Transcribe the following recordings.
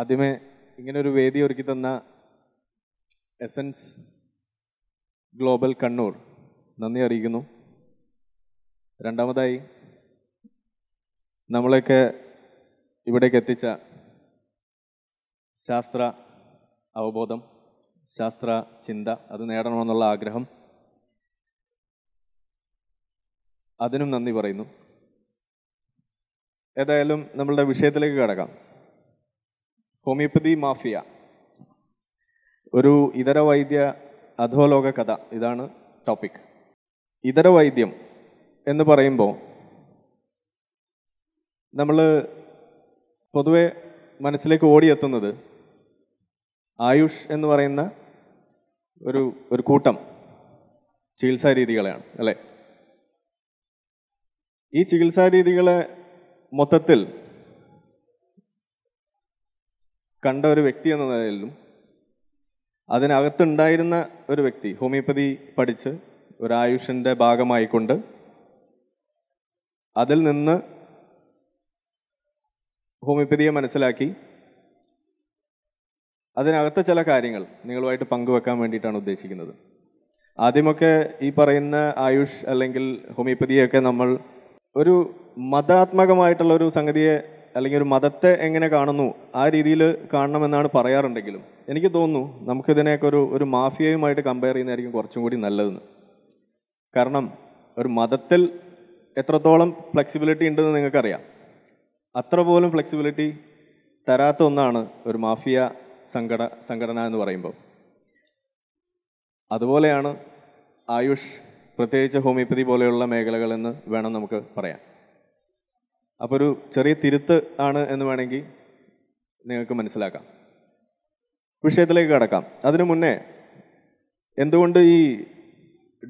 ആദ്യമേ ഇങ്ങനെ ഒരു വേദി ഒരുക്കി തന്ന എസൻസ് ഗ്ലോബൽ കണ്ണൂർ നന്ദി അറിയിക്കുന്നു രണ്ടാമതായി നമ്മളെയൊക്കെ ഇവിടേക്ക് എത്തിച്ച ശാസ്ത്ര അവബോധം ശാസ്ത്ര ചിന്ത അത് നേടണമെന്നുള്ള ആഗ്രഹം അതിനും നന്ദി പറയുന്നു ഏതായാലും നമ്മളുടെ വിഷയത്തിലേക്ക് കടക്കാം ഹോമിയോപ്പതി മാഫിയ ഒരു ഇതര വൈദ്യ അധോലോക കഥ ഇതാണ് ടോപ്പിക് ഇതര വൈദ്യം എന്ന് പറയുമ്പോൾ നമ്മൾ പൊതുവെ മനസ്സിലേക്ക് ഓടിയെത്തുന്നത് ആയുഷ് എന്ന് പറയുന്ന ഒരു ഒരു കൂട്ടം ചികിത്സാ രീതികളെയാണ് അല്ലേ ഈ ചികിത്സാ രീതികളെ മൊത്തത്തിൽ കണ്ട ഒരു വ്യക്തി എന്ന നിലയിലും അതിനകത്തുണ്ടായിരുന്ന ഒരു വ്യക്തി ഹോമിയോപ്പതി പഠിച്ച് ഒരു ആയുഷിൻ്റെ ഭാഗമായിക്കൊണ്ട് അതിൽ നിന്ന് ഹോമിയോപ്പതിയെ മനസ്സിലാക്കി അതിനകത്ത് ചില കാര്യങ്ങൾ നിങ്ങളുമായിട്ട് പങ്കുവെക്കാൻ വേണ്ടിയിട്ടാണ് ഉദ്ദേശിക്കുന്നത് ആദ്യമൊക്കെ ഈ പറയുന്ന ആയുഷ് അല്ലെങ്കിൽ ഹോമിയോപ്പതിയൊക്കെ നമ്മൾ ഒരു മതാത്മകമായിട്ടുള്ള ഒരു സംഗതിയെ അല്ലെങ്കിൽ ഒരു മതത്തെ എങ്ങനെ കാണുന്നു ആ രീതിയിൽ കാണണമെന്നാണ് പറയാറുണ്ടെങ്കിലും എനിക്ക് തോന്നുന്നു നമുക്കിതിനെയൊക്കെ ഒരു ഒരു മാഫിയയുമായിട്ട് കമ്പയർ ചെയ്യുന്നതായിരിക്കും കുറച്ചും കൂടി നല്ലതെന്ന് കാരണം ഒരു മതത്തിൽ എത്രത്തോളം ഫ്ലെക്സിബിലിറ്റി ഉണ്ടെന്ന് നിങ്ങൾക്കറിയാം അത്ര പോലും ഫ്ലെക്സിബിലിറ്റി തരാത്ത ഒന്നാണ് ഒരു മാഫിയ സംഘട സംഘടന എന്ന് പറയുമ്പോൾ അതുപോലെയാണ് ആയുഷ് പ്രത്യേകിച്ച് ഹോമിയോപ്പതി പോലെയുള്ള മേഖലകളെന്ന് വേണം നമുക്ക് പറയാം അപ്പോൾ ഒരു ചെറിയ തിരുത്ത് ആണ് എന്ന് വേണമെങ്കിൽ നിങ്ങൾക്ക് മനസ്സിലാക്കാം വിഷയത്തിലേക്ക് കടക്കാം അതിനു മുന്നേ എന്തുകൊണ്ട് ഈ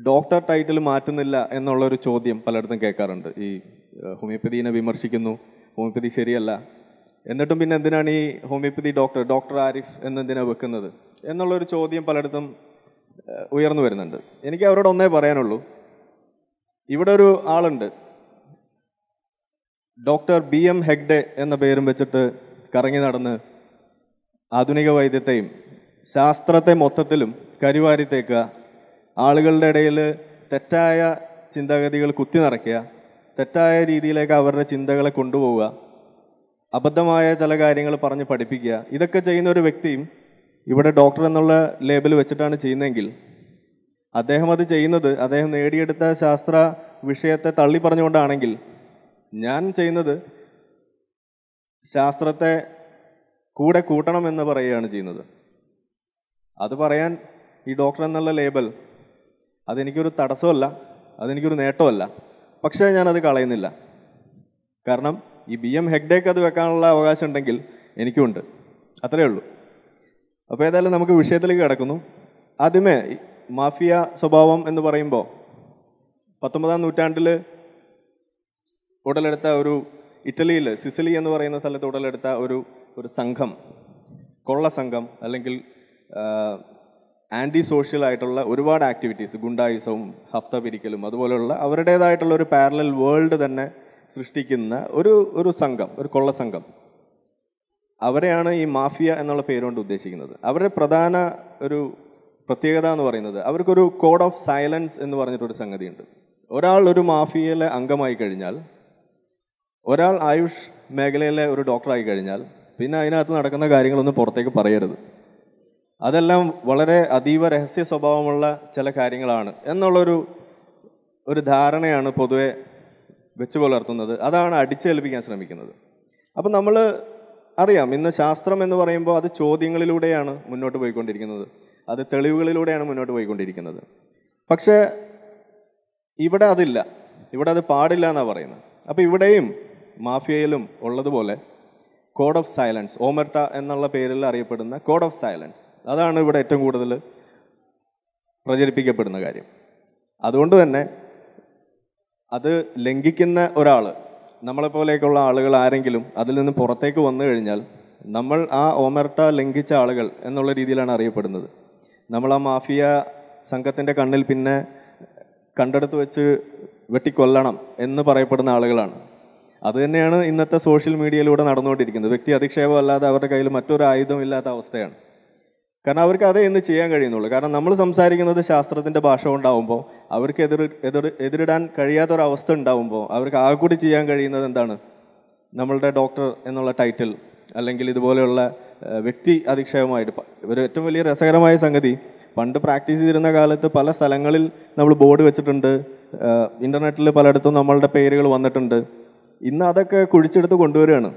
ഡോക്ടർ ടൈറ്റിൽ മാറ്റുന്നില്ല എന്നുള്ളൊരു ചോദ്യം പലയിടത്തും കേൾക്കാറുണ്ട് ഈ ഹോമിയോപ്പതിനെ വിമർശിക്കുന്നു ഹോമിയോപ്പതി ശരിയല്ല എന്നിട്ടും പിന്നെ എന്തിനാണ് ഈ ഹോമിയോപ്പതി ഡോക്ടർ ഡോക്ടർ ആരിഫ് എന്നെന്തിനാണ് വെക്കുന്നത് എന്നുള്ളൊരു ചോദ്യം പലയിടത്തും ഉയർന്നു വരുന്നുണ്ട് എനിക്ക് അവരോട് ഒന്നേ പറയാനുള്ളൂ ഇവിടെ ഒരു ആളുണ്ട് ഡോക്ടർ ബി എം ഹെഗ്ഡെ എന്ന പേരും വെച്ചിട്ട് കറങ്ങി നടന്ന് ആധുനിക വൈദ്യത്തെയും ശാസ്ത്രത്തെ മൊത്തത്തിലും കരിവാരി ആളുകളുടെ ഇടയിൽ തെറ്റായ ചിന്താഗതികൾ കുത്തി നിറയ്ക്കുക തെറ്റായ രീതിയിലേക്ക് അവരുടെ ചിന്തകളെ കൊണ്ടുപോവുക അബദ്ധമായ ചില കാര്യങ്ങൾ പറഞ്ഞ് പഠിപ്പിക്കുക ഇതൊക്കെ ചെയ്യുന്ന ഒരു വ്യക്തിയും ഇവിടെ ഡോക്ടർ എന്നുള്ള ലേബൽ വെച്ചിട്ടാണ് ചെയ്യുന്നതെങ്കിൽ അദ്ദേഹം അത് ചെയ്യുന്നത് അദ്ദേഹം നേടിയെടുത്ത ശാസ്ത്ര വിഷയത്തെ തള്ളി പറഞ്ഞുകൊണ്ടാണെങ്കിൽ ഞാൻ ചെയ്യുന്നത് ശാസ്ത്രത്തെ കൂടെ കൂട്ടണം എന്ന് പറയുകയാണ് ചെയ്യുന്നത് അത് പറയാൻ ഈ ഡോക്ടർ എന്നുള്ള ലേബൽ അതെനിക്കൊരു തടസ്സമല്ല അതെനിക്കൊരു നേട്ടമല്ല പക്ഷേ ഞാനത് കളയുന്നില്ല കാരണം ഈ ബി എം ഹെഗ്ഡേക്ക് അത് വെക്കാനുള്ള അവകാശം ഉണ്ടെങ്കിൽ എനിക്കുമുണ്ട് അത്രയേ ഉള്ളൂ അപ്പോൾ ഏതായാലും നമുക്ക് വിഷയത്തിലേക്ക് കിടക്കുന്നു ആദ്യമേ മാഫിയ സ്വഭാവം എന്ന് പറയുമ്പോൾ പത്തൊമ്പതാം നൂറ്റാണ്ടിൽ ഉടലെടുത്ത ഒരു ഇറ്റലിയിൽ സിസിലി എന്ന് പറയുന്ന സ്ഥലത്ത് ഉടലെടുത്ത ഒരു ഒരു സംഘം കൊള്ള സംഘം അല്ലെങ്കിൽ ആൻറ്റി സോഷ്യൽ ആയിട്ടുള്ള ഒരുപാട് ആക്ടിവിറ്റീസ് ഗുണ്ടായിസവും ഹഫ്ത പിരിക്കലും അതുപോലെയുള്ള അവരുടേതായിട്ടുള്ള ഒരു പാരലൽ വേൾഡ് തന്നെ സൃഷ്ടിക്കുന്ന ഒരു ഒരു സംഘം ഒരു കൊള്ള സംഘം അവരെയാണ് ഈ മാഫിയ എന്നുള്ള പേരുകൊണ്ട് ഉദ്ദേശിക്കുന്നത് അവരുടെ പ്രധാന ഒരു പ്രത്യേകത എന്ന് പറയുന്നത് അവർക്കൊരു കോഡ് ഓഫ് സൈലൻസ് എന്ന് പറഞ്ഞിട്ടൊരു സംഗതിയുണ്ട് ഒരാൾ ഒരു മാഫിയയിലെ അംഗമായി കഴിഞ്ഞാൽ ഒരാൾ ആയുഷ് മേഖലയിലെ ഒരു ഡോക്ടറായി കഴിഞ്ഞാൽ പിന്നെ അതിനകത്ത് നടക്കുന്ന കാര്യങ്ങളൊന്നും പുറത്തേക്ക് പറയരുത് അതെല്ലാം വളരെ അതീവ രഹസ്യ സ്വഭാവമുള്ള ചില കാര്യങ്ങളാണ് എന്നുള്ളൊരു ഒരു ധാരണയാണ് പൊതുവെ വെച്ച് പുലർത്തുന്നത് അതാണ് അടിച്ചേൽപ്പിക്കാൻ ശ്രമിക്കുന്നത് അപ്പം നമ്മൾ അറിയാം ഇന്ന് ശാസ്ത്രം എന്ന് പറയുമ്പോൾ അത് ചോദ്യങ്ങളിലൂടെയാണ് മുന്നോട്ട് പോയിക്കൊണ്ടിരിക്കുന്നത് അത് തെളിവുകളിലൂടെയാണ് മുന്നോട്ട് പോയിക്കൊണ്ടിരിക്കുന്നത് പക്ഷേ ഇവിടെ അതില്ല ഇവിടെ അത് പാടില്ല എന്നാണ് പറയുന്നത് അപ്പോൾ ഇവിടെയും മാഫിയയിലും ഉള്ളതുപോലെ കോഡ് ഓഫ് സൈലൻസ് ഓമർട്ട എന്നുള്ള പേരിൽ അറിയപ്പെടുന്ന കോഡ് ഓഫ് സൈലൻസ് അതാണ് ഇവിടെ ഏറ്റവും കൂടുതൽ പ്രചരിപ്പിക്കപ്പെടുന്ന കാര്യം അതുകൊണ്ട് തന്നെ അത് ലംഘിക്കുന്ന ഒരാൾ നമ്മളെപ്പോലെയൊക്കെയുള്ള ആളുകൾ ആരെങ്കിലും അതിൽ നിന്ന് പുറത്തേക്ക് വന്നു കഴിഞ്ഞാൽ നമ്മൾ ആ ഓമർട്ട ലംഘിച്ച ആളുകൾ എന്നുള്ള രീതിയിലാണ് അറിയപ്പെടുന്നത് നമ്മൾ ആ മാഫിയ സംഘത്തിൻ്റെ കണ്ണിൽ പിന്നെ കണ്ടെടുത്ത് വെച്ച് വെട്ടിക്കൊല്ലണം എന്ന് പറയപ്പെടുന്ന ആളുകളാണ് അത് തന്നെയാണ് ഇന്നത്തെ സോഷ്യൽ മീഡിയയിലൂടെ നടന്നുകൊണ്ടിരിക്കുന്നത് വ്യക്തി അധിക്ഷേപം അല്ലാതെ അവരുടെ കയ്യിൽ മറ്റൊരു ആയുധം ഇല്ലാത്ത അവസ്ഥയാണ് കാരണം അവർക്ക് അതേ ഇന്ന് ചെയ്യാൻ കഴിയുന്നുള്ളൂ കാരണം നമ്മൾ സംസാരിക്കുന്നത് ശാസ്ത്രത്തിൻ്റെ ഭാഷ ഉണ്ടാവുമ്പോൾ അവർക്ക് എതിർ എതിർ എതിരിടാൻ കഴിയാത്തൊരവസ്ഥ ഉണ്ടാവുമ്പോൾ അവർക്ക് ആകെ കൂടി ചെയ്യാൻ കഴിയുന്നത് എന്താണ് നമ്മളുടെ ഡോക്ടർ എന്നുള്ള ടൈറ്റിൽ അല്ലെങ്കിൽ ഇതുപോലെയുള്ള വ്യക്തി അധിക്ഷേപമായിട്ട് ഒരു ഏറ്റവും വലിയ രസകരമായ സംഗതി പണ്ട് പ്രാക്ടീസ് ചെയ്തിരുന്ന കാലത്ത് പല സ്ഥലങ്ങളിൽ നമ്മൾ ബോർഡ് വെച്ചിട്ടുണ്ട് ഇൻ്റർനെറ്റിൽ പലയിടത്തും നമ്മളുടെ പേരുകൾ വന്നിട്ടുണ്ട് ഇന്ന് അതൊക്കെ കുഴിച്ചെടുത്ത് കൊണ്ടുവരികയാണ്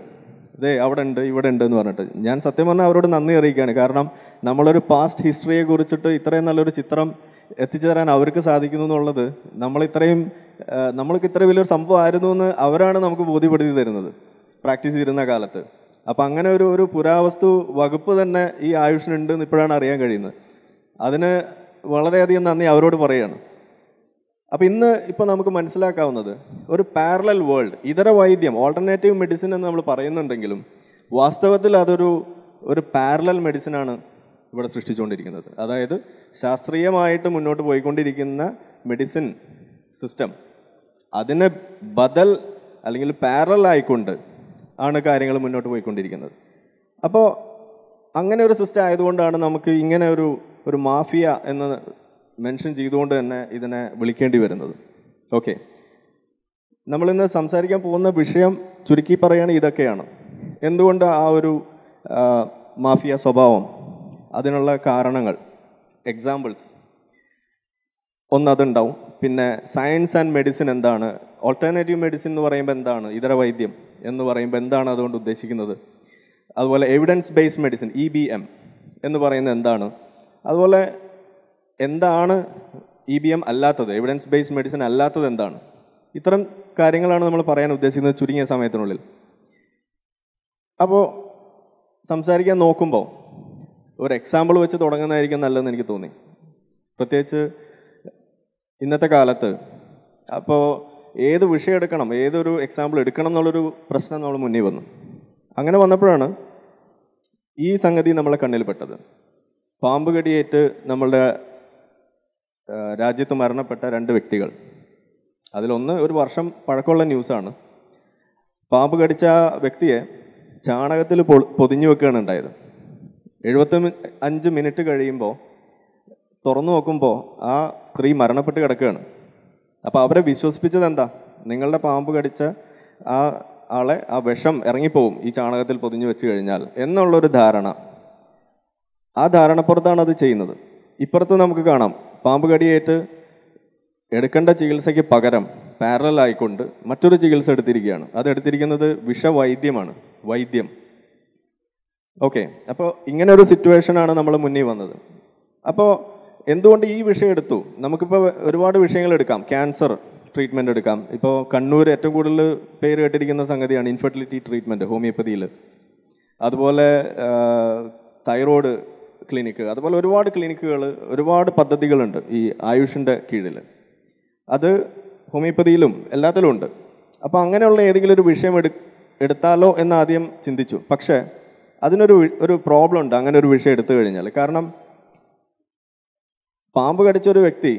അതെ അവിടെ ഉണ്ട് ഇവിടെ ഉണ്ട് എന്ന് പറഞ്ഞിട്ട് ഞാൻ സത്യം പറഞ്ഞാൽ അവരോട് നന്ദി അറിയിക്കുകയാണ് കാരണം നമ്മളൊരു പാസ്റ്റ് ഹിസ്റ്ററിയെ കുറിച്ചിട്ട് ഇത്രയും നല്ലൊരു ചിത്രം എത്തിച്ചു തരാൻ അവർക്ക് സാധിക്കുന്നു എന്നുള്ളത് നമ്മൾ ഇത്രയും നമ്മൾക്ക് ഇത്ര വലിയൊരു സംഭവം ആയിരുന്നു എന്ന് അവരാണ് നമുക്ക് ബോധ്യപ്പെടുത്തി തരുന്നത് പ്രാക്ടീസ് ചെയ്തിരുന്ന കാലത്ത് അപ്പം അങ്ങനെ ഒരു ഒരു പുരാവസ്തു വകുപ്പ് തന്നെ ഈ ആയുഷിനുണ്ട് എന്ന് ഇപ്പോഴാണ് അറിയാൻ കഴിയുന്നത് അതിന് വളരെയധികം നന്ദി അവരോട് പറയുകയാണ് അപ്പോൾ ഇന്ന് ഇപ്പോൾ നമുക്ക് മനസ്സിലാക്കാവുന്നത് ഒരു പാരലൽ വേൾഡ് ഇതര വൈദ്യം ഓൾട്ടർനേറ്റീവ് മെഡിസിൻ എന്ന് നമ്മൾ പറയുന്നുണ്ടെങ്കിലും വാസ്തവത്തിൽ അതൊരു ഒരു പാരലൽ മെഡിസിനാണ് ഇവിടെ സൃഷ്ടിച്ചുകൊണ്ടിരിക്കുന്നത് അതായത് ശാസ്ത്രീയമായിട്ട് മുന്നോട്ട് പോയിക്കൊണ്ടിരിക്കുന്ന മെഡിസിൻ സിസ്റ്റം അതിനെ ബദൽ അല്ലെങ്കിൽ പാരലൽ ആയിക്കൊണ്ട് ആണ് കാര്യങ്ങൾ മുന്നോട്ട് പോയിക്കൊണ്ടിരിക്കുന്നത് അപ്പോൾ അങ്ങനെ ഒരു സിസ്റ്റം ആയതുകൊണ്ടാണ് നമുക്ക് ഇങ്ങനെ ഒരു ഒരു മാഫിയ എന്ന മെൻഷൻ ചെയ്തുകൊണ്ട് തന്നെ ഇതിനെ വിളിക്കേണ്ടി വരുന്നത് ഓക്കെ നമ്മളിന്ന് സംസാരിക്കാൻ പോകുന്ന വിഷയം ചുരുക്കി പറയുകയാണ് ഇതൊക്കെയാണ് എന്തുകൊണ്ട് ആ ഒരു മാഫിയ സ്വഭാവം അതിനുള്ള കാരണങ്ങൾ എക്സാമ്പിൾസ് ഒന്നതുണ്ടാവും പിന്നെ സയൻസ് ആൻഡ് മെഡിസിൻ എന്താണ് ഓൾട്ടർനേറ്റീവ് മെഡിസിൻ എന്ന് പറയുമ്പോൾ എന്താണ് ഇതര വൈദ്യം എന്ന് പറയുമ്പോൾ എന്താണ് അതുകൊണ്ട് ഉദ്ദേശിക്കുന്നത് അതുപോലെ evidence based medicine E B M എന്ന് പറയുന്നത് എന്താണ് അതുപോലെ എന്താണ് ഇ ബി എം അല്ലാത്തത് എവിഡൻസ് ബേസ്ഡ് മെഡിസിൻ അല്ലാത്തത് എന്താണ് ഇത്തരം കാര്യങ്ങളാണ് നമ്മൾ പറയാൻ ഉദ്ദേശിക്കുന്നത് ചുരുങ്ങിയ സമയത്തിനുള്ളിൽ അപ്പോൾ സംസാരിക്കാൻ നോക്കുമ്പോൾ ഒരു എക്സാമ്പിൾ വെച്ച് തുടങ്ങുന്നതായിരിക്കും നല്ലതെന്ന് എനിക്ക് തോന്നി പ്രത്യേകിച്ച് ഇന്നത്തെ കാലത്ത് അപ്പോൾ ഏത് വിഷയം എടുക്കണം ഏതൊരു എക്സാമ്പിൾ എടുക്കണം എന്നുള്ളൊരു പ്രശ്നം നമ്മൾ മുന്നിൽ വന്നു അങ്ങനെ വന്നപ്പോഴാണ് ഈ സംഗതി നമ്മളെ കണ്ണിൽ പെട്ടത് പാമ്പ് കടിയേറ്റ് നമ്മളുടെ രാജ്യത്ത് മരണപ്പെട്ട രണ്ട് വ്യക്തികൾ അതിലൊന്ന് ഒരു വർഷം പഴക്കമുള്ള ന്യൂസാണ് പാമ്പ് കടിച്ച വ്യക്തിയെ ചാണകത്തിൽ പൊതിഞ്ഞു വെക്കുകയാണ് ഉണ്ടായത് എഴുപത്തി അഞ്ച് മിനിറ്റ് കഴിയുമ്പോൾ തുറന്നു നോക്കുമ്പോൾ ആ സ്ത്രീ മരണപ്പെട്ട് കിടക്കുകയാണ് അപ്പോൾ അവരെ വിശ്വസിപ്പിച്ചത് എന്താ നിങ്ങളുടെ പാമ്പ് കടിച്ച ആ ആളെ ആ വിഷം ഇറങ്ങിപ്പോവും ഈ ചാണകത്തിൽ പൊതിഞ്ഞു വെച്ച് കഴിഞ്ഞാൽ എന്നുള്ളൊരു ധാരണ ആ ധാരണപ്പുറത്താണ് അത് ചെയ്യുന്നത് ഇപ്പുറത്ത് നമുക്ക് കാണാം പാമ്പ് കടിയേറ്റ് എടുക്കേണ്ട ചികിത്സയ്ക്ക് പകരം പാരലായിക്കൊണ്ട് മറ്റൊരു ചികിത്സ എടുത്തിരിക്കുകയാണ് അത് എടുത്തിരിക്കുന്നത് വിഷവൈദ്യമാണ് വൈദ്യം ഓക്കെ അപ്പോൾ ഇങ്ങനെ ഒരു സിറ്റുവേഷനാണ് നമ്മൾ മുന്നിൽ വന്നത് അപ്പോൾ എന്തുകൊണ്ട് ഈ വിഷയം എടുത്തു നമുക്കിപ്പോൾ ഒരുപാട് വിഷയങ്ങൾ എടുക്കാം ക്യാൻസർ ട്രീറ്റ്മെൻറ്റ് എടുക്കാം ഇപ്പോൾ കണ്ണൂർ ഏറ്റവും കൂടുതൽ പേര് കേട്ടിരിക്കുന്ന സംഗതിയാണ് ഇൻഫെർട്ടിലിറ്റി ട്രീറ്റ്മെൻറ്റ് ഹോമിയോപ്പതിയിൽ അതുപോലെ തൈറോയ്ഡ് ക്ലിനിക്ക് അതുപോലെ ഒരുപാട് ക്ലിനിക്കുകൾ ഒരുപാട് പദ്ധതികളുണ്ട് ഈ ആയുഷിൻ്റെ കീഴിൽ അത് ഹോമിയോപ്പതിയിലും എല്ലാത്തിലും ഉണ്ട് അപ്പോൾ അങ്ങനെയുള്ള ഏതെങ്കിലും ഒരു വിഷയം എടു എടുത്താലോ എന്ന് ആദ്യം ചിന്തിച്ചു പക്ഷേ അതിനൊരു ഒരു പ്രോബ്ലം ഉണ്ട് അങ്ങനെ ഒരു വിഷയം എടുത്തു കഴിഞ്ഞാൽ കാരണം പാമ്പ് കടിച്ചൊരു വ്യക്തി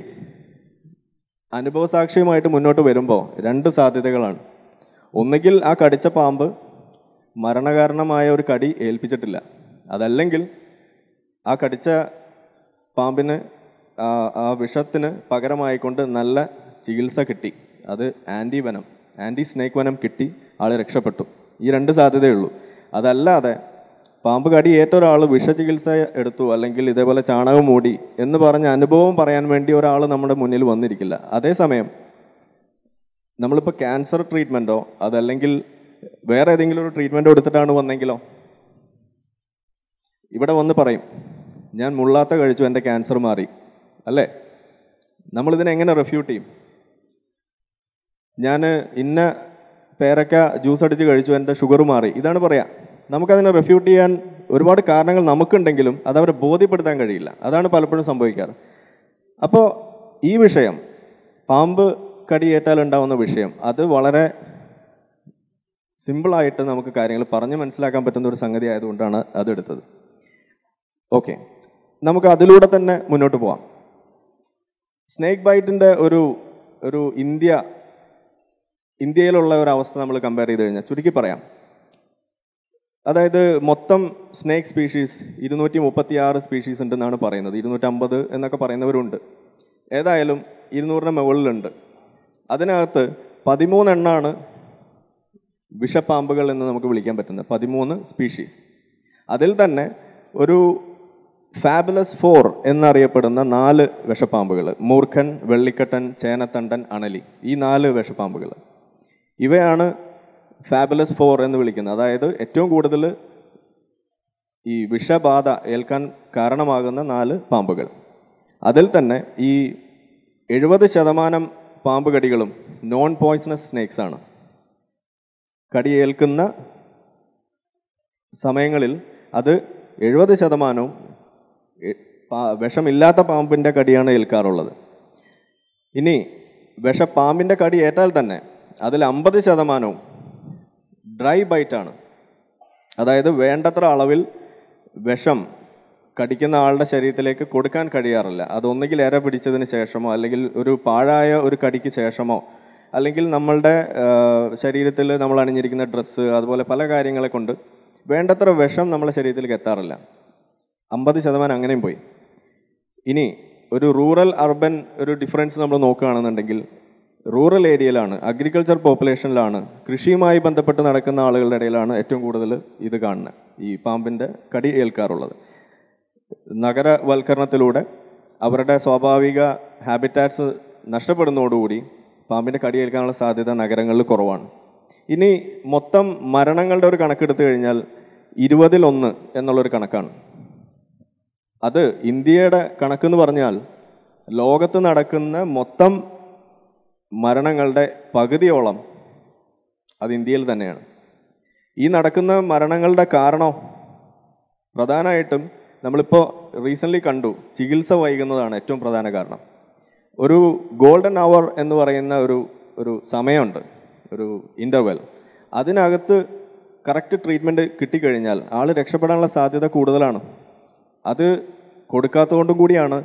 അനുഭവസാക്ഷിയുമായിട്ട് മുന്നോട്ട് വരുമ്പോൾ രണ്ട് സാധ്യതകളാണ് ഒന്നുകിൽ ആ കടിച്ച പാമ്പ് മരണകാരണമായ ഒരു കടി ഏൽപ്പിച്ചിട്ടില്ല അതല്ലെങ്കിൽ ആ കടിച്ച പാമ്പിന് ആ വിഷത്തിന് പകരമായിക്കൊണ്ട് നല്ല ചികിത്സ കിട്ടി അത് ആൻറ്റി വനം ആൻറ്റി സ്നേക്ക് വനം കിട്ടി ആൾ രക്ഷപ്പെട്ടു ഈ രണ്ട് സാധ്യതയുള്ളൂ അതല്ലാതെ പാമ്പ് കടി ഏറ്റ ഒരാൾ വിഷചികിത്സ എടുത്തു അല്ലെങ്കിൽ ഇതേപോലെ ചാണകം മൂടി എന്ന് പറഞ്ഞ അനുഭവം പറയാൻ വേണ്ടി ഒരാൾ നമ്മുടെ മുന്നിൽ വന്നിരിക്കില്ല അതേസമയം നമ്മളിപ്പോൾ ക്യാൻസർ ട്രീറ്റ്മെൻറ്റോ അതല്ലെങ്കിൽ വേറെ ഏതെങ്കിലും ഒരു ട്രീറ്റ്മെൻറ്റോ എടുത്തിട്ടാണ് വന്നെങ്കിലോ ഇവിടെ വന്ന് പറയും ഞാൻ മുള്ളാത്ത കഴിച്ചു എൻ്റെ ക്യാൻസർ മാറി അല്ലേ നമ്മളിതിനെ എങ്ങനെ റെഫ്യൂട്ട് ചെയ്യും ഞാൻ ഇന്ന പേരക്ക ജ്യൂസ് അടിച്ച് കഴിച്ചു എൻ്റെ ഷുഗർ മാറി ഇതാണ് പറയാം നമുക്കതിനെ റെഫ്യൂട്ട് ചെയ്യാൻ ഒരുപാട് കാരണങ്ങൾ നമുക്കുണ്ടെങ്കിലും അത് അവരെ ബോധ്യപ്പെടുത്താൻ കഴിയില്ല അതാണ് പലപ്പോഴും സംഭവിക്കാറ് അപ്പോൾ ഈ വിഷയം പാമ്പ് കടിയേറ്റാൽ ഉണ്ടാവുന്ന വിഷയം അത് വളരെ സിമ്പിളായിട്ട് നമുക്ക് കാര്യങ്ങൾ പറഞ്ഞ് മനസ്സിലാക്കാൻ പറ്റുന്ന ഒരു സംഗതി ആയതുകൊണ്ടാണ് അതെടുത്തത് ഓക്കെ നമുക്ക് അതിലൂടെ തന്നെ മുന്നോട്ട് പോവാം സ്നേക്ക് ബൈറ്റിൻ്റെ ഒരു ഒരു ഇന്ത്യ ഇന്ത്യയിലുള്ള ഒരു അവസ്ഥ നമ്മൾ കമ്പയർ ചെയ്ത് കഴിഞ്ഞാൽ ചുരുക്കി പറയാം അതായത് മൊത്തം സ്നേക്ക് സ്പീഷീസ് ഇരുന്നൂറ്റി മുപ്പത്തി ആറ് സ്പീഷീസ് ഉണ്ടെന്നാണ് പറയുന്നത് ഇരുന്നൂറ്റമ്പത് എന്നൊക്കെ പറയുന്നവരുണ്ട് ഏതായാലും ഇരുന്നൂറിന് മുകളിലുണ്ട് അതിനകത്ത് പതിമൂന്നെണ്ണാണ് വിഷപ്പാമ്പുകൾ എന്ന് നമുക്ക് വിളിക്കാൻ പറ്റുന്നത് പതിമൂന്ന് സ്പീഷീസ് അതിൽ തന്നെ ഒരു ഫാബുലസ് ഫോർ എന്നറിയപ്പെടുന്ന നാല് വിഷപ്പാമ്പുകൾ മൂർഖൻ വെള്ളിക്കട്ടൻ ചേനത്തണ്ടൻ അണലി ഈ നാല് വിഷപ്പാമ്പുകൾ ഇവയാണ് ഫാബുലസ് ഫോർ എന്ന് വിളിക്കുന്നത് അതായത് ഏറ്റവും കൂടുതൽ ഈ വിഷബാധ ഏൽക്കാൻ കാരണമാകുന്ന നാല് പാമ്പുകൾ അതിൽ തന്നെ ഈ എഴുപത് ശതമാനം പാമ്പുകടികളും നോൺ പോയ്സണസ് സ്നേക്സ് ആണ് കടിയേൽക്കുന്ന സമയങ്ങളിൽ അത് എഴുപത് ശതമാനവും വിഷമില്ലാത്ത പാമ്പിൻ്റെ കടിയാണ് ഏൽക്കാറുള്ളത് ഇനി വിഷപ്പാമ്പിൻ്റെ കടി ഏറ്റാൽ തന്നെ അതിൽ അമ്പത് ശതമാനവും ഡ്രൈ ബൈറ്റാണ് അതായത് വേണ്ടത്ര അളവിൽ വിഷം കടിക്കുന്ന ആളുടെ ശരീരത്തിലേക്ക് കൊടുക്കാൻ കഴിയാറില്ല അതൊന്നുകിൽ ഇര പിടിച്ചതിന് ശേഷമോ അല്ലെങ്കിൽ ഒരു പാഴായ ഒരു കടിക്ക് ശേഷമോ അല്ലെങ്കിൽ നമ്മളുടെ ശരീരത്തിൽ നമ്മൾ അണിഞ്ഞിരിക്കുന്ന ഡ്രസ്സ് അതുപോലെ പല കാര്യങ്ങളെ കൊണ്ട് വേണ്ടത്ര വിഷം നമ്മുടെ ശരീരത്തിലേക്ക് എത്താറില്ല അമ്പത് ശതമാനം അങ്ങനെയും പോയി ഇനി ഒരു റൂറൽ അർബൻ ഒരു ഡിഫറൻസ് നമ്മൾ നോക്കുകയാണെന്നുണ്ടെങ്കിൽ റൂറൽ ഏരിയയിലാണ് അഗ്രികൾച്ചർ പോപ്പുലേഷനിലാണ് കൃഷിയുമായി ബന്ധപ്പെട്ട് നടക്കുന്ന ആളുകളുടെ ഇടയിലാണ് ഏറ്റവും കൂടുതൽ ഇത് കാണുന്നത് ഈ പാമ്പിൻ്റെ കടി ഏൽക്കാറുള്ളത് നഗരവൽക്കരണത്തിലൂടെ അവരുടെ സ്വാഭാവിക ഹാബിറ്റാറ്റ്സ് നഷ്ടപ്പെടുന്നതോടുകൂടി പാമ്പിൻ്റെ കടി ഏൽക്കാനുള്ള സാധ്യത നഗരങ്ങളിൽ കുറവാണ് ഇനി മൊത്തം മരണങ്ങളുടെ ഒരു കണക്കെടുത്തു കഴിഞ്ഞാൽ ഇരുപതിലൊന്ന് എന്നുള്ളൊരു കണക്കാണ് അത് ഇന്ത്യയുടെ കണക്കെന്ന് പറഞ്ഞാൽ ലോകത്ത് നടക്കുന്ന മൊത്തം മരണങ്ങളുടെ പകുതിയോളം അത് ഇന്ത്യയിൽ തന്നെയാണ് ഈ നടക്കുന്ന മരണങ്ങളുടെ കാരണം പ്രധാനമായിട്ടും നമ്മളിപ്പോൾ റീസെൻ്റ്ലി കണ്ടു ചികിത്സ വൈകുന്നതാണ് ഏറ്റവും പ്രധാന കാരണം ഒരു ഗോൾഡൻ അവർ എന്ന് പറയുന്ന ഒരു ഒരു സമയമുണ്ട് ഒരു ഇൻ്റർവെൽ അതിനകത്ത് കറക്റ്റ് ട്രീറ്റ്മെൻറ്റ് കിട്ടിക്കഴിഞ്ഞാൽ ആൾ രക്ഷപ്പെടാനുള്ള സാധ്യത കൂടുതലാണ് അത് കൊടുക്കാത്തതുകൊണ്ടും കൂടിയാണ്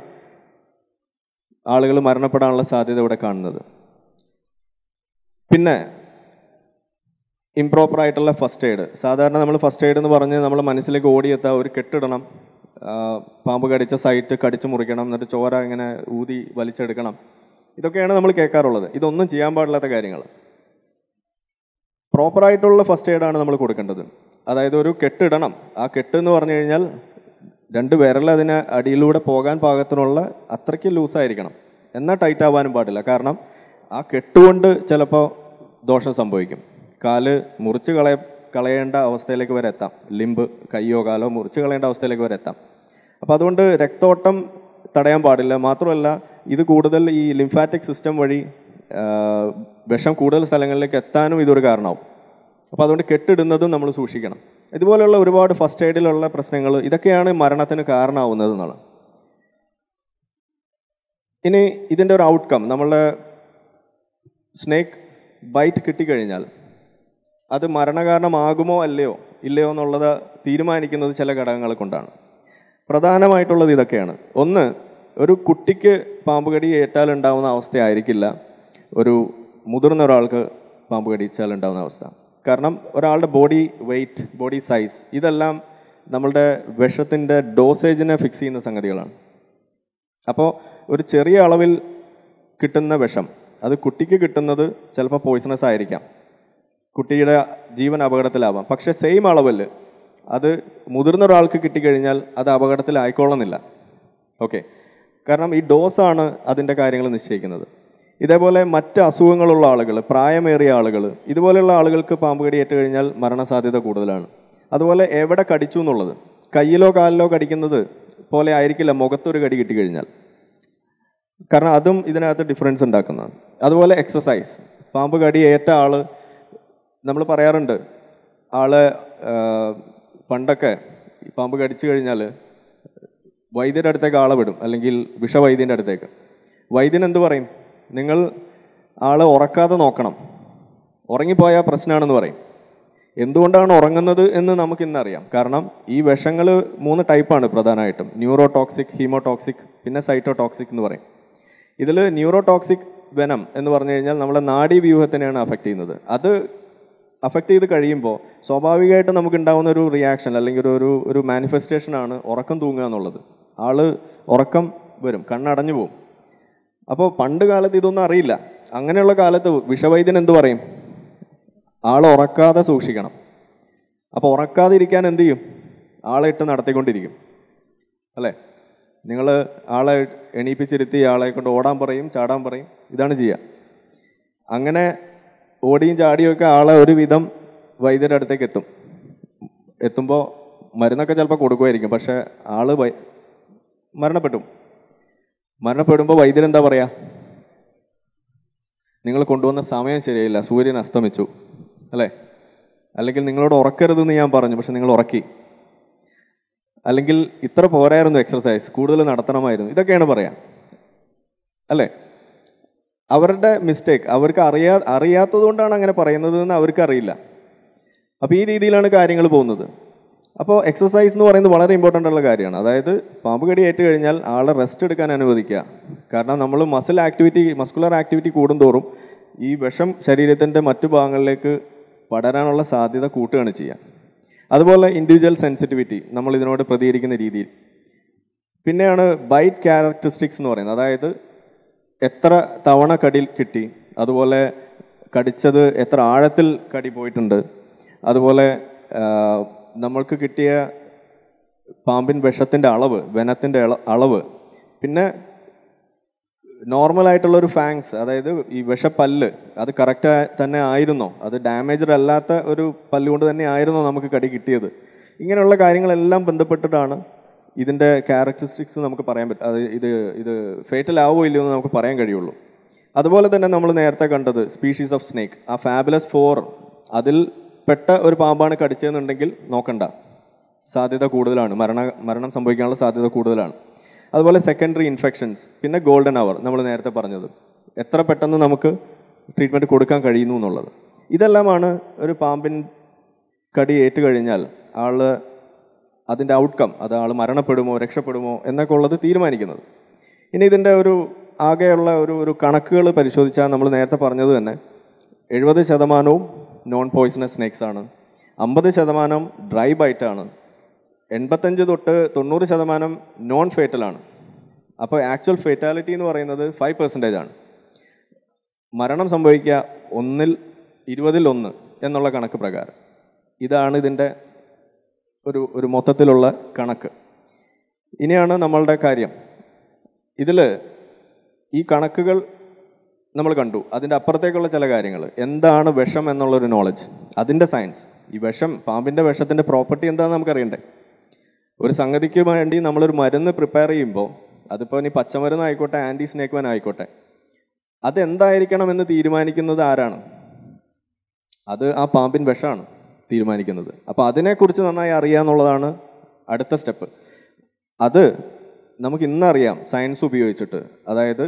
ആളുകൾ മരണപ്പെടാനുള്ള സാധ്യത ഇവിടെ കാണുന്നത് പിന്നെ ഇംപ്രോപ്പർ ആയിട്ടുള്ള ഫസ്റ്റ് എയ്ഡ് സാധാരണ നമ്മൾ ഫസ്റ്റ് എയ്ഡ് എന്ന് പറഞ്ഞ് നമ്മൾ മനസ്സിലേക്ക് ഓടിയെത്ത ഒരു കെട്ടിടണം പാമ്പ് കടിച്ച സൈറ്റ് കടിച്ചു മുറിക്കണം എന്നിട്ട് ചോര ഇങ്ങനെ ഊതി വലിച്ചെടുക്കണം ഇതൊക്കെയാണ് നമ്മൾ കേൾക്കാറുള്ളത് ഇതൊന്നും ചെയ്യാൻ പാടില്ലാത്ത കാര്യങ്ങൾ പ്രോപ്പറായിട്ടുള്ള ഫസ്റ്റ് എയ്ഡാണ് നമ്മൾ കൊടുക്കേണ്ടത് അതായത് ഒരു കെട്ടിടണം ആ കെട്ട് എന്ന് പറഞ്ഞു കഴിഞ്ഞാൽ രണ്ട് വിരൽ അതിന് അടിയിലൂടെ പോകാൻ പാകത്തിനുള്ള അത്രയ്ക്ക് ലൂസായിരിക്കണം എന്നാൽ ടൈറ്റ് ആവാനും പാടില്ല കാരണം ആ കെട്ടുകൊണ്ട് ചിലപ്പോൾ ദോഷം സംഭവിക്കും കാല് മുറിച്ച് കളയ കളയേണ്ട അവസ്ഥയിലേക്ക് വരെ എത്താം ലിംബ് കയ്യോ കാലോ മുറിച്ച് കളയേണ്ട അവസ്ഥയിലേക്ക് വരെ എത്താം അപ്പോൾ അതുകൊണ്ട് രക്തോട്ടം തടയാൻ പാടില്ല മാത്രമല്ല ഇത് കൂടുതൽ ഈ ലിംഫാറ്റിക് സിസ്റ്റം വഴി വിഷം കൂടുതൽ സ്ഥലങ്ങളിലേക്ക് എത്താനും ഇതൊരു കാരണമാവും അപ്പോൾ അതുകൊണ്ട് കെട്ടിടുന്നതും നമ്മൾ സൂക്ഷിക്കണം ഇതുപോലെയുള്ള ഒരുപാട് ഫസ്റ്റ് എയ്ഡിലുള്ള പ്രശ്നങ്ങൾ ഇതൊക്കെയാണ് മരണത്തിന് കാരണമാവുന്നത് എന്നുള്ളത് ഇനി ഇതിൻ്റെ ഒരു ഔട്ട്കം നമ്മളുടെ സ്നേക്ക് ബൈറ്റ് കിട്ടിക്കഴിഞ്ഞാൽ അത് മരണകാരണമാകുമോ അല്ലയോ ഇല്ലയോ എന്നുള്ളത് തീരുമാനിക്കുന്നത് ചില ഘടകങ്ങൾ കൊണ്ടാണ് പ്രധാനമായിട്ടുള്ളത് ഇതൊക്കെയാണ് ഒന്ന് ഒരു കുട്ടിക്ക് പാമ്പ് കടി ഏറ്റാൽ ഉണ്ടാകുന്ന അവസ്ഥയായിരിക്കില്ല ഒരു മുതിർന്ന ഒരാൾക്ക് പാമ്പ് കടിച്ചാൽ ഉണ്ടാകുന്ന അവസ്ഥ കാരണം ഒരാളുടെ ബോഡി വെയ്റ്റ് ബോഡി സൈസ് ഇതെല്ലാം നമ്മളുടെ വിഷത്തിൻ്റെ ഡോസേജിനെ ഫിക്സ് ചെയ്യുന്ന സംഗതികളാണ് അപ്പോൾ ഒരു ചെറിയ അളവിൽ കിട്ടുന്ന വിഷം അത് കുട്ടിക്ക് കിട്ടുന്നത് ചിലപ്പോൾ പോയിസണസ് ആയിരിക്കാം കുട്ടിയുടെ ജീവൻ അപകടത്തിലാവാം പക്ഷെ സെയിം അളവിൽ അത് മുതിർന്ന ഒരാൾക്ക് കിട്ടിക്കഴിഞ്ഞാൽ അത് അപകടത്തിലായിക്കൊള്ളുന്നില്ല ഓക്കെ കാരണം ഈ ഡോസാണ് അതിൻ്റെ കാര്യങ്ങൾ നിശ്ചയിക്കുന്നത് ഇതേപോലെ മറ്റ് അസുഖങ്ങളുള്ള ആളുകൾ പ്രായമേറിയ ആളുകൾ ഇതുപോലെയുള്ള ആളുകൾക്ക് പാമ്പ് കടി കഴിഞ്ഞാൽ മരണസാധ്യത കൂടുതലാണ് അതുപോലെ എവിടെ കടിച്ചു എന്നുള്ളത് കയ്യിലോ കാലിലോ കടിക്കുന്നത് പോലെ ആയിരിക്കില്ല മുഖത്തൊരു കടി കിട്ടിക്കഴിഞ്ഞാൽ കാരണം അതും ഇതിനകത്ത് ഡിഫറൻസ് ഉണ്ടാക്കുന്നതാണ് അതുപോലെ എക്സസൈസ് പാമ്പ് കടി ഏറ്റ ആൾ നമ്മൾ പറയാറുണ്ട് ആളെ പണ്ടൊക്കെ പാമ്പ് കടിച്ചു കഴിഞ്ഞാൽ വൈദ്യരുടെ അടുത്തേക്ക് ആളെ വിടും അല്ലെങ്കിൽ വിഷവൈദ്യൻ്റെ അടുത്തേക്ക് വൈദ്യൻ എന്ത് പറയും നിങ്ങൾ ആളെ ഉറക്കാതെ നോക്കണം ഉറങ്ങിപ്പോയാൽ പ്രശ്നമാണെന്ന് പറയും എന്തുകൊണ്ടാണ് ഉറങ്ങുന്നത് എന്ന് നമുക്ക് ഇന്നറിയാം കാരണം ഈ വിഷങ്ങൾ മൂന്ന് ടൈപ്പാണ് പ്രധാനമായിട്ടും ന്യൂറോ ടോക്സിക് ഹീമോടോക്സിക് പിന്നെ സൈറ്റോടോക്സിക് എന്ന് പറയും ഇതിൽ ന്യൂറോ ടോക്സിക് വെനം എന്ന് പറഞ്ഞു കഴിഞ്ഞാൽ നമ്മളെ നാഡീ വ്യൂഹത്തിനെയാണ് അഫക്റ്റ് ചെയ്യുന്നത് അത് അഫക്റ്റ് ചെയ്ത് കഴിയുമ്പോൾ സ്വാഭാവികമായിട്ട് നമുക്ക് ഉണ്ടാകുന്ന ഒരു റിയാക്ഷൻ അല്ലെങ്കിൽ ഒരു ഒരു മാനിഫെസ്റ്റേഷനാണ് ഉറക്കം തൂങ്ങുക എന്നുള്ളത് ആൾ ഉറക്കം വരും കണ്ണടഞ്ഞു പോകും അപ്പോൾ പണ്ട് കാലത്ത് ഇതൊന്നും അറിയില്ല അങ്ങനെയുള്ള കാലത്ത് വിഷവൈദ്യൻ എന്തു പറയും ആൾ ഉറക്കാതെ സൂക്ഷിക്കണം അപ്പോൾ ഉറക്കാതെ ഇരിക്കാൻ എന്ത് ചെയ്യും ആളെ ഇട്ട് നടത്തിക്കൊണ്ടിരിക്കും അല്ലേ നിങ്ങൾ ആളെ എണീപ്പിച്ചിരുത്തി ആളെ കൊണ്ട് ഓടാൻ പറയും ചാടാൻ പറയും ഇതാണ് ചെയ്യുക അങ്ങനെ ഓടിയും ചാടിയും ഒക്കെ ആളെ ഒരുവിധം വൈദ്യരുടെ അടുത്തേക്ക് എത്തും എത്തുമ്പോൾ മരുന്നൊക്കെ ചിലപ്പോൾ കൊടുക്കുമായിരിക്കും പക്ഷേ ആള് മരണപ്പെട്ടു മരണപ്പെടുമ്പോൾ വൈദ്യൻ എന്താ പറയുക നിങ്ങൾ കൊണ്ടുവന്ന സമയം ശരിയല്ല സൂര്യൻ അസ്തമിച്ചു അല്ലേ അല്ലെങ്കിൽ നിങ്ങളോട് ഉറക്കരുതെന്ന് ഞാൻ പറഞ്ഞു പക്ഷെ നിങ്ങൾ ഉറക്കി അല്ലെങ്കിൽ ഇത്ര പോരായിരുന്നു എക്സർസൈസ് കൂടുതൽ നടത്തണമായിരുന്നു ഇതൊക്കെയാണ് പറയാം അല്ലേ അവരുടെ മിസ്റ്റേക്ക് അവർക്ക് അറിയാ അറിയാത്തത് കൊണ്ടാണ് അങ്ങനെ പറയുന്നത് എന്ന് അവർക്കറിയില്ല അപ്പോൾ ഈ രീതിയിലാണ് കാര്യങ്ങൾ പോകുന്നത് അപ്പോൾ എക്സസൈസ് എന്ന് പറയുന്നത് വളരെ ഇമ്പോർട്ടൻ്റ് ഉള്ള കാര്യമാണ് അതായത് പാമ്പ് കടി ഏറ്റു കഴിഞ്ഞാൽ ആളെ റെസ്റ്റ് എടുക്കാൻ അനുവദിക്കുക കാരണം നമ്മൾ മസിൽ ആക്ടിവിറ്റി മസ്കുലർ ആക്ടിവിറ്റി കൂടുന്തോറും ഈ വിഷം ശരീരത്തിൻ്റെ മറ്റു ഭാഗങ്ങളിലേക്ക് പടരാനുള്ള സാധ്യത കൂട്ടുകയാണ് ചെയ്യുക അതുപോലെ ഇൻഡിവിജ്വൽ സെൻസിറ്റിവിറ്റി നമ്മൾ ഇതിനോട് പ്രതികരിക്കുന്ന രീതിയിൽ പിന്നെയാണ് ബൈറ്റ് ക്യാരക്ടറിസ്റ്റിക്സ് എന്ന് പറയുന്നത് അതായത് എത്ര തവണ കടി കിട്ടി അതുപോലെ കടിച്ചത് എത്ര ആഴത്തിൽ കടി പോയിട്ടുണ്ട് അതുപോലെ നമ്മൾക്ക് കിട്ടിയ പാമ്പിൻ വിഷത്തിൻ്റെ അളവ് വനത്തിൻ്റെ അളവ് പിന്നെ നോർമലായിട്ടുള്ളൊരു ഒരു ഫാങ്സ് അതായത് ഈ വിഷപ്പല്ല് അത് കറക്റ്റ് തന്നെ ആയിരുന്നോ അത് ഡാമേജ്ഡ് അല്ലാത്ത ഒരു പല്ലുകൊണ്ട് തന്നെ ആയിരുന്നോ നമുക്ക് കടി കിട്ടിയത് ഇങ്ങനെയുള്ള കാര്യങ്ങളെല്ലാം ബന്ധപ്പെട്ടിട്ടാണ് ഇതിൻ്റെ ക്യാരക്ടറിസ്റ്റിക്സ് നമുക്ക് പറയാൻ പറ്റും അത് ഇത് ഇത് ഫേറ്റൽ ആവുമോ ഇല്ലയോ എന്ന് നമുക്ക് പറയാൻ കഴിയുള്ളൂ അതുപോലെ തന്നെ നമ്മൾ നേരത്തെ കണ്ടത് സ്പീഷീസ് ഓഫ് സ്നേക്ക് ആ ഫാബുലസ് ഫോർ അതിൽ പെട്ട ഒരു പാമ്പാണ് കടിച്ചതെന്നുണ്ടെങ്കിൽ നോക്കണ്ട സാധ്യത കൂടുതലാണ് മരണ മരണം സംഭവിക്കാനുള്ള സാധ്യത കൂടുതലാണ് അതുപോലെ സെക്കൻഡറി ഇൻഫെക്ഷൻസ് പിന്നെ ഗോൾഡൻ അവർ നമ്മൾ നേരത്തെ പറഞ്ഞത് എത്ര പെട്ടെന്ന് നമുക്ക് ട്രീറ്റ്മെൻറ്റ് കൊടുക്കാൻ കഴിയുന്നു എന്നുള്ളത് ഇതെല്ലാമാണ് ഒരു പാമ്പിൻ കടി ഏറ്റുകഴിഞ്ഞാൽ ആൾ അതിൻ്റെ ഔട്ട്കം അത് ആൾ മരണപ്പെടുമോ രക്ഷപ്പെടുമോ എന്നൊക്കെ ഉള്ളത് തീരുമാനിക്കുന്നത് ഇനി ഇതിൻ്റെ ഒരു ആകെയുള്ള ഒരു ഒരു കണക്കുകൾ പരിശോധിച്ചാൽ നമ്മൾ നേരത്തെ പറഞ്ഞത് തന്നെ എഴുപത് ശതമാനവും നോൺ പോയിസണസ് സ്നേക്സ് ആണ് അമ്പത് ശതമാനം ഡ്രൈ ബൈറ്റാണ് എൺപത്തഞ്ച് തൊട്ട് തൊണ്ണൂറ് ശതമാനം നോൺ ഫേറ്റലാണ് അപ്പോൾ ആക്ച്വൽ ഫേറ്റാലിറ്റി എന്ന് പറയുന്നത് ഫൈവ് പെർസെൻറ്റേജ് ആണ് മരണം സംഭവിക്കുക ഒന്നിൽ ഇരുപതിൽ ഒന്ന് എന്നുള്ള കണക്ക് പ്രകാരം ഇതാണ് ഇതിൻ്റെ ഒരു ഒരു മൊത്തത്തിലുള്ള കണക്ക് ഇനിയാണ് നമ്മളുടെ കാര്യം ഇതിൽ ഈ കണക്കുകൾ നമ്മൾ കണ്ടു അതിൻ്റെ അപ്പുറത്തേക്കുള്ള ചില കാര്യങ്ങൾ എന്താണ് വിഷം എന്നുള്ളൊരു നോളജ് അതിൻ്റെ സയൻസ് ഈ വിഷം പാമ്പിൻ്റെ വിഷത്തിൻ്റെ പ്രോപ്പർട്ടി എന്താണെന്ന് നമുക്കറിയണ്ടേ ഒരു സംഗതിക്ക് വേണ്ടി നമ്മളൊരു മരുന്ന് പ്രിപ്പയർ ചെയ്യുമ്പോൾ അതിപ്പോൾ ഇനി പച്ചമരുന്ന് ആയിക്കോട്ടെ ആൻറ്റി സ്നേക്ക് മൻ ആയിക്കോട്ടെ അതെന്തായിരിക്കണം എന്ന് തീരുമാനിക്കുന്നത് ആരാണ് അത് ആ പാമ്പിൻ വിഷമാണ് തീരുമാനിക്കുന്നത് അപ്പോൾ അതിനെക്കുറിച്ച് നന്നായി അറിയുക എന്നുള്ളതാണ് അടുത്ത സ്റ്റെപ്പ് അത് നമുക്ക് ഇന്നറിയാം സയൻസ് ഉപയോഗിച്ചിട്ട് അതായത്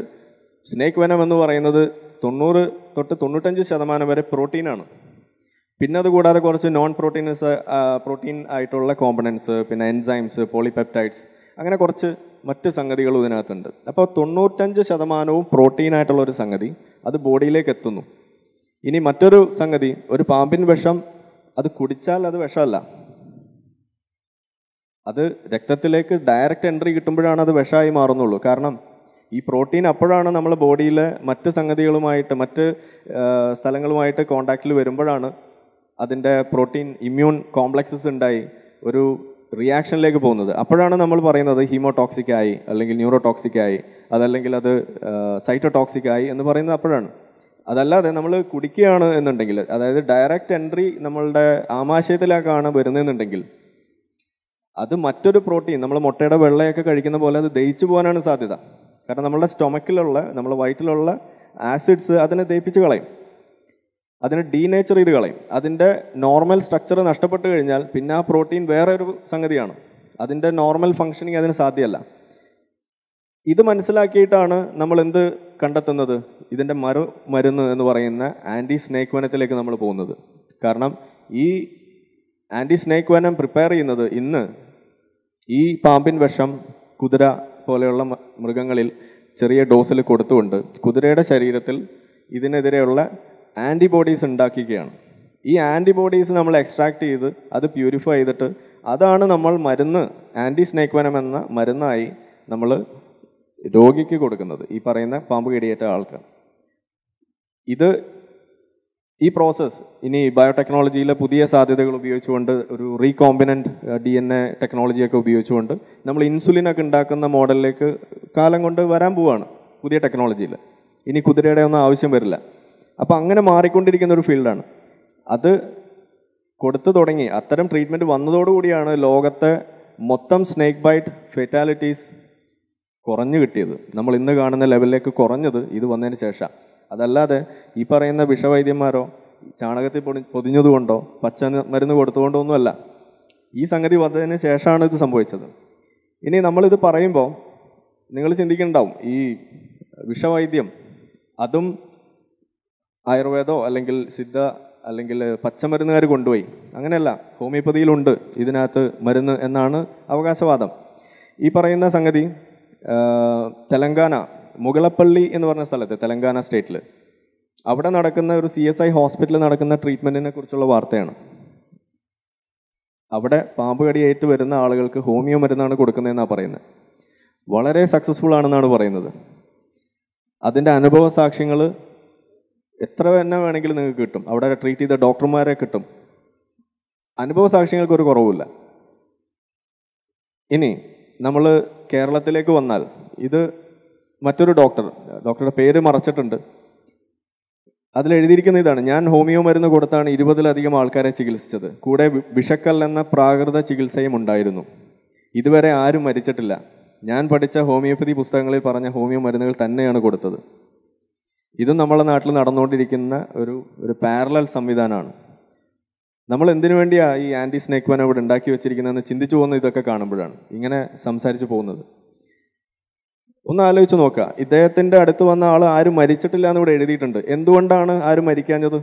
സ്നേക്ക് വനം എന്ന് പറയുന്നത് തൊണ്ണൂറ് തൊട്ട് തൊണ്ണൂറ്റഞ്ച് ശതമാനം വരെ പ്രോട്ടീനാണ് പിന്നെ കൂടാതെ കുറച്ച് നോൺ പ്രോട്ടീൻസ് പ്രോട്ടീൻ ആയിട്ടുള്ള കോമ്പണൻസ് പിന്നെ എൻസൈംസ് പോളിപെപ്റ്റൈഡ്സ് അങ്ങനെ കുറച്ച് മറ്റ് സംഗതികളും ഇതിനകത്തുണ്ട് അപ്പോൾ തൊണ്ണൂറ്റഞ്ച് ശതമാനവും പ്രോട്ടീൻ ആയിട്ടുള്ള ഒരു സംഗതി അത് ബോഡിയിലേക്ക് എത്തുന്നു ഇനി മറ്റൊരു സംഗതി ഒരു പാമ്പിൻ വിഷം അത് കുടിച്ചാൽ അത് വിഷമല്ല അത് രക്തത്തിലേക്ക് ഡയറക്റ്റ് എൻട്രി കിട്ടുമ്പോഴാണ് അത് വിഷമായി മാറുന്നുള്ളൂ കാരണം ഈ പ്രോട്ടീൻ അപ്പോഴാണ് നമ്മൾ ബോഡിയിലെ മറ്റ് സംഗതികളുമായിട്ട് മറ്റ് സ്ഥലങ്ങളുമായിട്ട് കോണ്ടാക്റ്റിൽ വരുമ്പോഴാണ് അതിൻ്റെ പ്രോട്ടീൻ ഇമ്മ്യൂൺ കോംപ്ലക്സസ് ഉണ്ടായി ഒരു റിയാക്ഷനിലേക്ക് പോകുന്നത് അപ്പോഴാണ് നമ്മൾ പറയുന്നത് ഹീമോടോക്സിക് ആയി അല്ലെങ്കിൽ ന്യൂറോടോക്സിക് ആയി അതല്ലെങ്കിൽ അത് സൈറ്റോടോക്സിക് ആയി എന്ന് പറയുന്നത് അപ്പോഴാണ് അതല്ലാതെ നമ്മൾ കുടിക്കുകയാണ് എന്നുണ്ടെങ്കിൽ അതായത് ഡയറക്റ്റ് എൻട്രി നമ്മളുടെ ആമാശയത്തിലേക്കാണ് വരുന്നതെന്നുണ്ടെങ്കിൽ അത് മറ്റൊരു പ്രോട്ടീൻ നമ്മൾ മുട്ടയുടെ വെള്ളയൊക്കെ കഴിക്കുന്ന പോലെ അത് ദഹിച്ചു പോകാനാണ് സാധ്യത കാരണം നമ്മുടെ സ്റ്റൊമക്കിലുള്ള നമ്മുടെ വയറ്റിലുള്ള ആസിഡ്സ് അതിനെ ദയിപ്പിച്ച് കളയും അതിനെ ഡീനേച്ചർ ചെയ്ത് കളയും അതിൻ്റെ നോർമൽ സ്ട്രക്ചർ നഷ്ടപ്പെട്ട് കഴിഞ്ഞാൽ പിന്നെ ആ പ്രോട്ടീൻ വേറെ ഒരു സംഗതിയാണ് അതിൻ്റെ നോർമൽ ഫങ്ഷനിങ് അതിന് സാധ്യമല്ല ഇത് മനസ്സിലാക്കിയിട്ടാണ് നമ്മൾ എന്ത് കണ്ടെത്തുന്നത് ഇതിൻ്റെ മറു മരുന്ന് എന്ന് പറയുന്ന ആൻറ്റി സ്നേക്ക് വനത്തിലേക്ക് നമ്മൾ പോകുന്നത് കാരണം ഈ ആൻറ്റി സ്നേക്ക് വനം പ്രിപ്പയർ ചെയ്യുന്നത് ഇന്ന് ഈ പാമ്പിൻ വിഷം കുതിര പോലെയുള്ള മൃഗങ്ങളിൽ ചെറിയ ഡോസിൽ കൊടുത്തുകൊണ്ട് കുതിരയുടെ ശരീരത്തിൽ ഇതിനെതിരെയുള്ള ആൻറ്റിബോഡീസ് ഉണ്ടാക്കുകയാണ് ഈ ആൻറ്റിബോഡീസ് നമ്മൾ എക്സ്ട്രാക്ട് ചെയ്ത് അത് പ്യൂരിഫൈ ചെയ്തിട്ട് അതാണ് നമ്മൾ മരുന്ന് ആൻറ്റി സ്നേക്ക് വനം എന്ന മരുന്നായി നമ്മൾ രോഗിക്ക് കൊടുക്കുന്നത് ഈ പറയുന്ന പാമ്പ് കടിയേറ്റ ആൾക്ക് ഇത് ഈ പ്രോസസ്സ് ഇനി ബയോടെക്നോളജിയിലെ പുതിയ സാധ്യതകൾ ഉപയോഗിച്ചുകൊണ്ട് ഒരു റീകോമ്പിനൻറ്റ് ഡി എൻ എ ടെക്നോളജിയൊക്കെ ഉപയോഗിച്ചുകൊണ്ട് നമ്മൾ ഇൻസുലിനൊക്കെ ഉണ്ടാക്കുന്ന മോഡലിലേക്ക് കാലം കൊണ്ട് വരാൻ പോവുകയാണ് പുതിയ ടെക്നോളജിയിൽ ഇനി കുതിരയുടെ ഒന്നും ആവശ്യം വരില്ല അപ്പോൾ അങ്ങനെ മാറിക്കൊണ്ടിരിക്കുന്ന ഒരു ഫീൽഡാണ് അത് കൊടുത്തു തുടങ്ങി അത്തരം ട്രീറ്റ്മെൻറ്റ് വന്നതോടുകൂടിയാണ് ലോകത്തെ മൊത്തം സ്നേക്ക് ബൈറ്റ് ഫെറ്റാലിറ്റീസ് കുറഞ്ഞു കിട്ടിയത് നമ്മൾ ഇന്ന് കാണുന്ന ലെവലിലേക്ക് കുറഞ്ഞത് ഇത് വന്നതിന് ശേഷം അതല്ലാതെ ഈ പറയുന്ന വിഷവൈദ്യന്മാരോ ചാണകത്തിൽ പൊടി പൊതിഞ്ഞതുകൊണ്ടോ പച്ച മരുന്ന് കൊടുത്തുകൊണ്ടോ ഒന്നുമല്ല ഈ സംഗതി വന്നതിന് ശേഷമാണ് ഇത് സംഭവിച്ചത് ഇനി നമ്മളിത് പറയുമ്പോൾ നിങ്ങൾ ചിന്തിക്കണ്ടാവും ഈ വിഷവൈദ്യം അതും ആയുർവേദോ അല്ലെങ്കിൽ സിദ്ധ അല്ലെങ്കിൽ പച്ചമരുന്നുകാർ കൊണ്ടുപോയി അങ്ങനെയല്ല ഹോമിയോപ്പതിയിലുണ്ട് ഇതിനകത്ത് മരുന്ന് എന്നാണ് അവകാശവാദം ഈ പറയുന്ന സംഗതി തെലങ്കാന മുകളപ്പള്ളി എന്ന് പറഞ്ഞ സ്ഥലത്ത് തെലങ്കാന സ്റ്റേറ്റിൽ അവിടെ നടക്കുന്ന ഒരു സി എസ് ഐ ഹോസ്പിറ്റലിൽ നടക്കുന്ന ട്രീറ്റ്മെൻറ്റിനെ കുറിച്ചുള്ള വാർത്തയാണ് അവിടെ പാമ്പ് കടിയേറ്റ് വരുന്ന ആളുകൾക്ക് ഹോമിയോ മരുന്നാണ് കൊടുക്കുന്നതെന്നാണ് പറയുന്നത് വളരെ സക്സസ്ഫുൾ ആണെന്നാണ് പറയുന്നത് അതിൻ്റെ അനുഭവ സാക്ഷ്യങ്ങൾ എത്ര തന്നെ വേണമെങ്കിലും നിങ്ങൾക്ക് കിട്ടും അവിടെ ട്രീറ്റ് ചെയ്ത ഡോക്ടർമാരെ കിട്ടും അനുഭവ സാക്ഷ്യങ്ങൾക്ക് ഒരു കുറവുമില്ല ഇനി നമ്മൾ കേരളത്തിലേക്ക് വന്നാൽ ഇത് മറ്റൊരു ഡോക്ടർ ഡോക്ടറുടെ പേര് മറച്ചിട്ടുണ്ട് അതിൽ എഴുതിയിരിക്കുന്ന ഇതാണ് ഞാൻ ഹോമിയോ മരുന്ന് കൊടുത്താണ് ഇരുപതിലധികം ആൾക്കാരെ ചികിത്സിച്ചത് കൂടെ വിഷക്കൽ എന്ന പ്രാകൃത ചികിത്സയും ഉണ്ടായിരുന്നു ഇതുവരെ ആരും മരിച്ചിട്ടില്ല ഞാൻ പഠിച്ച ഹോമിയോപ്പതി പുസ്തകങ്ങളിൽ പറഞ്ഞ ഹോമിയോ മരുന്നുകൾ തന്നെയാണ് കൊടുത്തത് ഇതും നമ്മളെ നാട്ടിൽ നടന്നുകൊണ്ടിരിക്കുന്ന ഒരു ഒരു പാരലൽ സംവിധാനമാണ് നമ്മൾ എന്തിനു വേണ്ടിയാണ് ഈ ആൻറ്റി സ്നേക് വൻ അവിടെ ഉണ്ടാക്കി വെച്ചിരിക്കുന്നതെന്ന് ചിന്തിച്ചു പോകുന്ന ഇതൊക്കെ കാണുമ്പോഴാണ് ഇങ്ങനെ സംസാരിച്ചു പോകുന്നത് ഒന്ന് ആലോചിച്ച് നോക്കുക ഇദ്ദേഹത്തിൻ്റെ അടുത്ത് വന്ന ആൾ ആരും മരിച്ചിട്ടില്ല എന്ന് ഇവിടെ എഴുതിയിട്ടുണ്ട് എന്തുകൊണ്ടാണ് ആരും മരിക്കാഞ്ഞത്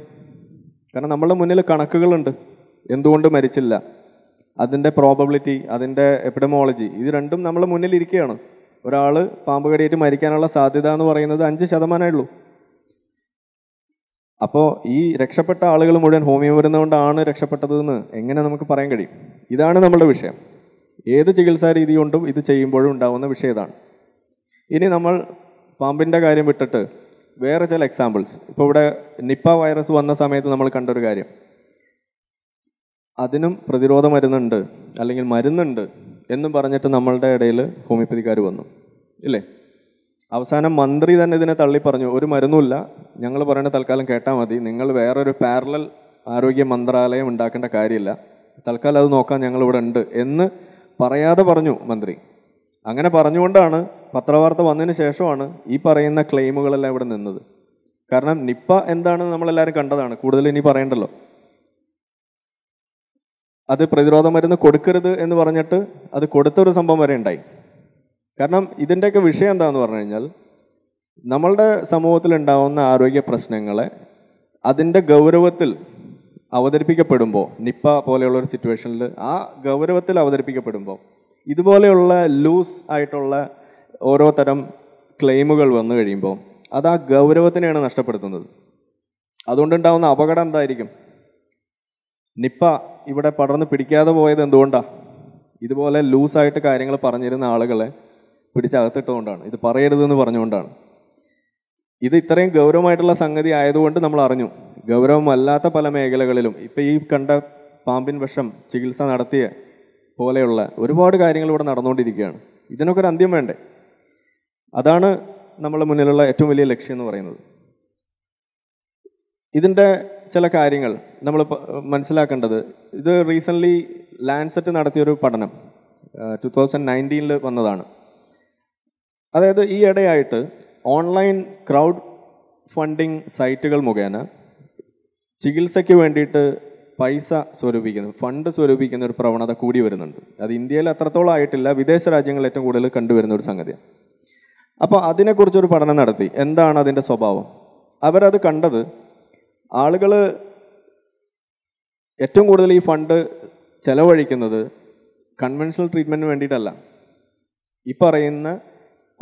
കാരണം നമ്മളുടെ മുന്നിൽ കണക്കുകളുണ്ട് എന്തുകൊണ്ട് മരിച്ചില്ല അതിൻ്റെ പ്രോബബിലിറ്റി അതിൻ്റെ എപ്പിഡമോളജി ഇത് രണ്ടും നമ്മളെ മുന്നിൽ ഇരിക്കുകയാണ് ഒരാൾ പാമ്പ് കടിയേറ്റ് മരിക്കാനുള്ള സാധ്യത എന്ന് പറയുന്നത് അഞ്ച് ശതമാനമേ ഉള്ളൂ അപ്പോൾ ഈ രക്ഷപ്പെട്ട ആളുകൾ മുഴുവൻ ഹോമിയോ വരുന്നതുകൊണ്ടാണ് രക്ഷപ്പെട്ടതെന്ന് എങ്ങനെ നമുക്ക് പറയാൻ കഴിയും ഇതാണ് നമ്മളുടെ വിഷയം ഏത് ചികിത്സാ രീതി കൊണ്ടും ഇത് ചെയ്യുമ്പോഴും ഉണ്ടാകുന്ന വിഷയം ഇതാണ് ഇനി നമ്മൾ പാമ്പിൻ്റെ കാര്യം വിട്ടിട്ട് വേറെ ചില എക്സാമ്പിൾസ് ഇപ്പോൾ ഇവിടെ നിപ്പ വൈറസ് വന്ന സമയത്ത് നമ്മൾ കണ്ടൊരു കാര്യം അതിനും പ്രതിരോധ മരുന്നുണ്ട് അല്ലെങ്കിൽ മരുന്നുണ്ട് എന്ന് പറഞ്ഞിട്ട് നമ്മളുടെ ഇടയിൽ ഹോമിയോപ്പതിക്കാർ വന്നു ഇല്ലേ അവസാനം മന്ത്രി തന്നെ ഇതിനെ തള്ളി പറഞ്ഞു ഒരു മരുന്നുമില്ല ഞങ്ങൾ പറയുന്ന തൽക്കാലം കേട്ടാൽ മതി നിങ്ങൾ വേറൊരു പാരലൽ ആരോഗ്യ മന്ത്രാലയം ഉണ്ടാക്കേണ്ട കാര്യമില്ല തൽക്കാലം അത് നോക്കാൻ ഞങ്ങളിവിടെ ഉണ്ട് എന്ന് പറയാതെ പറഞ്ഞു മന്ത്രി അങ്ങനെ പറഞ്ഞുകൊണ്ടാണ് പത്രവാർത്ത വന്നതിന് ശേഷമാണ് ഈ പറയുന്ന ക്ലെയിമുകളെല്ലാം ഇവിടെ നിന്നത് കാരണം നിപ്പ എന്താണെന്ന് നമ്മളെല്ലാവരും കണ്ടതാണ് കൂടുതൽ ഇനി പറയണ്ടല്ലോ അത് പ്രതിരോധ മരുന്ന് കൊടുക്കരുത് എന്ന് പറഞ്ഞിട്ട് അത് കൊടുത്തൊരു സംഭവം വരെ ഉണ്ടായി കാരണം ഇതിൻ്റെയൊക്കെ വിഷയം എന്താണെന്ന് പറഞ്ഞു കഴിഞ്ഞാൽ നമ്മളുടെ സമൂഹത്തിൽ ഉണ്ടാകുന്ന ആരോഗ്യ പ്രശ്നങ്ങളെ അതിൻ്റെ ഗൗരവത്തിൽ അവതരിപ്പിക്കപ്പെടുമ്പോൾ നിപ്പ പോലെയുള്ള ഒരു സിറ്റുവേഷനിൽ ആ ഗൗരവത്തിൽ അവതരിപ്പിക്കപ്പെടുമ്പോൾ ഇതുപോലെയുള്ള ലൂസ് ആയിട്ടുള്ള ഓരോ തരം ക്ലെയിമുകൾ വന്നു കഴിയുമ്പോൾ അത് ആ ഗൗരവത്തിനെയാണ് നഷ്ടപ്പെടുത്തുന്നത് അതുകൊണ്ടുണ്ടാവുന്ന അപകടം എന്തായിരിക്കും നിപ്പ ഇവിടെ പടർന്ന് പിടിക്കാതെ പോയത് എന്തുകൊണ്ടാണ് ഇതുപോലെ ലൂസായിട്ട് കാര്യങ്ങൾ പറഞ്ഞിരുന്ന ആളുകളെ പിടിച്ചകത്തിട്ടുകൊണ്ടാണ് ഇത് പറയരുതെന്ന് പറഞ്ഞുകൊണ്ടാണ് ഇത് ഇത്രയും ഗൗരവമായിട്ടുള്ള സംഗതി ആയതുകൊണ്ട് നമ്മൾ അറിഞ്ഞു ഗൗരവമല്ലാത്ത പല മേഖലകളിലും ഇപ്പം ഈ കണ്ട പാമ്പിൻ വിഷം ചികിത്സ നടത്തിയ പോലെയുള്ള ഒരുപാട് കാര്യങ്ങൾ ഇവിടെ നടന്നുകൊണ്ടിരിക്കുകയാണ് ഇതിനൊക്കെ ഒരു അന്ത്യം വേണ്ടേ അതാണ് നമ്മുടെ മുന്നിലുള്ള ഏറ്റവും വലിയ ലക്ഷ്യം എന്ന് പറയുന്നത് ഇതിൻ്റെ ചില കാര്യങ്ങൾ നമ്മൾ മനസ്സിലാക്കേണ്ടത് ഇത് റീസെൻ്റ്ലി ലാൻഡ്സെറ്റ് നടത്തിയൊരു പഠനം ടു തൗസൻഡ് നയൻറ്റീനിൽ വന്നതാണ് അതായത് ഈ ഇടയായിട്ട് ഓൺലൈൻ ക്രൗഡ് ഫണ്ടിങ് സൈറ്റുകൾ മുഖേന ചികിത്സയ്ക്ക് വേണ്ടിയിട്ട് പൈസ സ്വരൂപിക്കുന്ന ഫണ്ട് സ്വരൂപിക്കുന്ന ഒരു പ്രവണത കൂടി വരുന്നുണ്ട് അത് ഇന്ത്യയിൽ അത്രത്തോളം ആയിട്ടില്ല വിദേശ രാജ്യങ്ങളിൽ ഏറ്റവും കൂടുതൽ കണ്ടുവരുന്ന ഒരു സംഗതിയാണ് അപ്പോൾ അതിനെക്കുറിച്ചൊരു പഠനം നടത്തി എന്താണ് അതിൻ്റെ സ്വഭാവം അവരത് കണ്ടത് ആളുകൾ ഏറ്റവും കൂടുതൽ ഈ ഫണ്ട് ചെലവഴിക്കുന്നത് കൺവെൻഷണൽ ട്രീറ്റ്മെൻറ്റിന് വേണ്ടിയിട്ടല്ല ഈ പറയുന്ന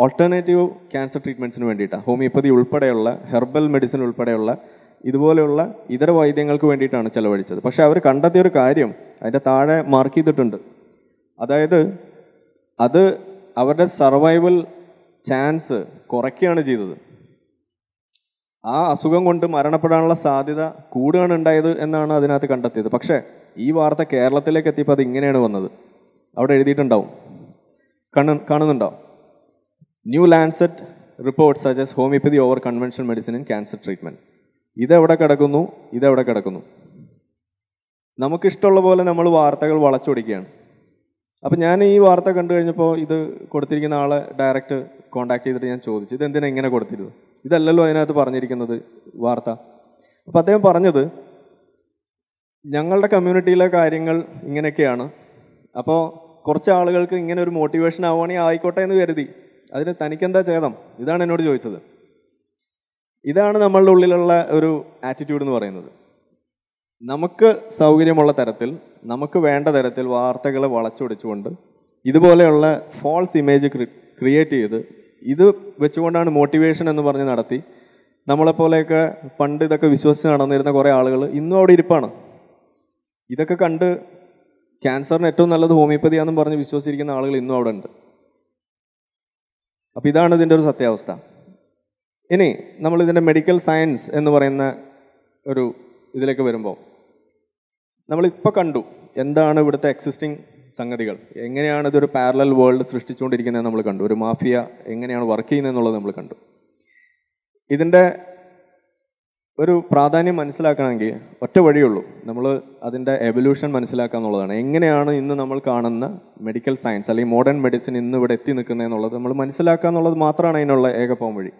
ഓൾട്ടർനേറ്റീവ് ക്യാൻസർ ട്രീറ്റ്മെൻറ്റ്സിന് വേണ്ടിയിട്ടാണ് ഹോമിയോപ്പതി ഉൾപ്പെടെയുള്ള ഹെർബൽ മെഡിസിൻ ഉൾപ്പെടെയുള്ള ഇതുപോലെയുള്ള ഇതര വൈദ്യങ്ങൾക്ക് വേണ്ടിയിട്ടാണ് ചെലവഴിച്ചത് പക്ഷേ അവർ കണ്ടെത്തിയ ഒരു കാര്യം അതിൻ്റെ താഴെ മാർക്ക് ചെയ്തിട്ടുണ്ട് അതായത് അത് അവരുടെ സർവൈവൽ ചാൻസ് കുറയ്ക്കുകയാണ് ചെയ്തത് ആ അസുഖം കൊണ്ട് മരണപ്പെടാനുള്ള സാധ്യത കൂടുകയാണ് ഉണ്ടായത് എന്നാണ് അതിനകത്ത് കണ്ടെത്തിയത് പക്ഷേ ഈ വാർത്ത കേരളത്തിലേക്ക് എത്തിയപ്പോൾ അത് ഇങ്ങനെയാണ് വന്നത് അവിടെ എഴുതിയിട്ടുണ്ടാവും കണ്ണു കാണുന്നുണ്ടോ ന്യൂ ലാൻസെറ്റ് റിപ്പോർട്ട് സജസ് homeopathy over convention medicine in cancer treatment ഇതെവിടെ കിടക്കുന്നു ഇതെവിടെ കിടക്കുന്നു നമുക്കിഷ്ടമുള്ള പോലെ നമ്മൾ വാർത്തകൾ വളച്ചൊടിക്കുകയാണ് അപ്പം ഞാൻ ഈ വാർത്ത കണ്ടു കഴിഞ്ഞപ്പോൾ ഇത് കൊടുത്തിരിക്കുന്ന ആളെ ഡയറക്റ്റ് കോണ്ടാക്ട് ചെയ്തിട്ട് ഞാൻ ചോദിച്ചു ഇത് എന്തിനാ ഇങ്ങനെ കൊടുത്തിരുന്നത് ഇതല്ലല്ലോ അതിനകത്ത് പറഞ്ഞിരിക്കുന്നത് വാർത്ത അപ്പം അദ്ദേഹം പറഞ്ഞത് ഞങ്ങളുടെ കമ്മ്യൂണിറ്റിയിലെ കാര്യങ്ങൾ ഇങ്ങനെയൊക്കെയാണ് അപ്പോൾ കുറച്ച് ആളുകൾക്ക് ഇങ്ങനെ ഒരു മോട്ടിവേഷൻ ആവുകയാണെങ്കിൽ ആയിക്കോട്ടെ എന്ന് കരുതി അതിന് തനിക്കെന്താ ചേതം ഇതാണ് എന്നോട് ചോദിച്ചത് ഇതാണ് നമ്മളുടെ ഉള്ളിലുള്ള ഒരു ആറ്റിറ്റ്യൂഡ് എന്ന് പറയുന്നത് നമുക്ക് സൗകര്യമുള്ള തരത്തിൽ നമുക്ക് വേണ്ട തരത്തിൽ വാർത്തകളെ വളച്ചൊടിച്ചുകൊണ്ട് ഇതുപോലെയുള്ള ഫോൾസ് ഇമേജ് ക്രിയേറ്റ് ചെയ്ത് ഇത് വെച്ചുകൊണ്ടാണ് മോട്ടിവേഷൻ എന്ന് പറഞ്ഞ് നടത്തി നമ്മളെപ്പോലെയൊക്കെ പണ്ട് ഇതൊക്കെ വിശ്വസിച്ച് നടന്നിരുന്ന കുറേ ആളുകൾ ഇന്നും അവിടെ ഇരിപ്പാണ് ഇതൊക്കെ കണ്ട് ക്യാൻസറിന് ഏറ്റവും നല്ലത് ഹോമിയോപ്പതിയാണെന്ന് പറഞ്ഞ് വിശ്വസിച്ചിരിക്കുന്ന ആളുകൾ ഇന്നും അവിടെ ഉണ്ട് അപ്പോൾ ഇതാണ് ഇതിൻ്റെ ഒരു സത്യാവസ്ഥ ഇനി നമ്മൾ ഇതിൻ്റെ മെഡിക്കൽ സയൻസ് എന്ന് പറയുന്ന ഒരു ഇതിലേക്ക് വരുമ്പോൾ നമ്മളിപ്പോൾ കണ്ടു എന്താണ് ഇവിടുത്തെ എക്സിസ്റ്റിംഗ് സംഗതികൾ എങ്ങനെയാണ് ഇതൊരു പാരലൽ വേൾഡ് സൃഷ്ടിച്ചുകൊണ്ടിരിക്കുന്നത് നമ്മൾ കണ്ടു ഒരു മാഫിയ എങ്ങനെയാണ് വർക്ക് ചെയ്യുന്നത് എന്നുള്ളത് നമ്മൾ കണ്ടു ഇതിൻ്റെ ഒരു പ്രാധാന്യം മനസ്സിലാക്കണമെങ്കിൽ ഒറ്റ വഴിയുള്ളൂ നമ്മൾ അതിൻ്റെ എവല്യൂഷൻ മനസ്സിലാക്കുക എന്നുള്ളതാണ് എങ്ങനെയാണ് ഇന്ന് നമ്മൾ കാണുന്ന മെഡിക്കൽ സയൻസ് അല്ലെങ്കിൽ മോഡേൺ മെഡിസിൻ ഇന്ന് ഇവിടെ എത്തി നിൽക്കുന്നത് എന്നുള്ളത് നമ്മൾ മനസ്സിലാക്കുക എന്നുള്ളത് മാത്രമാണ് അതിനുള്ള ഏകപോം വഴി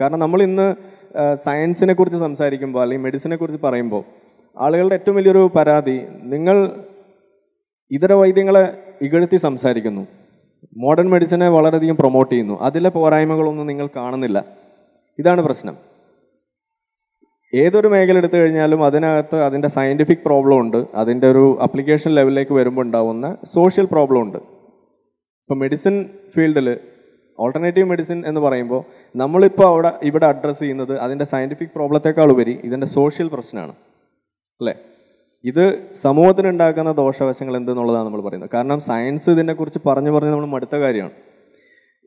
കാരണം നമ്മൾ ഇന്ന് സയൻസിനെ കുറിച്ച് സംസാരിക്കുമ്പോൾ അല്ലെങ്കിൽ മെഡിസിനെ കുറിച്ച് പറയുമ്പോൾ ആളുകളുടെ ഏറ്റവും വലിയൊരു പരാതി നിങ്ങൾ ഇതര വൈദ്യങ്ങളെ ഇകഴ്ത്തി സംസാരിക്കുന്നു മോഡേൺ മെഡിസിനെ വളരെയധികം പ്രൊമോട്ട് ചെയ്യുന്നു അതിലെ പോരായ്മകളൊന്നും നിങ്ങൾ കാണുന്നില്ല ഇതാണ് പ്രശ്നം ഏതൊരു മേഖല എടുത്തു കഴിഞ്ഞാലും അതിനകത്ത് അതിൻ്റെ സയൻറ്റിഫിക് പ്രോബ്ലം ഉണ്ട് അതിൻ്റെ ഒരു അപ്ലിക്കേഷൻ ലെവലിലേക്ക് വരുമ്പോൾ ഉണ്ടാവുന്ന സോഷ്യൽ പ്രോബ്ലം ഉണ്ട് ഇപ്പോൾ മെഡിസിൻ ഫീൽഡിൽ ഓൾട്ടർനേറ്റീവ് മെഡിസിൻ എന്ന് പറയുമ്പോൾ നമ്മളിപ്പോൾ അവിടെ ഇവിടെ അഡ്രസ്സ് ചെയ്യുന്നത് അതിൻ്റെ സയൻറ്റിഫിക് പ്രോബ്ലത്തെക്കാൾ ഉപരി ഇതിൻ്റെ സോഷ്യൽ പ്രശ്നമാണ് അല്ലേ ഇത് സമൂഹത്തിനുണ്ടാക്കുന്ന ദോഷവശങ്ങൾ എന്തെന്നുള്ളതാണ് നമ്മൾ പറയുന്നത് കാരണം സയൻസ് ഇതിനെക്കുറിച്ച് പറഞ്ഞു പറഞ്ഞ് നമ്മൾ മടുത്ത കാര്യമാണ്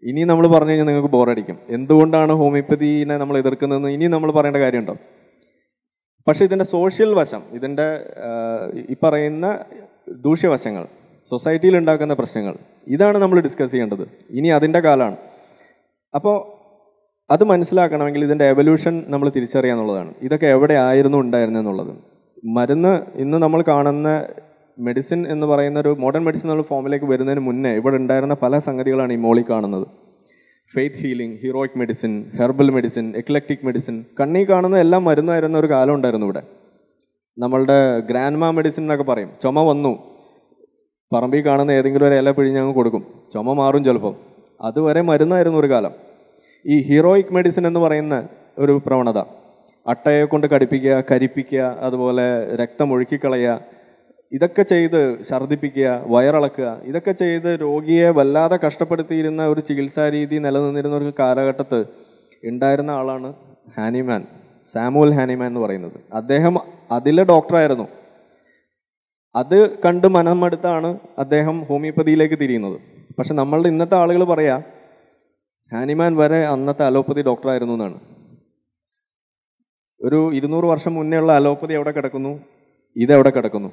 ഇനി നമ്മൾ പറഞ്ഞു കഴിഞ്ഞാൽ നിങ്ങൾക്ക് ബോറടിക്കും എന്തുകൊണ്ടാണ് ഹോമിയോപ്പതിനെ നമ്മൾ എതിർക്കുന്നതെന്ന് ഇനി നമ്മൾ പറയേണ്ട കാര്യമുണ്ടോ പക്ഷേ ഇതിൻ്റെ സോഷ്യൽ വശം ഇതിൻ്റെ ഈ പറയുന്ന ദൂഷ്യവശങ്ങൾ സൊസൈറ്റിയിൽ ഉണ്ടാക്കുന്ന പ്രശ്നങ്ങൾ ഇതാണ് നമ്മൾ ഡിസ്കസ് ചെയ്യേണ്ടത് ഇനി അതിൻ്റെ കാലമാണ് അപ്പോൾ അത് മനസ്സിലാക്കണമെങ്കിൽ ഇതിൻ്റെ എവല്യൂഷൻ നമ്മൾ തിരിച്ചറിയാന്നുള്ളതാണ് ഇതൊക്കെ എവിടെ ആയിരുന്നു എന്നുള്ളത് മരുന്ന് ഇന്ന് നമ്മൾ കാണുന്ന മെഡിസിൻ എന്ന് പറയുന്ന ഒരു മോഡേൺ മെഡിസിൻ എന്നുള്ള ഫോമിലേക്ക് വരുന്നതിന് മുന്നേ ഇവിടെ ഉണ്ടായിരുന്ന പല സംഗതികളാണ് ഈ മോളി കാണുന്നത് faith healing heroic medicine herbal medicine eclectic medicine കണ്ണി കാണുന്ന എല്ലാം മരുന്നായിരുന്ന ഒരു കാലം ഉണ്ടായിരുന്നു ഇവിടെ നമ്മളുടെ ഗ്രാൻഡ് മാ മെഡിസിൻ എന്നൊക്കെ പറയും ചുമ വന്നു പറമ്പിൽ കാണുന്ന ഏതെങ്കിലും ഒരു ഇല പിഴിഞ്ഞ് അങ്ങ് കൊടുക്കും ചുമ മാറും ചിലപ്പം അതുവരെ മരുന്നായിരുന്നു ഒരു കാലം ഈ ഹീറോയിക് മെഡിസിൻ എന്ന് പറയുന്ന ഒരു പ്രവണത അട്ടയെ കൊണ്ട് കടിപ്പിക്കുക കരിപ്പിക്കുക അതുപോലെ രക്തം ഒഴുക്കിക്കളയുക ഇതൊക്കെ ചെയ്ത് ഛർദ്ദിപ്പിക്കുക വയറിളക്കുക ഇതൊക്കെ ചെയ്ത് രോഗിയെ വല്ലാതെ കഷ്ടപ്പെടുത്തിയിരുന്ന ഒരു ചികിത്സാ രീതി നിലനിന്നിരുന്ന ഒരു കാലഘട്ടത്ത് ഉണ്ടായിരുന്ന ആളാണ് ഹാനിമാൻ സാമുവൽ ഹാനിമാൻ എന്ന് പറയുന്നത് അദ്ദേഹം അതിലെ ഡോക്ടറായിരുന്നു അത് കണ്ട് മനമെടുത്താണ് അദ്ദേഹം ഹോമിയോപ്പതിയിലേക്ക് തിരിയുന്നത് പക്ഷെ നമ്മളുടെ ഇന്നത്തെ ആളുകൾ പറയാ ഹാനിമാൻ വരെ അന്നത്തെ അലോപ്പതി ഡോക്ടറായിരുന്നു എന്നാണ് ഒരു ഇരുന്നൂറ് വർഷം മുന്നേ ഉള്ള അലോപ്പതി എവിടെ കിടക്കുന്നു ഇതെവിടെ കിടക്കുന്നു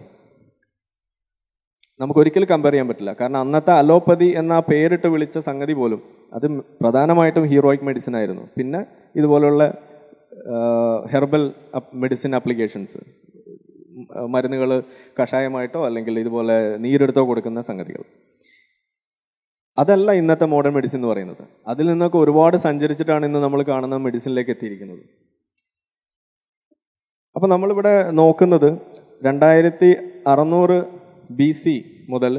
നമുക്കൊരിക്കലും കമ്പയർ ചെയ്യാൻ പറ്റില്ല കാരണം അന്നത്തെ അലോപ്പതി എന്ന പേരിട്ട് വിളിച്ച സംഗതി പോലും അത് പ്രധാനമായിട്ടും ഹീറോയിക് മെഡിസിൻ ആയിരുന്നു പിന്നെ ഇതുപോലുള്ള ഹെർബൽ മെഡിസിൻ ആപ്ലിക്കേഷൻസ് മരുന്നുകൾ കഷായമായിട്ടോ അല്ലെങ്കിൽ ഇതുപോലെ നീരെടുത്തോ കൊടുക്കുന്ന സംഗതികൾ അതല്ല ഇന്നത്തെ മോഡേൺ മെഡിസിൻ എന്ന് പറയുന്നത് അതിൽ നിന്നൊക്കെ ഒരുപാട് സഞ്ചരിച്ചിട്ടാണ് ഇന്ന് നമ്മൾ കാണുന്ന മെഡിസിനിലേക്ക് എത്തിയിരിക്കുന്നത് അപ്പോൾ നമ്മളിവിടെ നോക്കുന്നത് രണ്ടായിരത്തി അറുന്നൂറ് ബി സി മുതൽ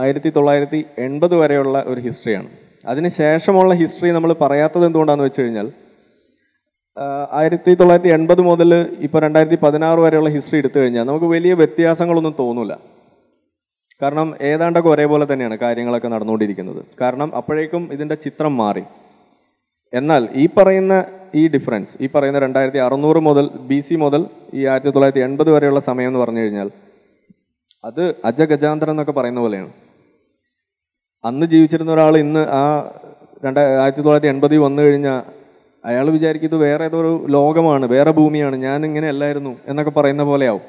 ആയിരത്തി തൊള്ളായിരത്തി എൺപത് വരെയുള്ള ഒരു ഹിസ്റ്ററിയാണ് അതിന് ശേഷമുള്ള ഹിസ്റ്ററി നമ്മൾ പറയാത്തത് എന്തുകൊണ്ടാണെന്ന് വെച്ച് കഴിഞ്ഞാൽ ആയിരത്തി തൊള്ളായിരത്തി എൺപത് മുതൽ ഇപ്പോൾ രണ്ടായിരത്തി പതിനാറ് വരെയുള്ള ഹിസ്റ്ററി എടുത്തു കഴിഞ്ഞാൽ നമുക്ക് വലിയ വ്യത്യാസങ്ങളൊന്നും തോന്നില്ല കാരണം ഏതാണ്ടൊക്കെ ഒരേപോലെ തന്നെയാണ് കാര്യങ്ങളൊക്കെ നടന്നുകൊണ്ടിരിക്കുന്നത് കാരണം അപ്പോഴേക്കും ഇതിൻ്റെ ചിത്രം മാറി എന്നാൽ ഈ പറയുന്ന ഈ ഡിഫറൻസ് ഈ പറയുന്ന രണ്ടായിരത്തി അറുന്നൂറ് മുതൽ ബി സി മുതൽ ഈ ആയിരത്തി തൊള്ളായിരത്തി എൺപത് വരെയുള്ള സമയം എന്ന് പറഞ്ഞു കഴിഞ്ഞാൽ അത് അജഗജാന്തരം എന്നൊക്കെ പറയുന്ന പോലെയാണ് അന്ന് ജീവിച്ചിരുന്ന ഒരാൾ ഇന്ന് ആ രണ്ടായിരത്തി തൊള്ളായിരത്തി എൺപതിൽ വന്നു കഴിഞ്ഞാൽ അയാൾ വിചാരിക്കും ഇത് വേറെ ഏതോ ഒരു ലോകമാണ് വേറെ ഭൂമിയാണ് ഞാൻ ഇങ്ങനെ അല്ലായിരുന്നു എന്നൊക്കെ പറയുന്ന പോലെയാവും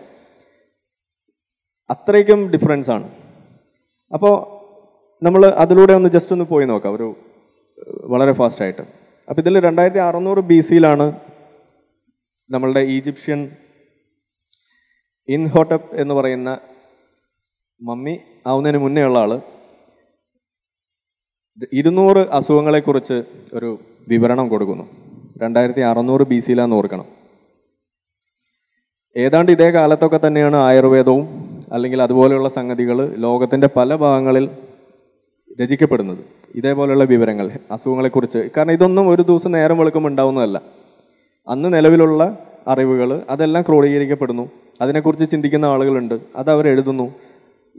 അത്രയ്ക്കും ഡിഫറൻസ് ആണ് അപ്പോൾ നമ്മൾ അതിലൂടെ ഒന്ന് ജസ്റ്റ് ഒന്ന് പോയി നോക്കാം ഒരു വളരെ ഫാസ്റ്റായിട്ട് അപ്പോൾ ഇതിൽ രണ്ടായിരത്തി അറുന്നൂറ് ബി സിയിലാണ് നമ്മളുടെ ഈജിപ്ഷ്യൻ ഇൻഹോട്ടപ്പ് എന്ന് പറയുന്ന മമ്മി ആവുന്നതിന് മുന്നേ ഉള്ള ആൾ ഇരുന്നൂറ് അസുഖങ്ങളെക്കുറിച്ച് ഒരു വിവരണം കൊടുക്കുന്നു രണ്ടായിരത്തി അറുന്നൂറ് ബി സിയിലാന്ന് ഓർക്കണം ഏതാണ്ട് ഇതേ കാലത്തൊക്കെ തന്നെയാണ് ആയുർവേദവും അല്ലെങ്കിൽ അതുപോലെയുള്ള സംഗതികൾ ലോകത്തിൻ്റെ പല ഭാഗങ്ങളിൽ രചിക്കപ്പെടുന്നത് ഇതേപോലെയുള്ള വിവരങ്ങൾ അസുഖങ്ങളെക്കുറിച്ച് കാരണം ഇതൊന്നും ഒരു ദിവസം നേരം വെളുക്കുമ്പോൾ ഉണ്ടാവുന്നതല്ല അന്ന് നിലവിലുള്ള അറിവുകൾ അതെല്ലാം ക്രോഡീകരിക്കപ്പെടുന്നു അതിനെക്കുറിച്ച് ചിന്തിക്കുന്ന ആളുകളുണ്ട് അത് അവർ എഴുതുന്നു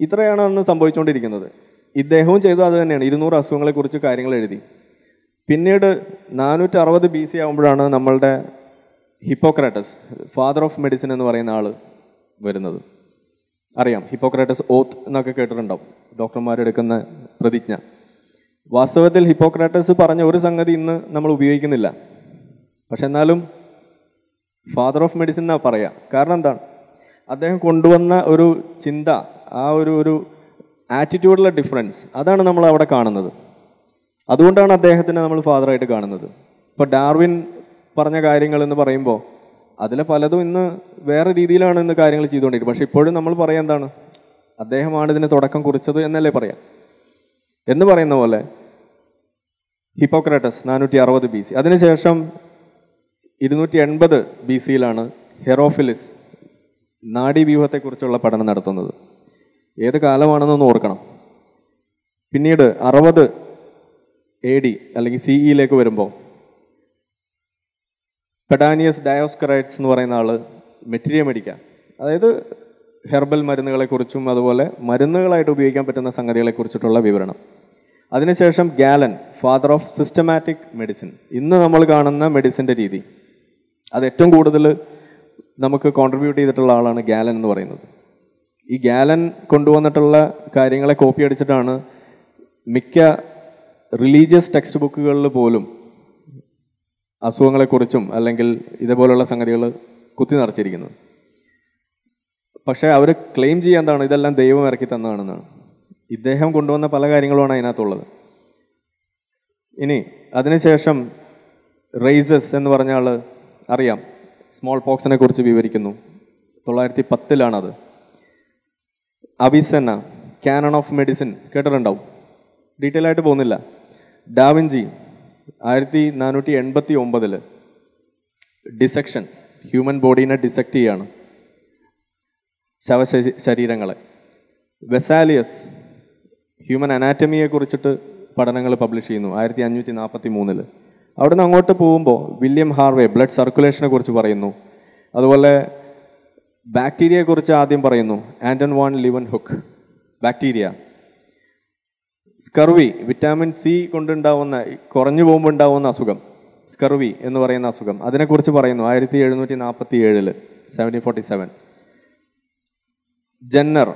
ഇത്രയാണ് അന്ന് സംഭവിച്ചുകൊണ്ടിരിക്കുന്നത് ഇദ്ദേഹവും ചെയ്തത് അത് തന്നെയാണ് ഇരുന്നൂറ് അസുഖങ്ങളെക്കുറിച്ച് കാര്യങ്ങൾ എഴുതി പിന്നീട് നാനൂറ്റി അറുപത് ബി സി ആകുമ്പോഴാണ് നമ്മളുടെ ഹിപ്പോക്രാറ്റസ് ഫാദർ ഓഫ് മെഡിസിൻ എന്ന് പറയുന്ന ആൾ വരുന്നത് അറിയാം ഹിപ്പോക്രാറ്റസ് ഓത്ത് എന്നൊക്കെ കേട്ടിട്ടുണ്ടാവും ഡോക്ടർമാരെടുക്കുന്ന പ്രതിജ്ഞ വാസ്തവത്തിൽ ഹിപ്പോക്രാറ്റസ് പറഞ്ഞ ഒരു സംഗതി ഇന്ന് നമ്മൾ ഉപയോഗിക്കുന്നില്ല പക്ഷെ എന്നാലും ഫാദർ ഓഫ് മെഡിസിൻ എന്നാണ് പറയാം കാരണം എന്താണ് അദ്ദേഹം കൊണ്ടുവന്ന ഒരു ചിന്ത ആ ഒരു ഒരു ആറ്റിറ്റ്യൂഡിലെ ഡിഫറൻസ് അതാണ് നമ്മൾ അവിടെ കാണുന്നത് അതുകൊണ്ടാണ് അദ്ദേഹത്തിനെ നമ്മൾ ഫാദറായിട്ട് കാണുന്നത് ഇപ്പോൾ ഡാർവിൻ പറഞ്ഞ കാര്യങ്ങൾ എന്ന് പറയുമ്പോൾ അതിലെ പലതും ഇന്ന് വേറെ രീതിയിലാണ് ഇന്ന് കാര്യങ്ങൾ ചെയ്തുകൊണ്ടിരിക്കുന്നത് പക്ഷേ ഇപ്പോഴും നമ്മൾ പറയാൻ എന്താണ് അദ്ദേഹമാണ് ഇതിന് തുടക്കം കുറിച്ചത് എന്നല്ലേ പറയാം എന്ന് പറയുന്ന പോലെ ഹിപ്പോക്രാറ്റസ് നാനൂറ്റി അറുപത് ബി സി അതിനുശേഷം ഇരുന്നൂറ്റി എൺപത് ബി സിയിലാണ് ഹെറോഫിലിസ് നാഡീവ്യൂഹത്തെക്കുറിച്ചുള്ള പഠനം നടത്തുന്നത് ഏത് കാലമാണെന്നൊന്ന് ഓർക്കണം പിന്നീട് അറുപത് എ ഡി അല്ലെങ്കിൽ സിഇയിലേക്ക് e വരുമ്പോൾ പെഡാനിയസ് ഡയോസ്കറൈറ്റ്സ് എന്ന് പറയുന്ന ആൾ മെറ്റീരിയ മെഡിക്ക അതായത് ഹെർബൽ മരുന്നുകളെക്കുറിച്ചും അതുപോലെ മരുന്നുകളായിട്ട് ഉപയോഗിക്കാൻ പറ്റുന്ന സംഗതികളെക്കുറിച്ചിട്ടുള്ള വിവരണം അതിനുശേഷം Galen father of systematic medicine ഇന്ന് നമ്മൾ കാണുന്ന മെഡിസിൻ്റെ രീതി അത് ഏറ്റവും കൂടുതൽ നമുക്ക് കോൺട്രിബ്യൂട്ട് ചെയ്തിട്ടുള്ള ആളാണ് ഗാലൻ എന്ന് പറയുന്നത് ഈ ഗാലൻ കൊണ്ടുവന്നിട്ടുള്ള കാര്യങ്ങളെ കോപ്പി അടിച്ചിട്ടാണ് മിക്ക റിലീജിയസ് ടെക്സ്റ്റ് ബുക്കുകളിൽ പോലും അസുഖങ്ങളെക്കുറിച്ചും അല്ലെങ്കിൽ ഇതേപോലെയുള്ള സംഗതികൾ കുത്തി നിറച്ചിരിക്കുന്നത് പക്ഷേ അവർ ക്ലെയിം ചെയ്യാന്താണ് ഇതെല്ലാം ദൈവം ഇറക്കി തന്നതാണെന്നാണ് ഇദ്ദേഹം കൊണ്ടുവന്ന പല കാര്യങ്ങളുമാണ് അതിനകത്തുള്ളത് ഇനി അതിനുശേഷം റൈസസ് എന്ന് പറഞ്ഞാൽ അറിയാം സ്മോൾ പോക്സിനെ കുറിച്ച് വിവരിക്കുന്നു തൊള്ളായിരത്തി പത്തിലാണത് അവിസെന്ന കാനൺ ഓഫ് മെഡിസിൻ കേട്ടിട്ടുണ്ടാവും ഡീറ്റെയിൽ ആയിട്ട് പോകുന്നില്ല ഡാവിഞ്ചി ആയിരത്തി നാനൂറ്റി എൺപത്തി ഒമ്പതിൽ ഡിസെക്ഷൻ ഹ്യൂമൻ ബോഡീനെ ഡിസെക്റ്റ് ചെയ്യാണ് ശവശ ശരീരങ്ങളെ വെസാലിയസ് ഹ്യൂമൻ അനാറ്റമിയെ കുറിച്ചിട്ട് പഠനങ്ങൾ പബ്ലിഷ് ചെയ്യുന്നു ആയിരത്തി അഞ്ഞൂറ്റി നാൽപ്പത്തി മൂന്നിൽ അവിടുന്ന് അങ്ങോട്ട് പോകുമ്പോൾ വില്യം ഹാർവേ ബ്ലഡ് സർക്കുലേഷനെ കുറിച്ച് പറയുന്നു അതുപോലെ ബാക്ടീരിയയെക്കുറിച്ച് ആദ്യം പറയുന്നു Anton van Leeuwenhoek bacteria scurvy vitamin C കൊണ്ടുണ്ടാവുന്ന കുറഞ്ഞു പോകുമ്പോൾ ഉണ്ടാവുന്ന അസുഖം സ്കർവി എന്ന് പറയുന്ന അസുഖം അതിനെക്കുറിച്ച് പറയുന്നു ആയിരത്തി എഴുന്നൂറ്റി നാൽപ്പത്തി ഏഴിൽ seventeen forty seven Jenner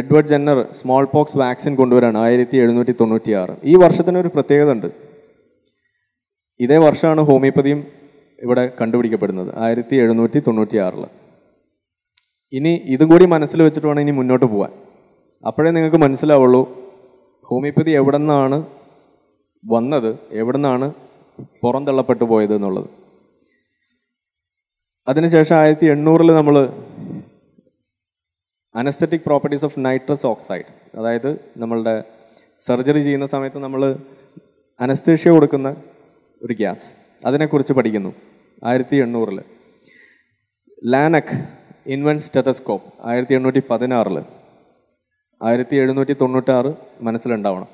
Edward Jenner smallpox vaccine കൊണ്ടുവരാണ് ആയിരത്തി എഴുന്നൂറ്റി തൊണ്ണൂറ്റി ആറ് ഈ വർഷത്തിന് ഒരു പ്രത്യേകത ഉണ്ട് ഇതേ വർഷമാണ് ഹോമിയോപ്പതിയും ഇവിടെ കണ്ടുപിടിക്കപ്പെടുന്നത് ആയിരത്തി എഴുന്നൂറ്റി തൊണ്ണൂറ്റി ആറിൽ ഇനി ഇതും കൂടി മനസ്സിൽ വെച്ചിട്ട് വേണം ഇനി മുന്നോട്ട് പോകാൻ അപ്പോഴേ നിങ്ങൾക്ക് മനസ്സിലാവുള്ളൂ ഹോമിയോപ്പതി എവിടെ നിന്നാണ് വന്നത് എവിടെ നിന്നാണ് പുറന്തള്ളപ്പെട്ടു പോയത് എന്നുള്ളത് അതിനുശേഷം ആയിരത്തി എണ്ണൂറിൽ നമ്മൾ anaesthetic properties of nitrous oxide അതായത് നമ്മളുടെ സർജറി ചെയ്യുന്ന സമയത്ത് നമ്മൾ അനസ്തേഷ്യ കൊടുക്കുന്ന ഒരു ഗ്യാസ് അതിനെക്കുറിച്ച് പഠിക്കുന്നു ആയിരത്തി എണ്ണൂറിൽ ലാനക് ഇൻവെൻസ് ടെതസ്കോപ്പ് ആയിരത്തി എണ്ണൂറ്റി പതിനാറിൽ ആയിരത്തി എഴുന്നൂറ്റി തൊണ്ണൂറ്റാറ് മനസ്സിലുണ്ടാവണം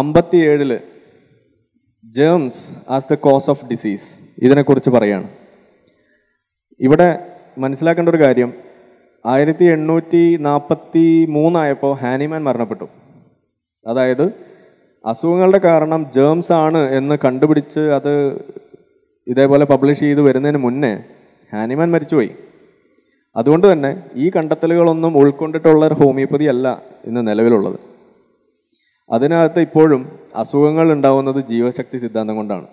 അമ്പത്തിയേഴിൽ germs as the cause of disease ഇതിനെക്കുറിച്ച് പറയാണ് ഇവിടെ മനസ്സിലാക്കേണ്ട ഒരു കാര്യം ആയിരത്തി എണ്ണൂറ്റി നാൽപ്പത്തി മൂന്നായപ്പോൾ ഹാനിമാൻ മരണപ്പെട്ടു അതായത് അസുഖങ്ങളുടെ കാരണം ജേംസ് ആണ് എന്ന് കണ്ടുപിടിച്ച് അത് ഇതേപോലെ പബ്ലിഷ് ചെയ്ത് വരുന്നതിന് മുന്നേ ഹാനിമാൻ മരിച്ചുപോയി അതുകൊണ്ട് തന്നെ ഈ കണ്ടെത്തലുകളൊന്നും ഉൾക്കൊണ്ടിട്ടുള്ള ഒരു ഹോമിയോപ്പതി അല്ല ഇന്ന് നിലവിലുള്ളത് അതിനകത്ത് ഇപ്പോഴും അസുഖങ്ങൾ ഉണ്ടാവുന്നത് ജീവശക്തി സിദ്ധാന്തം കൊണ്ടാണ്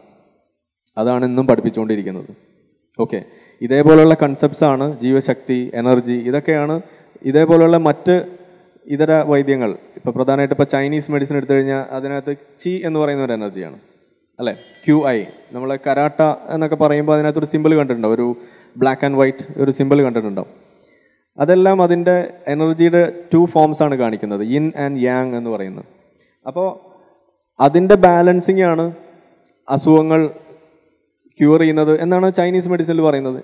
അതാണ് ഇന്നും പഠിപ്പിച്ചുകൊണ്ടിരിക്കുന്നത് ഓക്കെ ഇതേപോലെയുള്ള കൺസെപ്റ്റ്സ് ആണ് ജീവശക്തി എനർജി ഇതൊക്കെയാണ് ഇതേപോലെയുള്ള മറ്റ് ഇതര വൈദ്യങ്ങൾ ഇപ്പോൾ പ്രധാനമായിട്ട് ഇപ്പോൾ ചൈനീസ് മെഡിസിൻ എടുത്തു കഴിഞ്ഞാൽ അതിനകത്ത് ചി എന്ന് പറയുന്ന ഒരു എനർജിയാണ് അല്ലേ ക്യു ഐ നമ്മളെ കരാട്ട എന്നൊക്കെ പറയുമ്പോൾ അതിനകത്തൊരു സിമ്പിൾ കണ്ടിട്ടുണ്ടാവും ഒരു ബ്ലാക്ക് ആൻഡ് വൈറ്റ് ഒരു സിമ്പിൾ കണ്ടിട്ടുണ്ടാവും അതെല്ലാം അതിൻ്റെ എനർജിയുടെ ടു ഫോംസ് ആണ് കാണിക്കുന്നത് ഇൻ ആൻഡ് യാങ് എന്ന് പറയുന്നത് അപ്പോൾ അതിൻ്റെ ബാലൻസിങ് ആണ് അസുഖങ്ങൾ ക്യൂർ ചെയ്യുന്നത് എന്നാണ് ചൈനീസ് മെഡിസിനിൽ പറയുന്നത്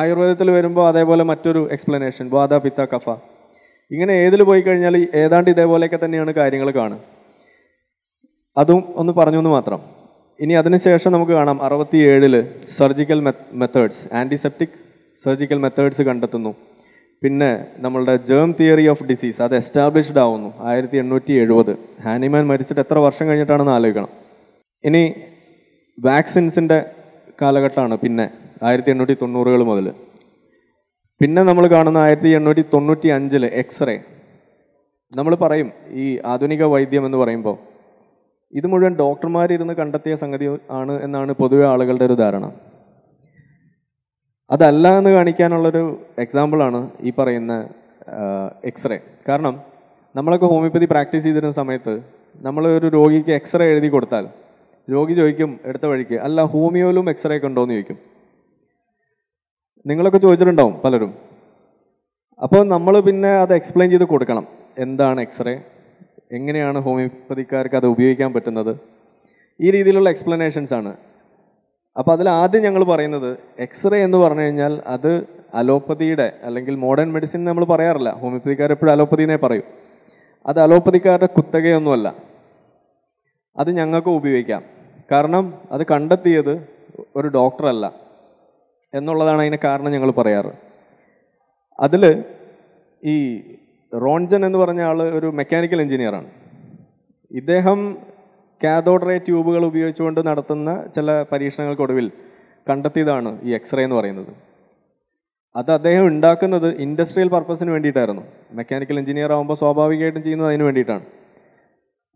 ആയുർവേദത്തിൽ വരുമ്പോൾ അതേപോലെ മറ്റൊരു എക്സ്പ്ലനേഷൻ വാദ പിത്ത കഫ ഇങ്ങനെ ഏതിൽ പോയി കഴിഞ്ഞാൽ ഏതാണ്ട് ഇതേപോലെയൊക്കെ തന്നെയാണ് കാര്യങ്ങൾ കാണുക അതും ഒന്ന് പറഞ്ഞു എന്ന് മാത്രം ഇനി അതിനുശേഷം നമുക്ക് കാണാം അറുപത്തി ഏഴിൽ surgical methods antiseptic surgical methods കണ്ടെത്തുന്നു പിന്നെ നമ്മളുടെ ജേം തിയറി ഓഫ് ഡിസീസ് അത് എസ്റ്റാബ്ലിഷ്ഡ് ആവുന്നു ആയിരത്തി എണ്ണൂറ്റി എഴുപത് ഹാനിമാൻ മരിച്ചിട്ട് എത്ര വർഷം കഴിഞ്ഞിട്ടാണെന്ന് ആലോചിക്കണം ഇനി വാക്സിൻസിൻ്റെ കാലഘട്ടമാണ് പിന്നെ ആയിരത്തി എണ്ണൂറ്റി തൊണ്ണൂറുകൾ മുതൽ പിന്നെ നമ്മൾ കാണുന്ന ആയിരത്തി എണ്ണൂറ്റി തൊണ്ണൂറ്റി അഞ്ചിൽ എക്സ്റേ നമ്മൾ പറയും ഈ ആധുനിക വൈദ്യം എന്ന് പറയുമ്പോൾ ഇത് മുഴുവൻ ഇരുന്ന് കണ്ടെത്തിയ സംഗതി ആണ് എന്നാണ് പൊതുവെ ആളുകളുടെ ഒരു ധാരണ അതല്ല എന്ന് കാണിക്കാനുള്ളൊരു എക്സാമ്പിളാണ് ഈ പറയുന്ന എക്സ്റേ കാരണം നമ്മളൊക്കെ ഹോമിയോപ്പതി പ്രാക്ടീസ് ചെയ്തിരുന്ന സമയത്ത് നമ്മൾ ഒരു രോഗിക്ക് എക്സ്റേ എഴുതി കൊടുത്താൽ രോഗി ചോദിക്കും എടുത്ത വഴിക്ക് അല്ല ഹോമിയോയിലും എക്സ്റേ ഒക്കെ ഉണ്ടോയെന്ന് ചോദിക്കും നിങ്ങളൊക്കെ ചോദിച്ചിട്ടുണ്ടാവും പലരും അപ്പോൾ നമ്മൾ പിന്നെ അത് എക്സ്പ്ലെയിൻ ചെയ്ത് കൊടുക്കണം എന്താണ് എക്സ്റേ എങ്ങനെയാണ് ഹോമിയോപ്പതിക്കാർക്ക് അത് ഉപയോഗിക്കാൻ പറ്റുന്നത് ഈ രീതിയിലുള്ള എക്സ്പ്ലനേഷൻസ് ആണ് അപ്പോൾ അതിൽ ആദ്യം ഞങ്ങൾ പറയുന്നത് എക്സ്റേ എന്ന് പറഞ്ഞു കഴിഞ്ഞാൽ അത് അലോപ്പതിയുടെ അല്ലെങ്കിൽ മോഡേൺ മെഡിസിൻ നമ്മൾ പറയാറില്ല ഹോമിയോപ്പതിക്കാർ എപ്പോഴും അലോപ്പതി എന്നേ പറയും അത് അലോപ്പതിക്കാരുടെ കുത്തകയൊന്നുമല്ല അത് ഞങ്ങൾക്ക് ഉപയോഗിക്കാം കാരണം അത് കണ്ടെത്തിയത് ഒരു ഡോക്ടറല്ല എന്നുള്ളതാണ് അതിന് കാരണം ഞങ്ങൾ പറയാറ് അതിൽ ഈ റോൺജൻ എന്ന് പറഞ്ഞ ആൾ ഒരു മെക്കാനിക്കൽ എഞ്ചിനീയറാണ് ഇദ്ദേഹം കാഥോഡ് റേ ട്യൂബുകൾ ഉപയോഗിച്ചുകൊണ്ട് നടത്തുന്ന ചില പരീക്ഷണങ്ങൾക്കൊടുവിൽ കണ്ടെത്തിയതാണ് ഈ എക്സ്റേ എന്ന് പറയുന്നത് അത് അദ്ദേഹം ഉണ്ടാക്കുന്നത് ഇൻഡസ്ട്രിയൽ പർപ്പസിന് വേണ്ടിയിട്ടായിരുന്നു മെക്കാനിക്കൽ എഞ്ചിനീയർ ആകുമ്പോൾ സ്വാഭാവികമായിട്ടും ചെയ്യുന്നത് അതിന് വേണ്ടിയിട്ടാണ്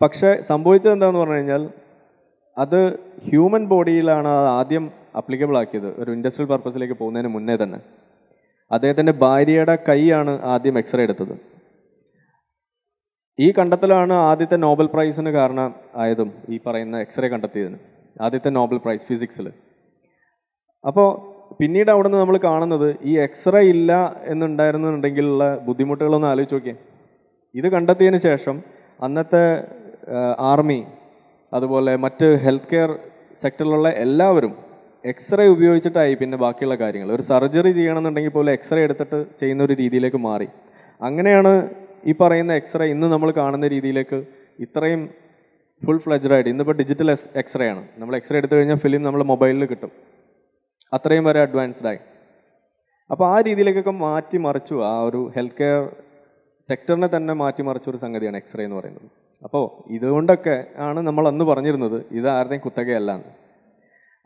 പക്ഷേ സംഭവിച്ചത് എന്താണെന്ന് പറഞ്ഞു കഴിഞ്ഞാൽ അത് ഹ്യൂമൻ ബോഡിയിലാണ് അത് ആദ്യം അപ്ലിക്കബിൾ ആക്കിയത് ഒരു ഇൻഡസ്ട്രിയൽ പർപ്പസിലേക്ക് പോകുന്നതിന് മുന്നേ തന്നെ അദ്ദേഹത്തിൻ്റെ ഭാര്യയുടെ കൈയാണ് ആദ്യം എക്സ്റേ എടുത്തത് ഈ കണ്ടെത്തലാണ് ആദ്യത്തെ നോബൽ പ്രൈസിന് കാരണം ആയതും ഈ പറയുന്ന എക്സ്റേ കണ്ടെത്തിയതിന് ആദ്യത്തെ നോബൽ പ്രൈസ് ഫിസിക്സിൽ അപ്പോൾ പിന്നീട് അവിടെ നിന്ന് നമ്മൾ കാണുന്നത് ഈ എക്സ്റേ ഇല്ല എന്നുണ്ടായിരുന്നുണ്ടെങ്കിലുള്ള ബുദ്ധിമുട്ടുകളൊന്ന് ആലോചിച്ച് നോക്കിയേ ഇത് കണ്ടെത്തിയതിന് ശേഷം അന്നത്തെ ആർമി അതുപോലെ മറ്റ് ഹെൽത്ത് കെയർ സെക്ടറിലുള്ള എല്ലാവരും എക്സ്റേ ഉപയോഗിച്ചിട്ടായി പിന്നെ ബാക്കിയുള്ള കാര്യങ്ങൾ ഒരു സർജറി ചെയ്യണമെന്നുണ്ടെങ്കിൽ പോലും എക്സ്റേ എടുത്തിട്ട് ചെയ്യുന്ന ഒരു രീതിയിലേക്ക് മാറി അങ്ങനെയാണ് ഈ പറയുന്ന എക്സ്റേ ഇന്ന് നമ്മൾ കാണുന്ന രീതിയിലേക്ക് ഇത്രയും ഫുൾ ഫ്ലെജറായിട്ട് ഇന്നിപ്പോൾ ഡിജിറ്റൽ എക്സ് എക്സ്റേ ആണ് നമ്മൾ എക്സ്റേ എടുത്തു കഴിഞ്ഞാൽ ഫിലിം നമ്മൾ മൊബൈലിൽ കിട്ടും അത്രയും വരെ അഡ്വാൻസ്ഡ് ആയി അപ്പോൾ ആ രീതിയിലേക്കൊക്കെ മാറ്റി മറിച്ചു ആ ഒരു ഹെൽത്ത് കെയർ സെക്ടറിനെ തന്നെ മാറ്റിമറിച്ച ഒരു സംഗതിയാണ് എക്സ്റേ എന്ന് പറയുന്നത് അപ്പോൾ ഇതുകൊണ്ടൊക്കെ ആണ് നമ്മൾ അന്ന് പറഞ്ഞിരുന്നത് ഇത് ആരുടെയും കുത്തകയല്ല എന്ന്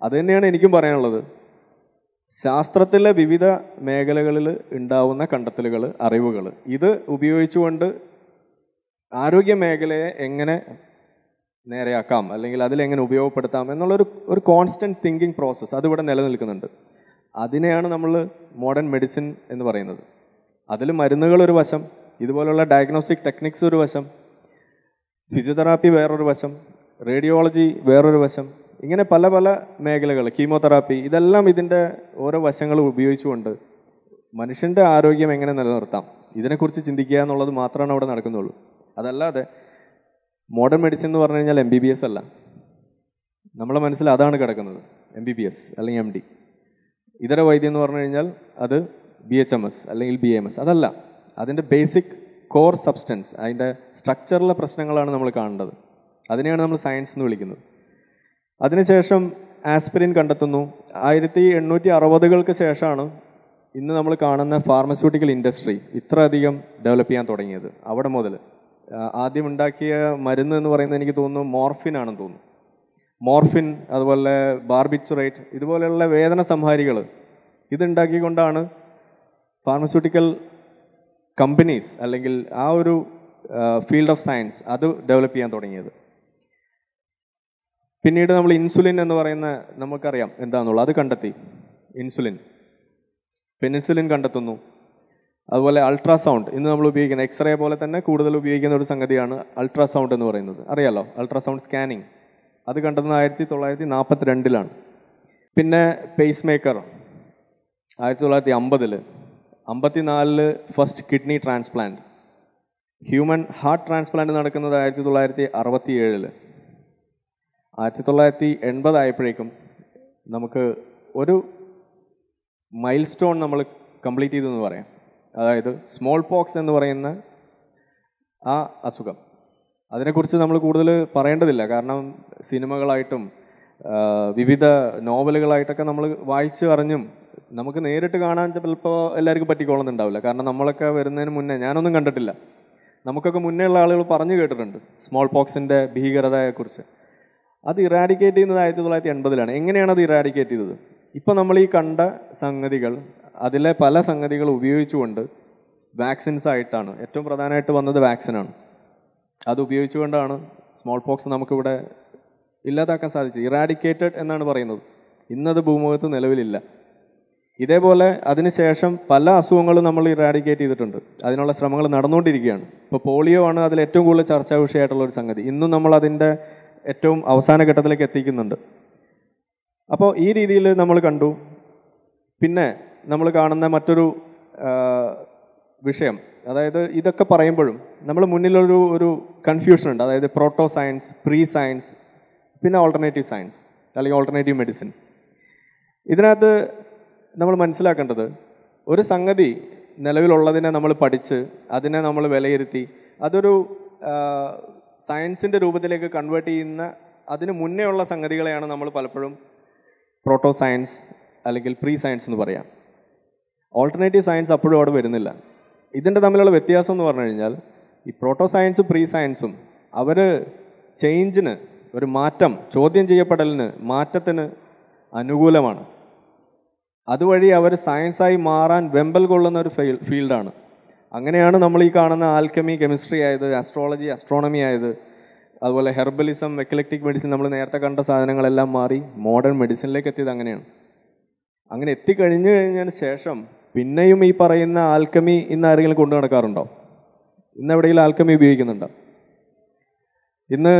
അത് തന്നെയാണ് എനിക്കും പറയാനുള്ളത് ശാസ്ത്രത്തിലെ വിവിധ മേഖലകളിൽ ഉണ്ടാവുന്ന കണ്ടെത്തലുകൾ അറിവുകൾ ഇത് ഉപയോഗിച്ചുകൊണ്ട് ആരോഗ്യ മേഖലയെ എങ്ങനെ നേരെയാക്കാം അല്ലെങ്കിൽ അതിലെങ്ങനെ ഉപയോഗപ്പെടുത്താം എന്നുള്ളൊരു ഒരു കോൺസ്റ്റൻറ്റ് തിങ്കിങ് പ്രോസസ്സ് അതിവിടെ നിലനിൽക്കുന്നുണ്ട് അതിനെയാണ് നമ്മൾ മോഡേൺ മെഡിസിൻ എന്ന് പറയുന്നത് അതിൽ മരുന്നുകൾ ഒരു വശം ഇതുപോലുള്ള ഡയഗ്നോസ്റ്റിക് ടെക്നിക്സ് ഒരു വശം ഫിസിയോതെറാപ്പി വേറൊരു വശം റേഡിയോളജി വേറൊരു വശം ഇങ്ങനെ പല പല മേഖലകൾ കീമോതെറാപ്പി ഇതെല്ലാം ഇതിൻ്റെ ഓരോ വശങ്ങൾ ഉപയോഗിച്ചുകൊണ്ട് മനുഷ്യൻ്റെ ആരോഗ്യം എങ്ങനെ നിലനിർത്താം ഇതിനെക്കുറിച്ച് ചിന്തിക്കുക എന്നുള്ളത് മാത്രമാണ് അവിടെ നടക്കുന്നുള്ളൂ അതല്ലാതെ മോഡേൺ മെഡിസിൻ എന്ന് പറഞ്ഞു കഴിഞ്ഞാൽ എം ബി ബി എസ് അല്ല നമ്മളെ മനസ്സിൽ അതാണ് കിടക്കുന്നത് എം ബി ബി എസ് അല്ലെങ്കിൽ എം ഡി ഇതര വൈദ്യം എന്ന് പറഞ്ഞു കഴിഞ്ഞാൽ അത് ബി എച്ച് എം എസ് അല്ലെങ്കിൽ ബി എം എസ് അതല്ല അതിൻ്റെ ബേസിക് കോർ സബ്സ്റ്റൻസ് അതിൻ്റെ സ്ട്രക്ചറിലെ പ്രശ്നങ്ങളാണ് നമ്മൾ കാണേണ്ടത് അതിനെയാണ് നമ്മൾ സയൻസ് എന്ന് വിളിക്കുന്നത് അതിനുശേഷം ആസ്പിരിൻ കണ്ടെത്തുന്നു ആയിരത്തി എണ്ണൂറ്റി അറുപതുകൾക്ക് ശേഷമാണ് ഇന്ന് നമ്മൾ കാണുന്ന ഫാർമസ്യൂട്ടിക്കൽ ഇൻഡസ്ട്രി ഇത്രയധികം ഡെവലപ്പ് ചെയ്യാൻ തുടങ്ങിയത് അവിടെ മുതൽ ആദ്യം ഉണ്ടാക്കിയ മരുന്ന് എന്ന് പറയുന്നത് എനിക്ക് തോന്നുന്നു മോർഫിൻ ആണെന്ന് തോന്നുന്നു മോർഫിൻ അതുപോലെ ബാർബിച്ചുറേറ്റ് ഇതുപോലെയുള്ള വേദന സംഹാരികൾ ഇതുണ്ടാക്കിക്കൊണ്ടാണ് ഫാർമസ്യൂട്ടിക്കൽ കമ്പനീസ് അല്ലെങ്കിൽ ആ ഒരു ഫീൽഡ് ഓഫ് സയൻസ് അത് ഡെവലപ്പ് ചെയ്യാൻ തുടങ്ങിയത് പിന്നീട് നമ്മൾ ഇൻസുലിൻ എന്ന് പറയുന്ന നമുക്കറിയാം എന്താണെന്നുള്ളത് അത് കണ്ടെത്തി ഇൻസുലിൻ പെനിസുലിൻ കണ്ടെത്തുന്നു അതുപോലെ അൾട്രാസൗണ്ട് ഇന്ന് നമ്മൾ ഉപയോഗിക്കുന്ന എക്സ്റേ പോലെ തന്നെ കൂടുതൽ ഉപയോഗിക്കുന്ന ഒരു സംഗതിയാണ് അൾട്രാസൗണ്ട് എന്ന് പറയുന്നത് അറിയാലോ അൾട്രാസൗണ്ട് സ്കാനിങ് അത് കണ്ടെത്തുന്നത് ആയിരത്തി തൊള്ളായിരത്തി നാൽപ്പത്തി രണ്ടിലാണ് പിന്നെ പേസ് മേക്കർ ആയിരത്തി തൊള്ളായിരത്തി അമ്പതിൽ അമ്പത്തിനാലില് first kidney transplant human heart transplant നടക്കുന്നത് ആയിരത്തി തൊള്ളായിരത്തി അറുപത്തി ഏഴിൽ ആയിരത്തി തൊള്ളായിരത്തി എൺപതായപ്പോഴേക്കും നമുക്ക് ഒരു മൈൽ സ്റ്റോൺ നമ്മൾ കംപ്ലീറ്റ് ചെയ്തു എന്ന് പറയാം അതായത് സ്മോൾ പോക്സ് എന്ന് പറയുന്ന ആ അസുഖം അതിനെക്കുറിച്ച് നമ്മൾ കൂടുതൽ പറയേണ്ടതില്ല കാരണം സിനിമകളായിട്ടും വിവിധ നോവലുകളായിട്ടൊക്കെ നമ്മൾ വായിച്ച് അറിഞ്ഞും നമുക്ക് നേരിട്ട് കാണാൻ ചിലപ്പോൾ എല്ലാവർക്കും പറ്റിക്കോളുന്നുണ്ടാവില്ല കാരണം നമ്മളൊക്കെ വരുന്നതിന് മുന്നേ ഞാനൊന്നും കണ്ടിട്ടില്ല നമുക്കൊക്കെ മുന്നേ ഉള്ള ആളുകൾ പറഞ്ഞു കേട്ടിട്ടുണ്ട് സ്മോൾ പോക്സിൻ്റെ ഭീകരതയെക്കുറിച്ച് അത് ഇറാഡിക്കേറ്റ് ചെയ്യുന്നത് ആയിരത്തി തൊള്ളായിരത്തി എൺപതിലാണ് എങ്ങനെയാണ് അത് ഇറാഡിക്കേറ്റ് ചെയ്തത് ഇപ്പോൾ നമ്മൾ ഈ കണ്ട സംഗതികൾ അതിലെ പല സംഗതികൾ ഉപയോഗിച്ചുകൊണ്ട് വാക്സിൻസ് ആയിട്ടാണ് ഏറ്റവും പ്രധാനമായിട്ട് വന്നത് വാക്സിനാണ് അത് ഉപയോഗിച്ചുകൊണ്ടാണ് സ്മോൾ പോക്സ് നമുക്കിവിടെ ഇല്ലാതാക്കാൻ സാധിച്ചത് ഇറാഡിക്കേറ്റഡ് എന്നാണ് പറയുന്നത് ഇന്നത് ഭൂമുഖത്ത് നിലവിലില്ല ഇതേപോലെ അതിനുശേഷം പല അസുഖങ്ങളും നമ്മൾ ഇറാഡിക്കേറ്റ് ചെയ്തിട്ടുണ്ട് അതിനുള്ള ശ്രമങ്ങൾ നടന്നുകൊണ്ടിരിക്കുകയാണ് ഇപ്പോൾ പോളിയോ ആണ് അതിൽ ഏറ്റവും കൂടുതൽ ചർച്ചാ വിഷയമായിട്ടുള്ള ഒരു സംഗതി ഇന്നും നമ്മൾ അതിൻ്റെ ഏറ്റവും അവസാന ഘട്ടത്തിലേക്ക് എത്തിക്കുന്നുണ്ട് അപ്പോൾ ഈ രീതിയിൽ നമ്മൾ കണ്ടു പിന്നെ നമ്മൾ കാണുന്ന മറ്റൊരു വിഷയം അതായത് ഇതൊക്കെ പറയുമ്പോഴും നമ്മൾ മുന്നിലൊരു ഒരു കൺഫ്യൂഷൻ ഉണ്ട് അതായത് പ്രോട്ടോ സയൻസ് പ്രീ സയൻസ് പിന്നെ ഓൾട്ടർനേറ്റീവ് സയൻസ് അല്ലെങ്കിൽ ഓൾട്ടർനേറ്റീവ് മെഡിസിൻ ഇതിനകത്ത് നമ്മൾ മനസ്സിലാക്കേണ്ടത് ഒരു സംഗതി നിലവിലുള്ളതിനെ നമ്മൾ പഠിച്ച് അതിനെ നമ്മൾ വിലയിരുത്തി അതൊരു സയൻസിൻ്റെ രൂപത്തിലേക്ക് കൺവേർട്ട് ചെയ്യുന്ന അതിന് മുന്നേ ഉള്ള സംഗതികളെയാണ് നമ്മൾ പലപ്പോഴും പ്രോട്ടോ സയൻസ് അല്ലെങ്കിൽ പ്രീ സയൻസ് എന്ന് പറയാം ഓൾട്ടർനേറ്റീവ് സയൻസ് അപ്പോഴും അവിടെ വരുന്നില്ല ഇതിൻ്റെ തമ്മിലുള്ള വ്യത്യാസം എന്ന് പറഞ്ഞു കഴിഞ്ഞാൽ ഈ പ്രോട്ടോ സയൻസും പ്രീ സയൻസും അവർ ചേഞ്ചിന് ഒരു മാറ്റം ചോദ്യം ചെയ്യപ്പെടലിന് മാറ്റത്തിന് അനുകൂലമാണ് അതുവഴി അവർ സയൻസായി മാറാൻ വെമ്പൽ കൊള്ളുന്ന ഒരു ഫീൽഡാണ് അങ്ങനെയാണ് നമ്മൾ ഈ കാണുന്ന ആൽക്കമി കെമിസ്ട്രി ആയത് ആസ്ട്രോളജി അസ്ട്രോണമി ആയത് അതുപോലെ ഹെർബലിസം വെക്കലക്റ്റിക് മെഡിസിൻ നമ്മൾ നേരത്തെ കണ്ട സാധനങ്ങളെല്ലാം മാറി മോഡേൺ മെഡിസിനിലേക്ക് എത്തിയത് അങ്ങനെയാണ് അങ്ങനെ എത്തിക്കഴിഞ്ഞു കഴിഞ്ഞതിന് ശേഷം പിന്നെയും ഈ പറയുന്ന ആൽക്കമി ഇന്ന് ആരെങ്കിലും കൊണ്ടു നടക്കാറുണ്ടോ ഇന്ന് എവിടെയെങ്കിലും ആൽക്കമി ഉപയോഗിക്കുന്നുണ്ടോ ഇന്ന്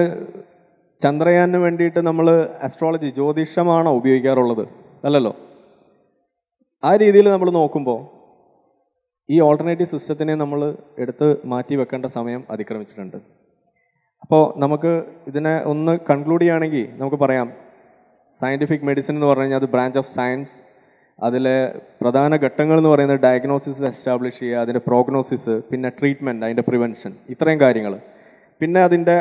ചന്ദ്രയാനു വേണ്ടിയിട്ട് നമ്മൾ അസ്ട്രോളജി ജ്യോതിഷമാണോ ഉപയോഗിക്കാറുള്ളത് അല്ലല്ലോ ആ രീതിയിൽ നമ്മൾ നോക്കുമ്പോൾ ഈ ഓൾട്ടർനേറ്റീവ് സിസ്റ്റത്തിനെ നമ്മൾ എടുത്ത് മാറ്റി വെക്കേണ്ട സമയം അതിക്രമിച്ചിട്ടുണ്ട് അപ്പോൾ നമുക്ക് ഇതിനെ ഒന്ന് കൺക്ലൂഡ് ചെയ്യുകയാണെങ്കിൽ നമുക്ക് പറയാം സയൻറ്റിഫിക് മെഡിസിൻ എന്ന് പറഞ്ഞു കഴിഞ്ഞാൽ അത് ബ്രാഞ്ച് ഓഫ് സയൻസ് അതിലെ പ്രധാന ഘട്ടങ്ങൾ എന്ന് പറയുന്നത് ഡയഗ്നോസിസ് എസ്റ്റാബ്ലിഷ് ചെയ്യുക അതിൻ്റെ പ്രോഗ്നോസിസ് പിന്നെ ട്രീറ്റ്മെൻറ്റ് അതിൻ്റെ പ്രിവെൻഷൻ ഇത്രയും കാര്യങ്ങൾ പിന്നെ അതിൻ്റെ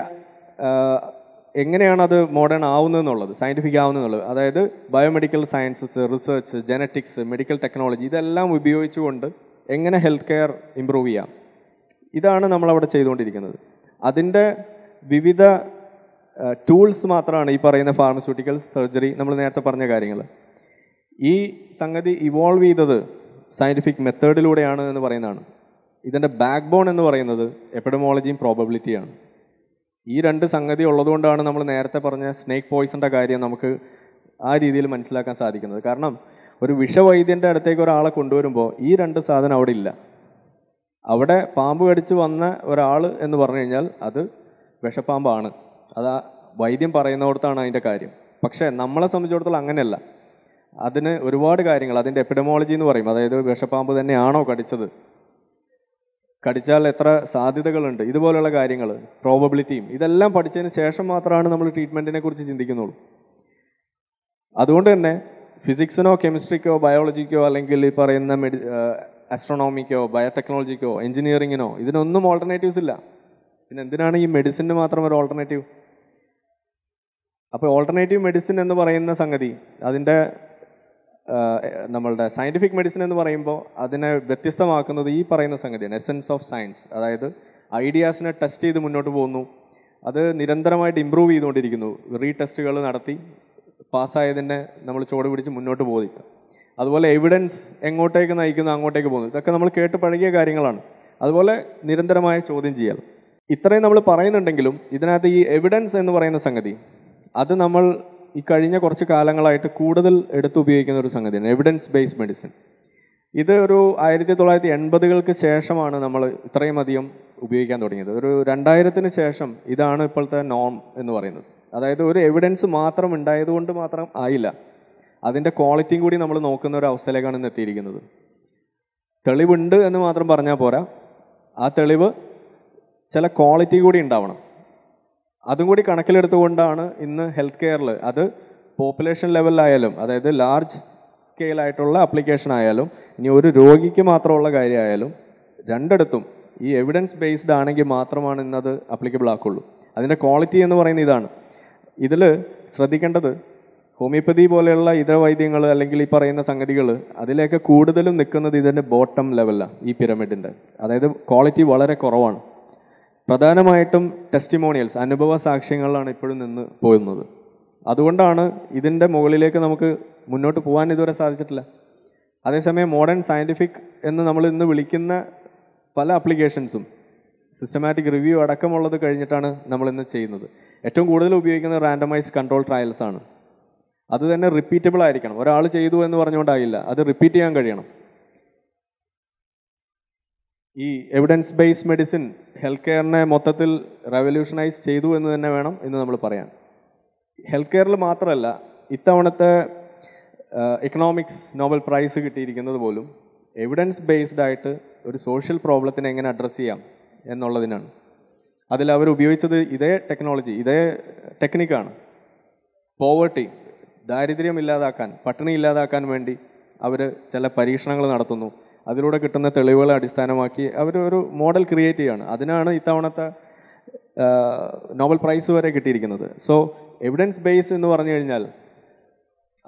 എങ്ങനെയാണ് അത് മോഡേൺ ആവുന്നതെന്നുള്ളത് സയൻറ്റിഫിക് ആവുന്നതെന്നുള്ളത് അതായത് biomedical sciences research genetics medical technology ഇതെല്ലാം ഉപയോഗിച്ചുകൊണ്ട് എങ്ങനെ ഹെൽത്ത് കെയർ ഇമ്പ്രൂവ് ചെയ്യാം ഇതാണ് നമ്മളവിടെ ചെയ്തുകൊണ്ടിരിക്കുന്നത് അതിൻ്റെ വിവിധ ടൂൾസ് മാത്രമാണ് ഈ പറയുന്ന ഫാർമസ്യൂട്ടിക്കൽ സർജറി നമ്മൾ നേരത്തെ പറഞ്ഞ കാര്യങ്ങൾ ഈ സംഗതി ഇവോൾവ് ചെയ്തത് സയൻറ്റിഫിക് മെത്തേഡിലൂടെയാണ് എന്ന് പറയുന്നതാണ് ഇതിൻ്റെ ബാക്ക് ബോൺ എന്ന് പറയുന്നത് എപ്പിഡമോളജിയും പ്രോബബിലിറ്റിയാണ് ഈ രണ്ട് സംഗതി ഉള്ളതുകൊണ്ടാണ് നമ്മൾ നേരത്തെ പറഞ്ഞ സ്നേക്ക് പോയിസൻ്റെ കാര്യം നമുക്ക് ആ രീതിയിൽ മനസ്സിലാക്കാൻ സാധിക്കുന്നത് കാരണം ഒരു വിഷവൈദ്യൻ്റെ അടുത്തേക്ക് ഒരാളെ കൊണ്ടുവരുമ്പോൾ ഈ രണ്ട് സാധനം അവിടെ ഇല്ല അവിടെ പാമ്പ് കടിച്ച് വന്ന ഒരാൾ എന്ന് പറഞ്ഞു കഴിഞ്ഞാൽ അത് വിഷപ്പാമ്പാണ് അത് വൈദ്യം പറയുന്നിടത്താണ് അതിൻ്റെ കാര്യം പക്ഷേ നമ്മളെ സംബന്ധിച്ചിടത്തോളം അങ്ങനെയല്ല അതിന് ഒരുപാട് കാര്യങ്ങൾ അതിൻ്റെ എപ്പിഡമോളജി എന്ന് പറയും അതായത് വിഷപ്പാമ്പ് തന്നെയാണോ കടിച്ചത് കടിച്ചാൽ എത്ര സാധ്യതകളുണ്ട് ഇതുപോലെയുള്ള കാര്യങ്ങൾ പ്രോബബിലിറ്റിയും ഇതെല്ലാം പഠിച്ചതിന് ശേഷം മാത്രമാണ് നമ്മൾ ട്രീറ്റ്മെൻറ്റിനെ കുറിച്ച് ചിന്തിക്കുന്നുള്ളൂ അതുകൊണ്ട് തന്നെ ഫിസിക്സിനോ കെമിസ്ട്രിക്കോ ബയോളജിക്കോ അല്ലെങ്കിൽ ഈ പറയുന്ന മെഡി ആസ്ട്രോണോമിക്കോ ബയോടെക്നോളജിക്കോ എഞ്ചിനീയറിങ്ങിനോ ഇതിനൊന്നും ഓൾട്ടർനേറ്റീവ്സ് ഇല്ല പിന്നെ എന്തിനാണ് ഈ മെഡിസിന് മാത്രം ഒരു ഓൾട്ടർനേറ്റീവ് അപ്പോൾ ഓൾട്ടർനേറ്റീവ് മെഡിസിൻ എന്ന് പറയുന്ന സംഗതി അതിൻ്റെ നമ്മളുടെ സയൻറ്റിഫിക് മെഡിസിൻ എന്ന് പറയുമ്പോൾ അതിനെ വ്യത്യസ്തമാക്കുന്നത് ഈ പറയുന്ന സംഗതിയാണ് എസെൻസ് ഓഫ് സയൻസ് അതായത് ഐഡിയാസിനെ ടെസ്റ്റ് ചെയ്ത് മുന്നോട്ട് പോകുന്നു അത് നിരന്തരമായിട്ട് ഇമ്പ്രൂവ് ചെയ്തുകൊണ്ടിരിക്കുന്നു റീ ടെസ്റ്റുകൾ നടത്തി പാസ്സായതിനെ നമ്മൾ ചുവട് പിടിച്ച് മുന്നോട്ട് പോകുന്നില്ല അതുപോലെ എവിഡൻസ് എങ്ങോട്ടേക്ക് നയിക്കുന്നു അങ്ങോട്ടേക്ക് പോകുന്നു ഇതൊക്കെ നമ്മൾ കേട്ട് പഴകിയ കാര്യങ്ങളാണ് അതുപോലെ നിരന്തരമായ ചോദ്യം ചെയ്യൽ ഇത്രയും നമ്മൾ പറയുന്നുണ്ടെങ്കിലും ഇതിനകത്ത് ഈ എവിഡൻസ് എന്ന് പറയുന്ന സംഗതി അത് നമ്മൾ ഈ കഴിഞ്ഞ കുറച്ച് കാലങ്ങളായിട്ട് കൂടുതൽ എടുത്തുപയോഗിക്കുന്ന ഒരു സംഗതിയാണ് എവിഡൻസ് ബേസ്ഡ് മെഡിസിൻ ഇത് ഒരു ആയിരത്തി തൊള്ളായിരത്തി എൺപതുകൾക്ക് ശേഷമാണ് നമ്മൾ ഇത്രയും അധികം ഉപയോഗിക്കാൻ തുടങ്ങിയത് ഒരു രണ്ടായിരത്തിന് ശേഷം ഇതാണ് ഇപ്പോഴത്തെ നോം എന്ന് പറയുന്നത് അതായത് ഒരു എവിഡൻസ് മാത്രം ഉണ്ടായതുകൊണ്ട് മാത്രം ആയില്ല അതിൻ്റെ ക്വാളിറ്റിയും കൂടി നമ്മൾ നോക്കുന്ന ഒരു അവസ്ഥയിലേക്കാണ് ഇന്ന് എത്തിയിരിക്കുന്നത് തെളിവുണ്ട് എന്ന് മാത്രം പറഞ്ഞാൽ പോരാ ആ തെളിവ് ചില ക്വാളിറ്റി കൂടി ഉണ്ടാവണം അതും കൂടി കണക്കിലെടുത്തുകൊണ്ടാണ് ഇന്ന് ഹെൽത്ത് കെയറിൽ അത് പോപ്പുലേഷൻ ലെവലിലായാലും അതായത് ലാർജ് സ്കെയിലായിട്ടുള്ള ആപ്ലിക്കേഷൻ ആയാലും ഇനി ഒരു രോഗിക്ക് മാത്രമുള്ള കാര്യമായാലും രണ്ടിടത്തും ഈ എവിഡൻസ് ബേസ്ഡ് ആണെങ്കിൽ മാത്രമാണ് ഇന്നത് അപ്ലിക്കബിൾ ആക്കുള്ളൂ അതിൻ്റെ ക്വാളിറ്റി എന്ന് പറയുന്നത് ഇതാണ് ഇതിൽ ശ്രദ്ധിക്കേണ്ടത് ഹോമിയോപ്പതി പോലെയുള്ള ഇതര വൈദ്യങ്ങൾ അല്ലെങ്കിൽ ഈ പറയുന്ന സംഗതികൾ അതിലേക്ക് കൂടുതലും നിൽക്കുന്നത് ഇതിൻ്റെ ബോട്ടം ലെവലാണ് ഈ പിരമിഡിൻ്റെ അതായത് ക്വാളിറ്റി വളരെ കുറവാണ് പ്രധാനമായിട്ടും ടെസ്റ്റിമോണിയൽസ് അനുഭവ സാക്ഷ്യങ്ങളിലാണ് ഇപ്പോഴും നിന്ന് പോകുന്നത് അതുകൊണ്ടാണ് ഇതിൻ്റെ മുകളിലേക്ക് നമുക്ക് മുന്നോട്ട് പോകാൻ ഇതുവരെ സാധിച്ചിട്ടില്ല അതേസമയം മോഡേൺ സയൻറ്റിഫിക് എന്ന് നമ്മൾ ഇന്ന് വിളിക്കുന്ന പല അപ്ലിക്കേഷൻസും സിസ്റ്റമാറ്റിക് റിവ്യൂ അടക്കമുള്ളത് കഴിഞ്ഞിട്ടാണ് നമ്മൾ ഇന്ന് ചെയ്യുന്നത് ഏറ്റവും കൂടുതൽ ഉപയോഗിക്കുന്നത് റാൻഡമൈസ് കൺട്രോൾ ട്രയൽസ് ആണ് അത് തന്നെ റിപ്പീറ്റബിൾ ആയിരിക്കണം ഒരാൾ ചെയ്തു എന്ന് പറഞ്ഞുകൊണ്ടാകില്ല അത് റിപ്പീറ്റ് ചെയ്യാൻ കഴിയണം ഈ എവിഡൻസ് ബേസ്ഡ് മെഡിസിൻ ഹെൽത്ത് കെയറിനെ മൊത്തത്തിൽ റെവല്യൂഷനൈസ് ചെയ്തു എന്ന് തന്നെ വേണം എന്ന് നമ്മൾ പറയാൻ ഹെൽത്ത് കെയറിൽ മാത്രമല്ല ഇത്തവണത്തെ എക്കണോമിക്സ് നോബൽ പ്രൈസ് കിട്ടിയിരിക്കുന്നത് പോലും എവിഡൻസ് ബേസ്ഡ് ആയിട്ട് ഒരു സോഷ്യൽ പ്രോബ്ലത്തിനെ എങ്ങനെ അഡ്രസ്സ് ചെയ്യാം എന്നുള്ളതിനാണ് അതിൽ അവർ ഉപയോഗിച്ചത് ഇതേ ടെക്നോളജി ഇതേ ടെക്നിക്കാണ് പോവർട്ടി ദാരിദ്ര്യം ഇല്ലാതാക്കാൻ പട്ടിണി ഇല്ലാതാക്കാൻ വേണ്ടി അവർ ചില പരീക്ഷണങ്ങൾ നടത്തുന്നു അതിലൂടെ കിട്ടുന്ന തെളിവുകളെ അടിസ്ഥാനമാക്കി അവർ ഒരു മോഡൽ ക്രിയേറ്റ് ചെയ്യാണ് അതിനാണ് ഇത്തവണത്തെ നോബൽ പ്രൈസ് വരെ കിട്ടിയിരിക്കുന്നത് സോ എവിഡൻസ് ബേസ് എന്ന് പറഞ്ഞു കഴിഞ്ഞാൽ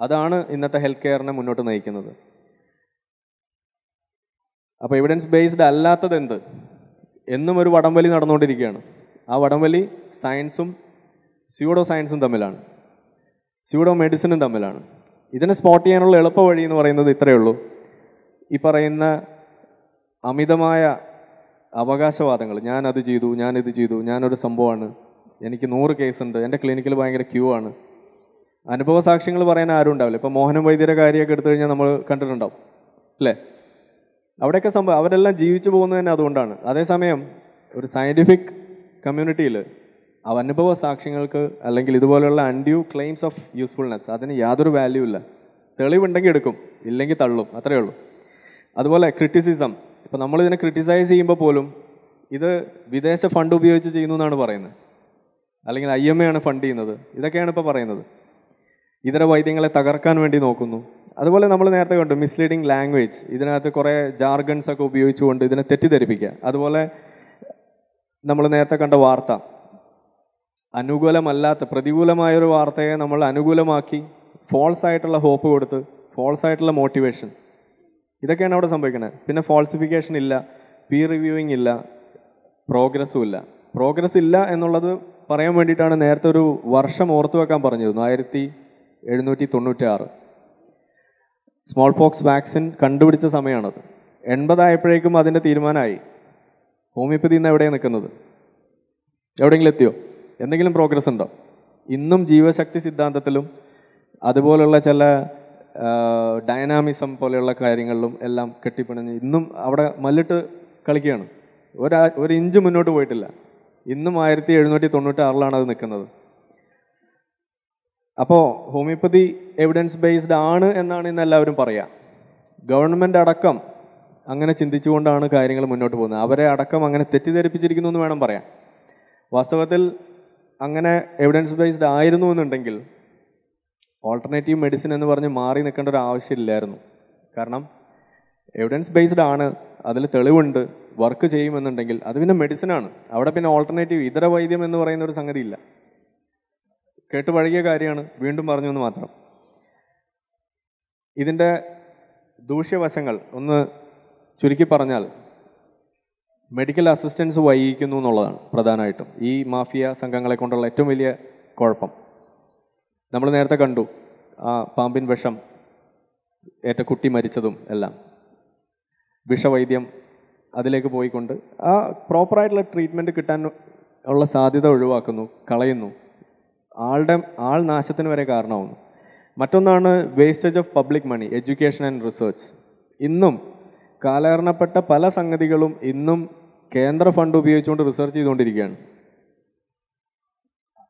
അതാണ് ഇന്നത്തെ ഹെൽത്ത് കെയറിനെ മുന്നോട്ട് നയിക്കുന്നത് അപ്പോൾ എവിഡൻസ് ബേസ്ഡ് അല്ലാത്തത് എന്ത് എന്നും ഒരു വടംവലി നടന്നുകൊണ്ടിരിക്കുകയാണ് ആ വടംവലി സയൻസും സ്യൂഡോ സയൻസും തമ്മിലാണ് സ്യൂഡോ മെഡിസിനും തമ്മിലാണ് ഇതിനെ സ്പോട്ട് ചെയ്യാനുള്ള എളുപ്പ വഴി എന്ന് പറയുന്നത് ഇത്രയേ ഉള്ളൂ ഈ പറയുന്ന അമിതമായ അവകാശവാദങ്ങൾ ഞാൻ അത് ചെയ്തു ഞാൻ ഇത് ചെയ്തു ഞാനൊരു സംഭവമാണ് എനിക്ക് നൂറ് കേസുണ്ട് എൻ്റെ ക്ലിനിക്കിൽ ഭയങ്കര ക്യൂ ആണ് അനുഭവ സാക്ഷ്യങ്ങൾ പറയാൻ ആരും ഉണ്ടാവില്ല ഇപ്പോൾ മോഹനം വൈദ്യരെ കാര്യമൊക്കെ എടുത്തു കഴിഞ്ഞാൽ നമ്മൾ കണ്ടിട്ടുണ്ടാവും അല്ലേ അവിടെയൊക്കെ സംഭവം അവരെല്ലാം ജീവിച്ചു പോകുന്നത് തന്നെ അതുകൊണ്ടാണ് അതേസമയം ഒരു സയൻറ്റിഫിക് കമ്മ്യൂണിറ്റിയിൽ അനുഭവ സാക്ഷ്യങ്ങൾക്ക് അല്ലെങ്കിൽ ഇതുപോലെയുള്ള അൺഡ്യൂ ക്ലെയിംസ് ഓഫ് യൂസ്ഫുൾനെസ് അതിന് യാതൊരു വാല്യൂ ഇല്ല തെളിവുണ്ടെങ്കിൽ എടുക്കും ഇല്ലെങ്കിൽ തള്ളും അത്രയേ ഉള്ളൂ അതുപോലെ ക്രിറ്റിസിസം ഇപ്പോൾ നമ്മളിതിനെ ക്രിറ്റിസൈസ് ചെയ്യുമ്പോൾ പോലും ഇത് വിദേശ ഫണ്ട് ഉപയോഗിച്ച് ചെയ്യുന്നു എന്നാണ് പറയുന്നത് അല്ലെങ്കിൽ ഐ എം എ ആണ് ഫണ്ട് ചെയ്യുന്നത് ഇതൊക്കെയാണ് ഇപ്പോൾ പറയുന്നത് ഇതര വൈദ്യങ്ങളെ തകർക്കാൻ വേണ്ടി നോക്കുന്നു അതുപോലെ നമ്മൾ നേരത്തെ കണ്ടു മിസ്ലീഡിങ് ലാംഗ്വേജ് ഇതിനകത്ത് കുറേ ജാർഗൺസ് ഒക്കെ ഉപയോഗിച്ചുകൊണ്ട് ഇതിനെ തെറ്റിദ്ധരിപ്പിക്കുക അതുപോലെ നമ്മൾ നേരത്തെ കണ്ട വാർത്ത അനുകൂലമല്ലാത്ത പ്രതികൂലമായൊരു വാർത്തയെ നമ്മൾ അനുകൂലമാക്കി ഫോൾസ് ആയിട്ടുള്ള ഹോപ്പ് കൊടുത്ത് ഫോൾസ് ആയിട്ടുള്ള മോട്ടിവേഷൻ ഇതൊക്കെയാണ് അവിടെ സംഭവിക്കുന്നത് പിന്നെ ഫോൾസിഫിക്കേഷൻ ഇല്ല പീ റിവ്യൂയിങ് ഇല്ല പ്രോഗ്രസ്സും ഇല്ല പ്രോഗ്രസ് ഇല്ല എന്നുള്ളത് പറയാൻ വേണ്ടിയിട്ടാണ് നേരത്തെ ഒരു വർഷം ഓർത്തു വെക്കാൻ പറഞ്ഞിരുന്നു ആയിരത്തി എഴുന്നൂറ്റി ആറ് സ്മോൾ പോക്സ് വാക്സിൻ കണ്ടുപിടിച്ച സമയമാണത് എൺപതായപ്പോഴേക്കും അതിൻ്റെ തീരുമാനമായി ഹോമിയോപ്പതി ഇന്ന് എവിടെയാണ് നിൽക്കുന്നത് എവിടെയെങ്കിലും എത്തിയോ എന്തെങ്കിലും പ്രോഗ്രസ് ഉണ്ടോ ഇന്നും ജീവശക്തി സിദ്ധാന്തത്തിലും അതുപോലുള്ള ചില ഡയനാമിസം പോലെയുള്ള കാര്യങ്ങളിലും എല്ലാം കെട്ടിപ്പിണഞ്ഞ് ഇന്നും അവിടെ മല്ലിട്ട് കളിക്കുകയാണ് ഒരു ഒരു ഇഞ്ച് മുന്നോട്ട് പോയിട്ടില്ല ഇന്നും ആയിരത്തി എഴുന്നൂറ്റി തൊണ്ണൂറ്റി ആറിലാണ് അത് നിൽക്കുന്നത് അപ്പോൾ ഹോമിയോപ്പതി എവിഡൻസ് ബേസ്ഡ് ആണ് എന്നാണ് ഇന്ന് എല്ലാവരും പറയുക ഗവൺമെൻറ് അടക്കം അങ്ങനെ ചിന്തിച്ചുകൊണ്ടാണ് കാര്യങ്ങൾ മുന്നോട്ട് പോകുന്നത് അവരെ അടക്കം അങ്ങനെ തെറ്റിദ്ധരിപ്പിച്ചിരിക്കുന്നു എന്ന് വേണം പറയാൻ വാസ്തവത്തിൽ അങ്ങനെ എവിഡൻസ് ബേസ്ഡ് ആയിരുന്നു എന്നുണ്ടെങ്കിൽ ഓൾട്ടർനേറ്റീവ് മെഡിസിൻ എന്ന് പറഞ്ഞ് മാറി നിൽക്കേണ്ട ഒരു ആവശ്യമില്ലായിരുന്നു കാരണം എവിഡൻസ് ബേസ്ഡ് ആണ് അതിൽ തെളിവുണ്ട് വർക്ക് ചെയ്യുമെന്നുണ്ടെങ്കിൽ അത് പിന്നെ മെഡിസിനാണ് അവിടെ പിന്നെ ഓൾട്ടർനേറ്റീവ് ഇതര വൈദ്യം എന്ന് പറയുന്ന ഒരു സംഗതിയില്ല കേട്ട് പഴകിയ കാര്യമാണ് വീണ്ടും പറഞ്ഞു എന്ന് മാത്രം ഇതിൻ്റെ ദൂഷ്യവശങ്ങൾ ഒന്ന് ചുരുക്കി പറഞ്ഞാൽ മെഡിക്കൽ അസിസ്റ്റൻസ് വൈകിക്കുന്നു എന്നുള്ളതാണ് പ്രധാനമായിട്ടും ഈ മാഫിയ സംഘങ്ങളെ കൊണ്ടുള്ള ഏറ്റവും വലിയ കുഴപ്പം നമ്മൾ നേരത്തെ കണ്ടു ആ പാമ്പിൻ വിഷം ഏറ്റ കുട്ടി മരിച്ചതും എല്ലാം വിഷവൈദ്യം അതിലേക്ക് പോയിക്കൊണ്ട് ആ പ്രോപ്പറായിട്ടുള്ള ട്രീറ്റ്മെൻറ്റ് കിട്ടാൻ ഉള്ള സാധ്യത ഒഴിവാക്കുന്നു കളയുന്നു ആളുടെ ആൾ നാശത്തിന് വരെ കാരണമാകുന്നു മറ്റൊന്നാണ് wastage of public money education and research ഇന്നും കാലഹരണപ്പെട്ട പല സംഗതികളും ഇന്നും കേന്ദ്ര ഫണ്ട് ഉപയോഗിച്ചുകൊണ്ട് റിസർച്ച് ചെയ്തുകൊണ്ടിരിക്കുകയാണ്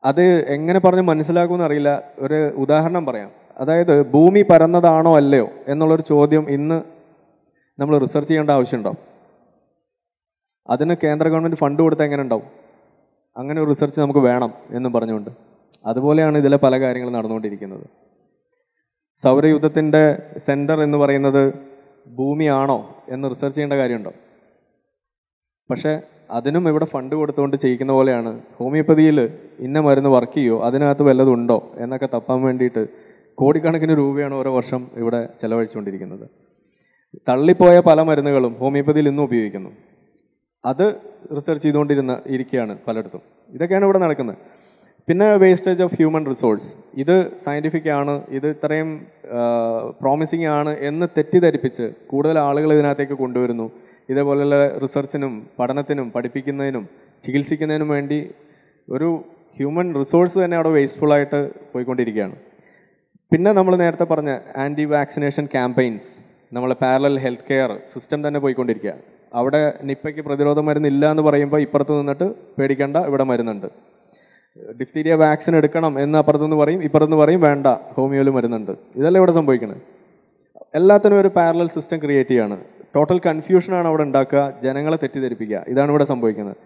അത് എങ്ങനെ പറഞ്ഞ് മനസ്സിലാക്കുമെന്ന് അറിയില്ല ഒരു ഉദാഹരണം പറയാം അതായത് ഭൂമി പരന്നതാണോ അല്ലയോ എന്നുള്ളൊരു ചോദ്യം ഇന്ന് നമ്മൾ റിസർച്ച് ചെയ്യേണ്ട ആവശ്യമുണ്ടോ അതിന് കേന്ദ്ര ഗവൺമെൻറ് ഫണ്ട് കൊടുത്താൽ എങ്ങനെ ഉണ്ടാവും അങ്ങനെ ഒരു റിസർച്ച് നമുക്ക് വേണം എന്ന് പറഞ്ഞുകൊണ്ട് അതുപോലെയാണ് ഇതിലെ പല കാര്യങ്ങളും നടന്നുകൊണ്ടിരിക്കുന്നത് സൗരയുദ്ധത്തിൻ്റെ സെൻറ്റർ എന്ന് പറയുന്നത് ഭൂമിയാണോ എന്ന് റിസർച്ച് ചെയ്യേണ്ട കാര്യമുണ്ടോ പക്ഷേ അതിനും ഇവിടെ ഫണ്ട് കൊടുത്തുകൊണ്ട് ചെയ്യിക്കുന്ന പോലെയാണ് ഹോമിയോപ്പതിയിൽ ഇന്ന മരുന്ന് വർക്ക് ചെയ്യുമോ അതിനകത്ത് വല്ലതുണ്ടോ എന്നൊക്കെ തപ്പാൻ വേണ്ടിയിട്ട് കോടിക്കണക്കിന് രൂപയാണ് ഓരോ വർഷം ഇവിടെ ചിലവഴിച്ചുകൊണ്ടിരിക്കുന്നത് തള്ളിപ്പോയ പല മരുന്നുകളും ഹോമിയോപ്പതിയിൽ ഇന്നും ഉപയോഗിക്കുന്നു അത് റിസർച്ച് ചെയ്തുകൊണ്ടിരുന്ന ഇരിക്കുകയാണ് പലയിടത്തും ഇതൊക്കെയാണ് ഇവിടെ നടക്കുന്നത് പിന്നെ വേസ്റ്റേജ് ഓഫ് ഹ്യൂമൻ റിസോഴ്സ് ഇത് സയൻറ്റിഫിക് ആണ് ഇത് ഇത്രയും പ്രോമിസിങ് ആണ് എന്ന് തെറ്റിദ്ധരിപ്പിച്ച് കൂടുതൽ ആളുകൾ ഇതിനകത്തേക്ക് കൊണ്ടുവരുന്നു ഇതേപോലെയുള്ള റിസർച്ചിനും പഠനത്തിനും പഠിപ്പിക്കുന്നതിനും ചികിത്സിക്കുന്നതിനും വേണ്ടി ഒരു ഹ്യൂമൻ റിസോഴ്സ് തന്നെ അവിടെ വേസ്റ്റ്ഫുള്ളായിട്ട് പോയിക്കൊണ്ടിരിക്കുകയാണ് പിന്നെ നമ്മൾ നേരത്തെ പറഞ്ഞ ആൻറ്റി വാക്സിനേഷൻ ക്യാമ്പയിൻസ് നമ്മളെ പാരലൽ ഹെൽത്ത് കെയർ സിസ്റ്റം തന്നെ പോയിക്കൊണ്ടിരിക്കുക അവിടെ നിപ്പയ്ക്ക് പ്രതിരോധ മരുന്നില്ല എന്ന് പറയുമ്പോൾ ഇപ്പുറത്ത് നിന്നിട്ട് പേടിക്കേണ്ട ഇവിടെ മരുന്നുണ്ട് ഡിഫ്തീരിയ വാക്സിൻ എടുക്കണം എന്ന് അപ്പുറത്തുനിന്ന് പറയും ഇപ്പുറത്തുനിന്ന് പറയും വേണ്ട ഹോമിയോയിൽ മരുന്നുണ്ട് ഇതല്ല ഇവിടെ സംഭവിക്കുന്നത് എല്ലാത്തിനും ഒരു പാരലൽ സിസ്റ്റം ക്രിയേറ്റ് ചെയ്യാണ് ടോട്ടൽ കൺഫ്യൂഷനാണ് അവിടെ ഉണ്ടാക്കുക ജനങ്ങളെ തെറ്റിദ്ധരിപ്പിക്കുക ഇതാണ് ഇവിടെ സംഭവിക്കുന്നത്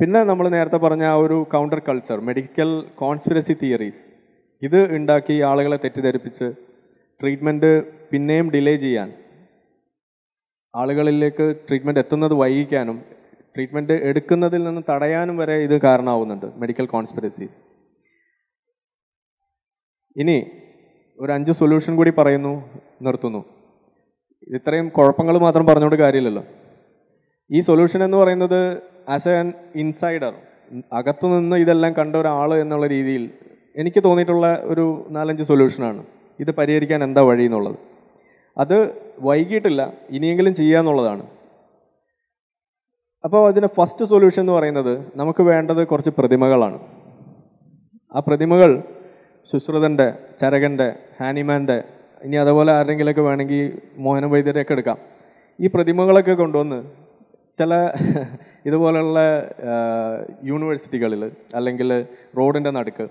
പിന്നെ നമ്മൾ നേരത്തെ പറഞ്ഞ ആ ഒരു counter culture medical conspiracy theories ഇത് ഉണ്ടാക്കി ആളുകളെ തെറ്റിദ്ധരിപ്പിച്ച് ട്രീറ്റ്മെൻറ്റ് പിന്നെയും ഡിലേ ചെയ്യാൻ ആളുകളിലേക്ക് ട്രീറ്റ്മെൻറ്റ് എത്തുന്നത് വൈകിക്കാനും ട്രീറ്റ്മെൻറ്റ് എടുക്കുന്നതിൽ നിന്ന് തടയാനും വരെ ഇത് കാരണമാവുന്നുണ്ട് മെഡിക്കൽ കോൺസ്പിറസീസ് ഇനി ഒരു അഞ്ച് സൊല്യൂഷൻ കൂടി പറയുന്നു നിർത്തുന്നു ഇത്രയും കുഴപ്പങ്ങൾ മാത്രം പറഞ്ഞുകൊണ്ട് കാര്യമില്ലല്ലോ ഈ സൊല്യൂഷൻ എന്ന് പറയുന്നത് ആസ് ആൻ ഇൻസൈഡർ അകത്തുനിന്ന് ഇതെല്ലാം കണ്ട ഒരാൾ എന്നുള്ള രീതിയിൽ എനിക്ക് തോന്നിയിട്ടുള്ള ഒരു നാലഞ്ച് സൊല്യൂഷനാണ് ഇത് പരിഹരിക്കാൻ എന്താ വഴി എന്നുള്ളത് അത് വൈകിട്ടില്ല ഇനിയെങ്കിലും ചെയ്യാന്നുള്ളതാണ് അപ്പോൾ അതിന് ഫസ്റ്റ് സൊല്യൂഷൻ എന്ന് പറയുന്നത് നമുക്ക് വേണ്ടത് കുറച്ച് പ്രതിമകളാണ് ആ പ്രതിമകൾ ശുശ്രുതൻ്റെ ചരകൻ്റെ ഹാനിമാൻ്റെ ഇനി അതുപോലെ ആരെങ്കിലുമൊക്കെ വേണമെങ്കിൽ മോഹന വൈദ്യരെയൊക്കെ എടുക്കാം ഈ പ്രതിമകളൊക്കെ കൊണ്ടുവന്ന് ചില ഇതുപോലെയുള്ള യൂണിവേഴ്സിറ്റികളിൽ അല്ലെങ്കിൽ റോഡിൻ്റെ നടുക്ക്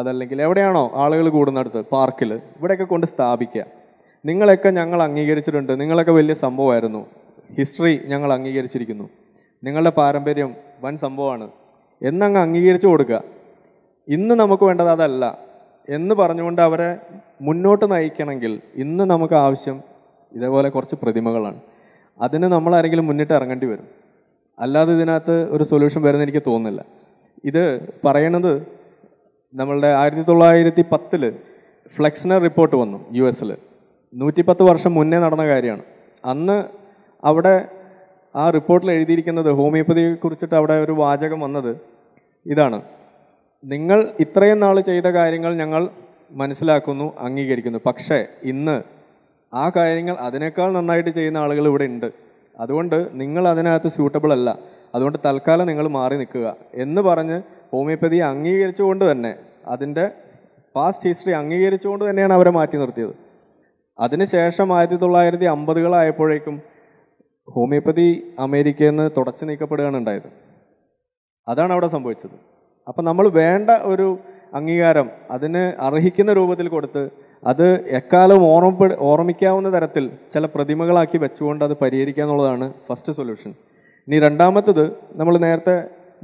അതല്ലെങ്കിൽ എവിടെയാണോ ആളുകൾ കൂടുന്നിടത്ത് പാർക്കിൽ ഇവിടെയൊക്കെ കൊണ്ട് സ്ഥാപിക്കുക നിങ്ങളെയൊക്കെ ഞങ്ങൾ അംഗീകരിച്ചിട്ടുണ്ട് നിങ്ങളൊക്കെ വലിയ സംഭവമായിരുന്നു ഹിസ്റ്ററി ഞങ്ങൾ അംഗീകരിച്ചിരിക്കുന്നു നിങ്ങളുടെ പാരമ്പര്യം വൻ സംഭവമാണ് എന്നങ്ങ് അംഗീകരിച്ചു കൊടുക്കുക ഇന്ന് നമുക്ക് വേണ്ടത് അതല്ല എന്ന് പറഞ്ഞുകൊണ്ട് അവരെ മുന്നോട്ട് നയിക്കണമെങ്കിൽ ഇന്ന് നമുക്ക് ആവശ്യം ഇതേപോലെ കുറച്ച് പ്രതിമകളാണ് അതിന് നമ്മൾ ആരെങ്കിലും മുന്നിട്ട് ഇറങ്ങേണ്ടി വരും അല്ലാതെ ഇതിനകത്ത് ഒരു സൊല്യൂഷൻ വരുന്ന എനിക്ക് തോന്നുന്നില്ല ഇത് പറയണത് നമ്മളുടെ ആയിരത്തി തൊള്ളായിരത്തി പത്തിൽ ഫ്ലെക്സ്നർ റിപ്പോർട്ട് വന്നു യു എസിൽ നൂറ്റിപ്പത്ത് വർഷം മുന്നേ നടന്ന കാര്യമാണ് അന്ന് അവിടെ ആ റിപ്പോർട്ടിൽ എഴുതിയിരിക്കുന്നത് ഹോമിയോപ്പതിയെ കുറിച്ചിട്ട് അവിടെ ഒരു വാചകം വന്നത് ഇതാണ് നിങ്ങൾ ഇത്രയും നാൾ ചെയ്ത കാര്യങ്ങൾ ഞങ്ങൾ മനസ്സിലാക്കുന്നു അംഗീകരിക്കുന്നു പക്ഷേ ഇന്ന് ആ കാര്യങ്ങൾ അതിനേക്കാൾ നന്നായിട്ട് ചെയ്യുന്ന ആളുകൾ ഇവിടെ ഉണ്ട് അതുകൊണ്ട് നിങ്ങൾ അതിനകത്ത് സ്യൂട്ടബിൾ അല്ല അതുകൊണ്ട് തൽക്കാലം നിങ്ങൾ മാറി നിൽക്കുക എന്ന് പറഞ്ഞ് ഹോമിയോപ്പതി അംഗീകരിച്ചുകൊണ്ട് തന്നെ അതിൻ്റെ പാസ്റ്റ് ഹിസ്റ്ററി അംഗീകരിച്ചുകൊണ്ട് തന്നെയാണ് അവരെ മാറ്റി നിർത്തിയത് അതിനുശേഷം ആയിരത്തി തൊള്ളായിരത്തി അമ്പതുകളായപ്പോഴേക്കും ഹോമിയോപ്പതി അമേരിക്കയിൽ നിന്ന് തുടച്ചു നീക്കപ്പെടുകയാണ് ഉണ്ടായത് അതാണ് അവിടെ സംഭവിച്ചത് അപ്പം നമ്മൾ വേണ്ട ഒരു അംഗീകാരം അതിന് അർഹിക്കുന്ന രൂപത്തിൽ കൊടുത്ത് അത് എക്കാലവും ഓർമ്മ ഓർമ്മിക്കാവുന്ന തരത്തിൽ ചില പ്രതിമകളാക്കി വെച്ചുകൊണ്ട് അത് പരിഹരിക്കുക എന്നുള്ളതാണ് ഫസ്റ്റ് സൊല്യൂഷൻ ഇനി രണ്ടാമത്തത് നമ്മൾ നേരത്തെ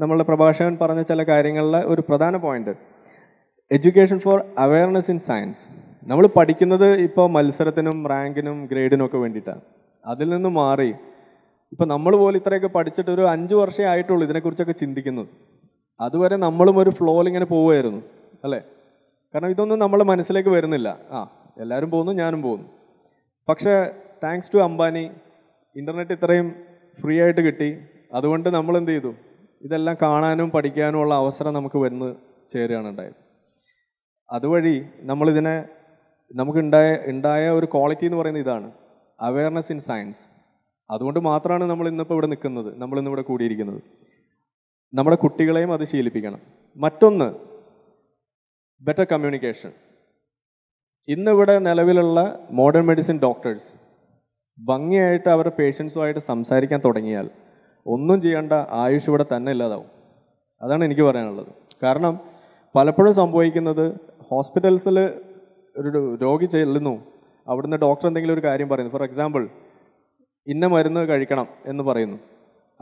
നമ്മളുടെ പ്രഭാഷകൻ പറഞ്ഞ ചില കാര്യങ്ങളിലെ ഒരു പ്രധാന point education for awareness in science നമ്മൾ പഠിക്കുന്നത് ഇപ്പോൾ മത്സരത്തിനും റാങ്കിനും ഗ്രേഡിനും ഒക്കെ വേണ്ടിയിട്ടാണ് അതിൽ നിന്ന് മാറി ഇപ്പം നമ്മൾ പോലും ഇത്രയൊക്കെ പഠിച്ചിട്ട് ഒരു അഞ്ച് വർഷമേ ആയിട്ടുള്ളൂ ഇതിനെക്കുറിച്ചൊക്കെ ചിന്തിക്കുന്നത് അതുവരെ നമ്മളും ഒരു ഫ്ലോയിൽ ഇങ്ങനെ പോവുമായിരുന്നു അല്ലേ കാരണം ഇതൊന്നും നമ്മളെ മനസ്സിലേക്ക് വരുന്നില്ല ആ എല്ലാവരും പോകുന്നു ഞാനും പോകുന്നു പക്ഷേ താങ്ക്സ് ടു അംബാനി ഇൻ്റർനെറ്റ് ഇത്രയും ഫ്രീ ആയിട്ട് കിട്ടി അതുകൊണ്ട് നമ്മൾ എന്ത് ചെയ്തു ഇതെല്ലാം കാണാനും പഠിക്കാനും ഉള്ള അവസരം നമുക്ക് വന്ന് ചേരുകയാണ് ഉണ്ടായത് അതുവഴി നമ്മളിതിനെ നമുക്കുണ്ടായ ഉണ്ടായ ഒരു ക്വാളിറ്റി എന്ന് പറയുന്നത് ഇതാണ് അവയർനെസ് ഇൻ സയൻസ് അതുകൊണ്ട് മാത്രമാണ് നമ്മൾ ഇന്നിപ്പോൾ ഇവിടെ നിൽക്കുന്നത് നമ്മൾ ഇന്നിവിടെ കൂടിയിരിക്കുന്നത് നമ്മുടെ കുട്ടികളെയും അത് ശീലിപ്പിക്കണം മറ്റൊന്ന് ബെറ്റർ കമ്മ്യൂണിക്കേഷൻ ഇന്നിവിടെ നിലവിലുള്ള മോഡേൺ മെഡിസിൻ ഡോക്ടേഴ്സ് ഭംഗിയായിട്ട് അവരുടെ പേഷ്യൻസുമായിട്ട് സംസാരിക്കാൻ തുടങ്ങിയാൽ ഒന്നും ചെയ്യേണ്ട ആയുഷ് ഇവിടെ തന്നെ ഇല്ലാതാവും അതാണ് എനിക്ക് പറയാനുള്ളത് കാരണം പലപ്പോഴും സംഭവിക്കുന്നത് ഹോസ്പിറ്റൽസിൽ ഒരു രോഗി ചെല്ലുന്നു അവിടുന്ന് ഡോക്ടർ എന്തെങ്കിലും ഒരു കാര്യം പറയുന്നു ഫോർ എക്സാമ്പിൾ ഇന്ന മരുന്ന് കഴിക്കണം എന്ന് പറയുന്നു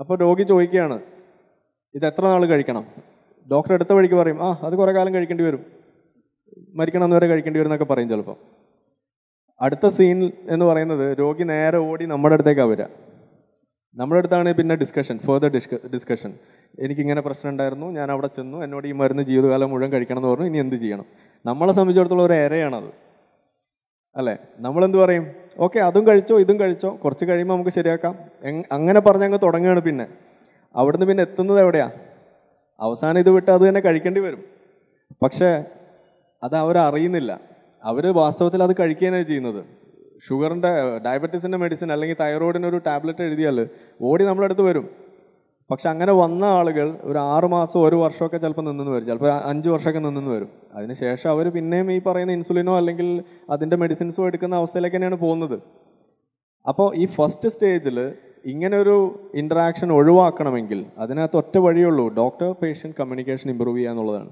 അപ്പോൾ രോഗി ചോദിക്കുകയാണ് ഇത് എത്ര നാൾ കഴിക്കണം ഡോക്ടർ എടുത്ത വഴിക്ക് പറയും ആ അത് കുറേ കാലം കഴിക്കേണ്ടി വരും മരിക്കണം എന്ന് വരെ കഴിക്കേണ്ടി വരും എന്നൊക്കെ പറയും ചിലപ്പോൾ അടുത്ത സീൻ എന്ന് പറയുന്നത് രോഗി നേരെ ഓടി നമ്മുടെ അടുത്തേക്കാണ് വരിക നമ്മുടെ അടുത്താണ് പിന്നെ ഡിസ്കഷൻ ഫെർദർ ഡിസ്ക ഡിസ്കഷൻ എനിക്കിങ്ങനെ പ്രശ്നം ഉണ്ടായിരുന്നു ഞാൻ അവിടെ ചെന്നു എന്നോട് ഈ മരുന്ന് ജീവിതകാലം മുഴുവൻ കഴിക്കണം എന്ന് പറഞ്ഞു ഇനി എന്ത് ചെയ്യണം നമ്മളെ സംബന്ധിച്ചിടത്തോളം ഒരു എരയാണത് അല്ലേ നമ്മളെന്ത് പറയും ഓക്കെ അതും കഴിച്ചോ ഇതും കഴിച്ചോ കുറച്ച് കഴിയുമ്പോൾ നമുക്ക് ശരിയാക്കാം അങ്ങനെ പറഞ്ഞ അങ്ങ് തുടങ്ങുകയാണ് പിന്നെ അവിടുന്ന് പിന്നെ എത്തുന്നത് എവിടെയാണ് അവസാനം ഇത് വിട്ട് അത് തന്നെ കഴിക്കേണ്ടി വരും പക്ഷേ അത് അവരറിയുന്നില്ല അവർ വാസ്തവത്തിൽ അത് കഴിക്കുകയാണ് ചെയ്യുന്നത് ഷുഗറിൻ്റെ ഡയബറ്റീസിൻ്റെ മെഡിസിൻ അല്ലെങ്കിൽ തൈറോയിഡിന് ഒരു ടാബ്ലറ്റ് എഴുതിയാൽ ഓടി നമ്മളടുത്ത് വരും പക്ഷെ അങ്ങനെ വന്ന ആളുകൾ ഒരു ആറു മാസം ഒരു വർഷമൊക്കെ ചിലപ്പോൾ നിന്നെന്ന് വരും ചിലപ്പോൾ അഞ്ച് വർഷമൊക്കെ നിന്നെന്ന് വരും അതിനുശേഷം അവർ പിന്നെയും ഈ പറയുന്ന ഇൻസുലിനോ അല്ലെങ്കിൽ അതിൻ്റെ മെഡിസിൻസോ എടുക്കുന്ന അവസ്ഥയിലേക്ക് തന്നെയാണ് പോകുന്നത് അപ്പോൾ ഈ ഫസ്റ്റ് സ്റ്റേജിൽ ഇങ്ങനെ ഒരു ഇൻട്രാക്ഷൻ ഒഴിവാക്കണമെങ്കിൽ അതിനകത്ത് ഒറ്റ വഴിയുള്ളൂ ഡോക്ടർ പേഷ്യൻ്റ് കമ്മ്യൂണിക്കേഷൻ ഇമ്പ്രൂവ് ചെയ്യുക എന്നുള്ളതാണ്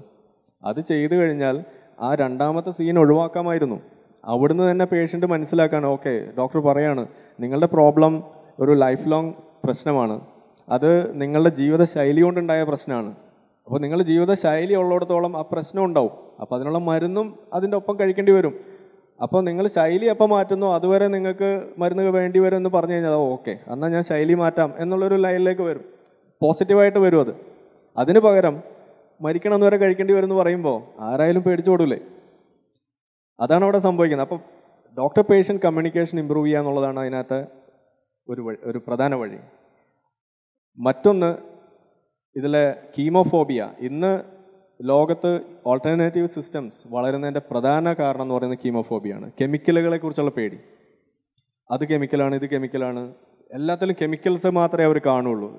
അത് ചെയ്തു കഴിഞ്ഞാൽ ആ രണ്ടാമത്തെ സീൻ ഒഴിവാക്കാമായിരുന്നു അവിടുന്ന് തന്നെ പേഷ്യൻ്റ് മനസ്സിലാക്കാൻ ഓക്കെ ഡോക്ടർ പറയാണ് നിങ്ങളുടെ പ്രോബ്ലം ഒരു ലൈഫ് ലോങ് പ്രശ്നമാണ് അത് നിങ്ങളുടെ ജീവിത ശൈലി കൊണ്ടുണ്ടായ പ്രശ്നമാണ് അപ്പോൾ നിങ്ങളുടെ ജീവിത ശൈലി ഉള്ളിടത്തോളം ആ പ്രശ്നം ഉണ്ടാവും അപ്പോൾ അതിനുള്ള മരുന്നും അതിൻ്റെ ഒപ്പം കഴിക്കേണ്ടി വരും അപ്പോൾ നിങ്ങൾ ശൈലി എപ്പോൾ മാറ്റുന്നു അതുവരെ നിങ്ങൾക്ക് മരുന്ന് വേണ്ടി വരും എന്ന് പറഞ്ഞു കഴിഞ്ഞാൽ ഓക്കെ എന്നാൽ ഞാൻ ശൈലി മാറ്റാം എന്നുള്ളൊരു ലൈനിലേക്ക് വരും പോസിറ്റീവായിട്ട് വരും അത് അതിന് പകരം മരിക്കണം വരെ കഴിക്കേണ്ടി വരും എന്ന് പറയുമ്പോൾ ആരായാലും കൊടുക്കില്ലേ അതാണ് അവിടെ സംഭവിക്കുന്നത് അപ്പം ഡോക്ടർ പേഷ്യൻ്റ് കമ്മ്യൂണിക്കേഷൻ ഇമ്പ്രൂവ് ചെയ്യുക എന്നുള്ളതാണ് അതിനകത്ത് ഒരു വഴി ഒരു പ്രധാന വഴി മറ്റൊന്ന് ഇതിലെ കീമോഫോബിയ ഇന്ന് ലോകത്ത് ഓൾട്ടർനേറ്റീവ് സിസ്റ്റംസ് വളരുന്നതിൻ്റെ പ്രധാന കാരണം എന്ന് പറയുന്നത് കീമോഫോബിയാണ് കെമിക്കലുകളെ കുറിച്ചുള്ള പേടി അത് കെമിക്കലാണ് ഇത് കെമിക്കലാണ് എല്ലാത്തിലും കെമിക്കൽസ് മാത്രമേ അവർ കാണുള്ളൂ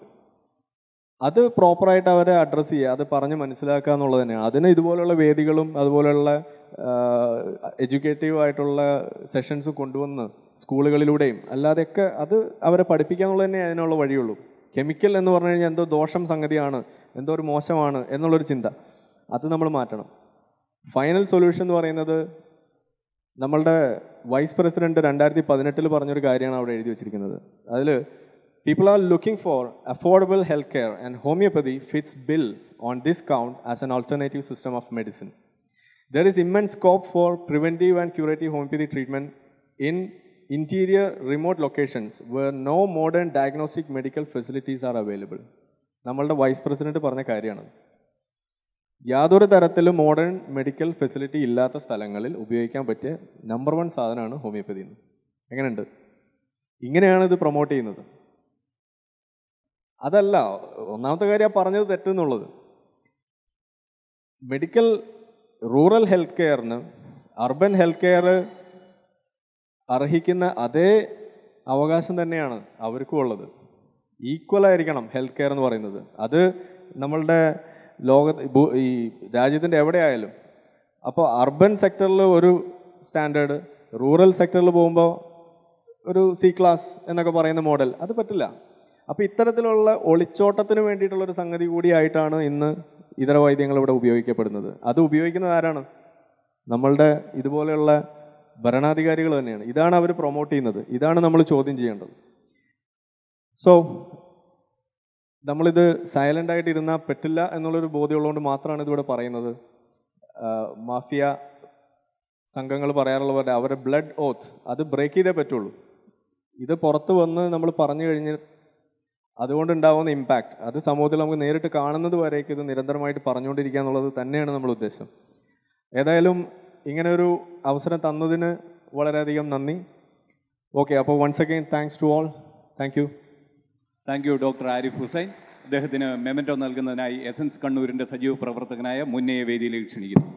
അത് പ്രോപ്പറായിട്ട് അവരെ അഡ്രസ്സ് ചെയ്യുക അത് പറഞ്ഞ് മനസ്സിലാക്കുക എന്നുള്ളത് തന്നെയാണ് അതിന് ഇതുപോലുള്ള വേദികളും അതുപോലെയുള്ള എഡ്യൂക്കേറ്റീവ് ആയിട്ടുള്ള സെഷൻസ് കൊണ്ടുവന്ന് സ്കൂളുകളിലൂടെയും അല്ലാതെയൊക്കെ അത് അവരെ പഠിപ്പിക്കുക എന്നുള്ളത് തന്നെ അതിനുള്ള വഴിയുള്ളൂ കെമിക്കൽ എന്ന് പറഞ്ഞു കഴിഞ്ഞാൽ എന്തോ ദോഷം സംഗതിയാണ് എന്തോ ഒരു മോശമാണ് എന്നുള്ളൊരു ചിന്ത അത് നമ്മൾ മാറ്റണം ഫൈനൽ സൊല്യൂഷൻ എന്ന് പറയുന്നത് നമ്മളുടെ വൈസ് പ്രസിഡന്റ് രണ്ടായിരത്തി പതിനെട്ടിൽ പറഞ്ഞൊരു കാര്യമാണ് അവിടെ എഴുതി വെച്ചിരിക്കുന്നത് അതിൽ people are looking for affordable health care and homeopathy fits bill on this count as an alternative system of medicine there is immense scope for preventive and curative homeopathy treatment in interior remote locations where no modern diagnostic medical facilities are available നമ്മളുടെ vice president പറഞ്ഞ കാര്യമാണ് യാതൊരു തരത്തിലും modern medical facility ഇല്ലാത്ത സ്ഥലങ്ങളിൽ ഉപയോഗിക്കാൻ പറ്റിയ number one സാധനമാണ് ഹോമിയോപ്പതി എന്ന് എങ്ങനെയുണ്ട് ഇങ്ങനെയാണ് ഇത് പ്രൊമോട്ട് ചെയ്യുന്നത് അതല്ല ഒന്നാമത്തെ കാര്യം ആ പറഞ്ഞത് തെറ്റെന്നുള്ളത് മെഡിക്കൽ റൂറൽ ഹെൽത്ത് കെയറിന് അർബൻ ഹെൽത്ത് കെയർ അർഹിക്കുന്ന അതേ അവകാശം തന്നെയാണ് അവർക്കും ഉള്ളത് ഈക്വൽ ആയിരിക്കണം ഹെൽത്ത് കെയർ എന്ന് പറയുന്നത് അത് നമ്മളുടെ ലോക ഈ രാജ്യത്തിൻ്റെ എവിടെയായാലും അപ്പോൾ അർബൻ സെക്ടറിൽ ഒരു സ്റ്റാൻഡേർഡ് റൂറൽ സെക്ടറിൽ പോകുമ്പോൾ ഒരു സി ക്ലാസ് എന്നൊക്കെ പറയുന്ന മോഡൽ അത് പറ്റില്ല അപ്പോൾ ഇത്തരത്തിലുള്ള ഒളിച്ചോട്ടത്തിന് വേണ്ടിയിട്ടുള്ളൊരു സംഗതി കൂടിയായിട്ടാണ് ഇന്ന് ഇതര വൈദ്യങ്ങൾ ഇവിടെ ഉപയോഗിക്കപ്പെടുന്നത് അത് ഉപയോഗിക്കുന്നത് ആരാണ് നമ്മളുടെ ഇതുപോലെയുള്ള ഭരണാധികാരികൾ തന്നെയാണ് ഇതാണ് അവർ പ്രൊമോട്ട് ചെയ്യുന്നത് ഇതാണ് നമ്മൾ ചോദ്യം ചെയ്യേണ്ടത് സോ നമ്മളിത് സൈലൻ്റ് ആയിട്ട് ഇരുന്നാൽ പറ്റില്ല എന്നുള്ളൊരു ബോധ്യമുള്ളതുകൊണ്ട് മാത്രമാണ് ഇതിവിടെ പറയുന്നത് മാഫിയ സംഘങ്ങൾ പറയാറുള്ള പോലെ അവരുടെ ബ്ലഡ് ഓത്ത് അത് ബ്രേക്ക് ചെയ്തേ പറ്റുള്ളൂ ഇത് പുറത്ത് വന്ന് നമ്മൾ പറഞ്ഞു കഴിഞ്ഞ് അതുകൊണ്ടുണ്ടാവുന്ന ഇമ്പാക്റ്റ് അത് സമൂഹത്തിൽ നമുക്ക് നേരിട്ട് കാണുന്നത് വരേക്ക് ഇത് നിരന്തരമായിട്ട് പറഞ്ഞുകൊണ്ടിരിക്കുക എന്നുള്ളത് തന്നെയാണ് നമ്മൾ ഉദ്ദേശം ഏതായാലും ഇങ്ങനൊരു അവസരം തന്നതിന് വളരെയധികം നന്ദി ഓക്കെ അപ്പോൾ once again thanks to all thank you thank you doctor Arif Hussain അദ്ദേഹത്തിന് മെമൻറ്റോ നൽകുന്നതിനായി എൻസ് കണ്ണൂരിൻ്റെ സജീവ പ്രവർത്തകനായ മുന്നേ വേദിയിലേക്ക് ക്ഷണിക്കുന്നു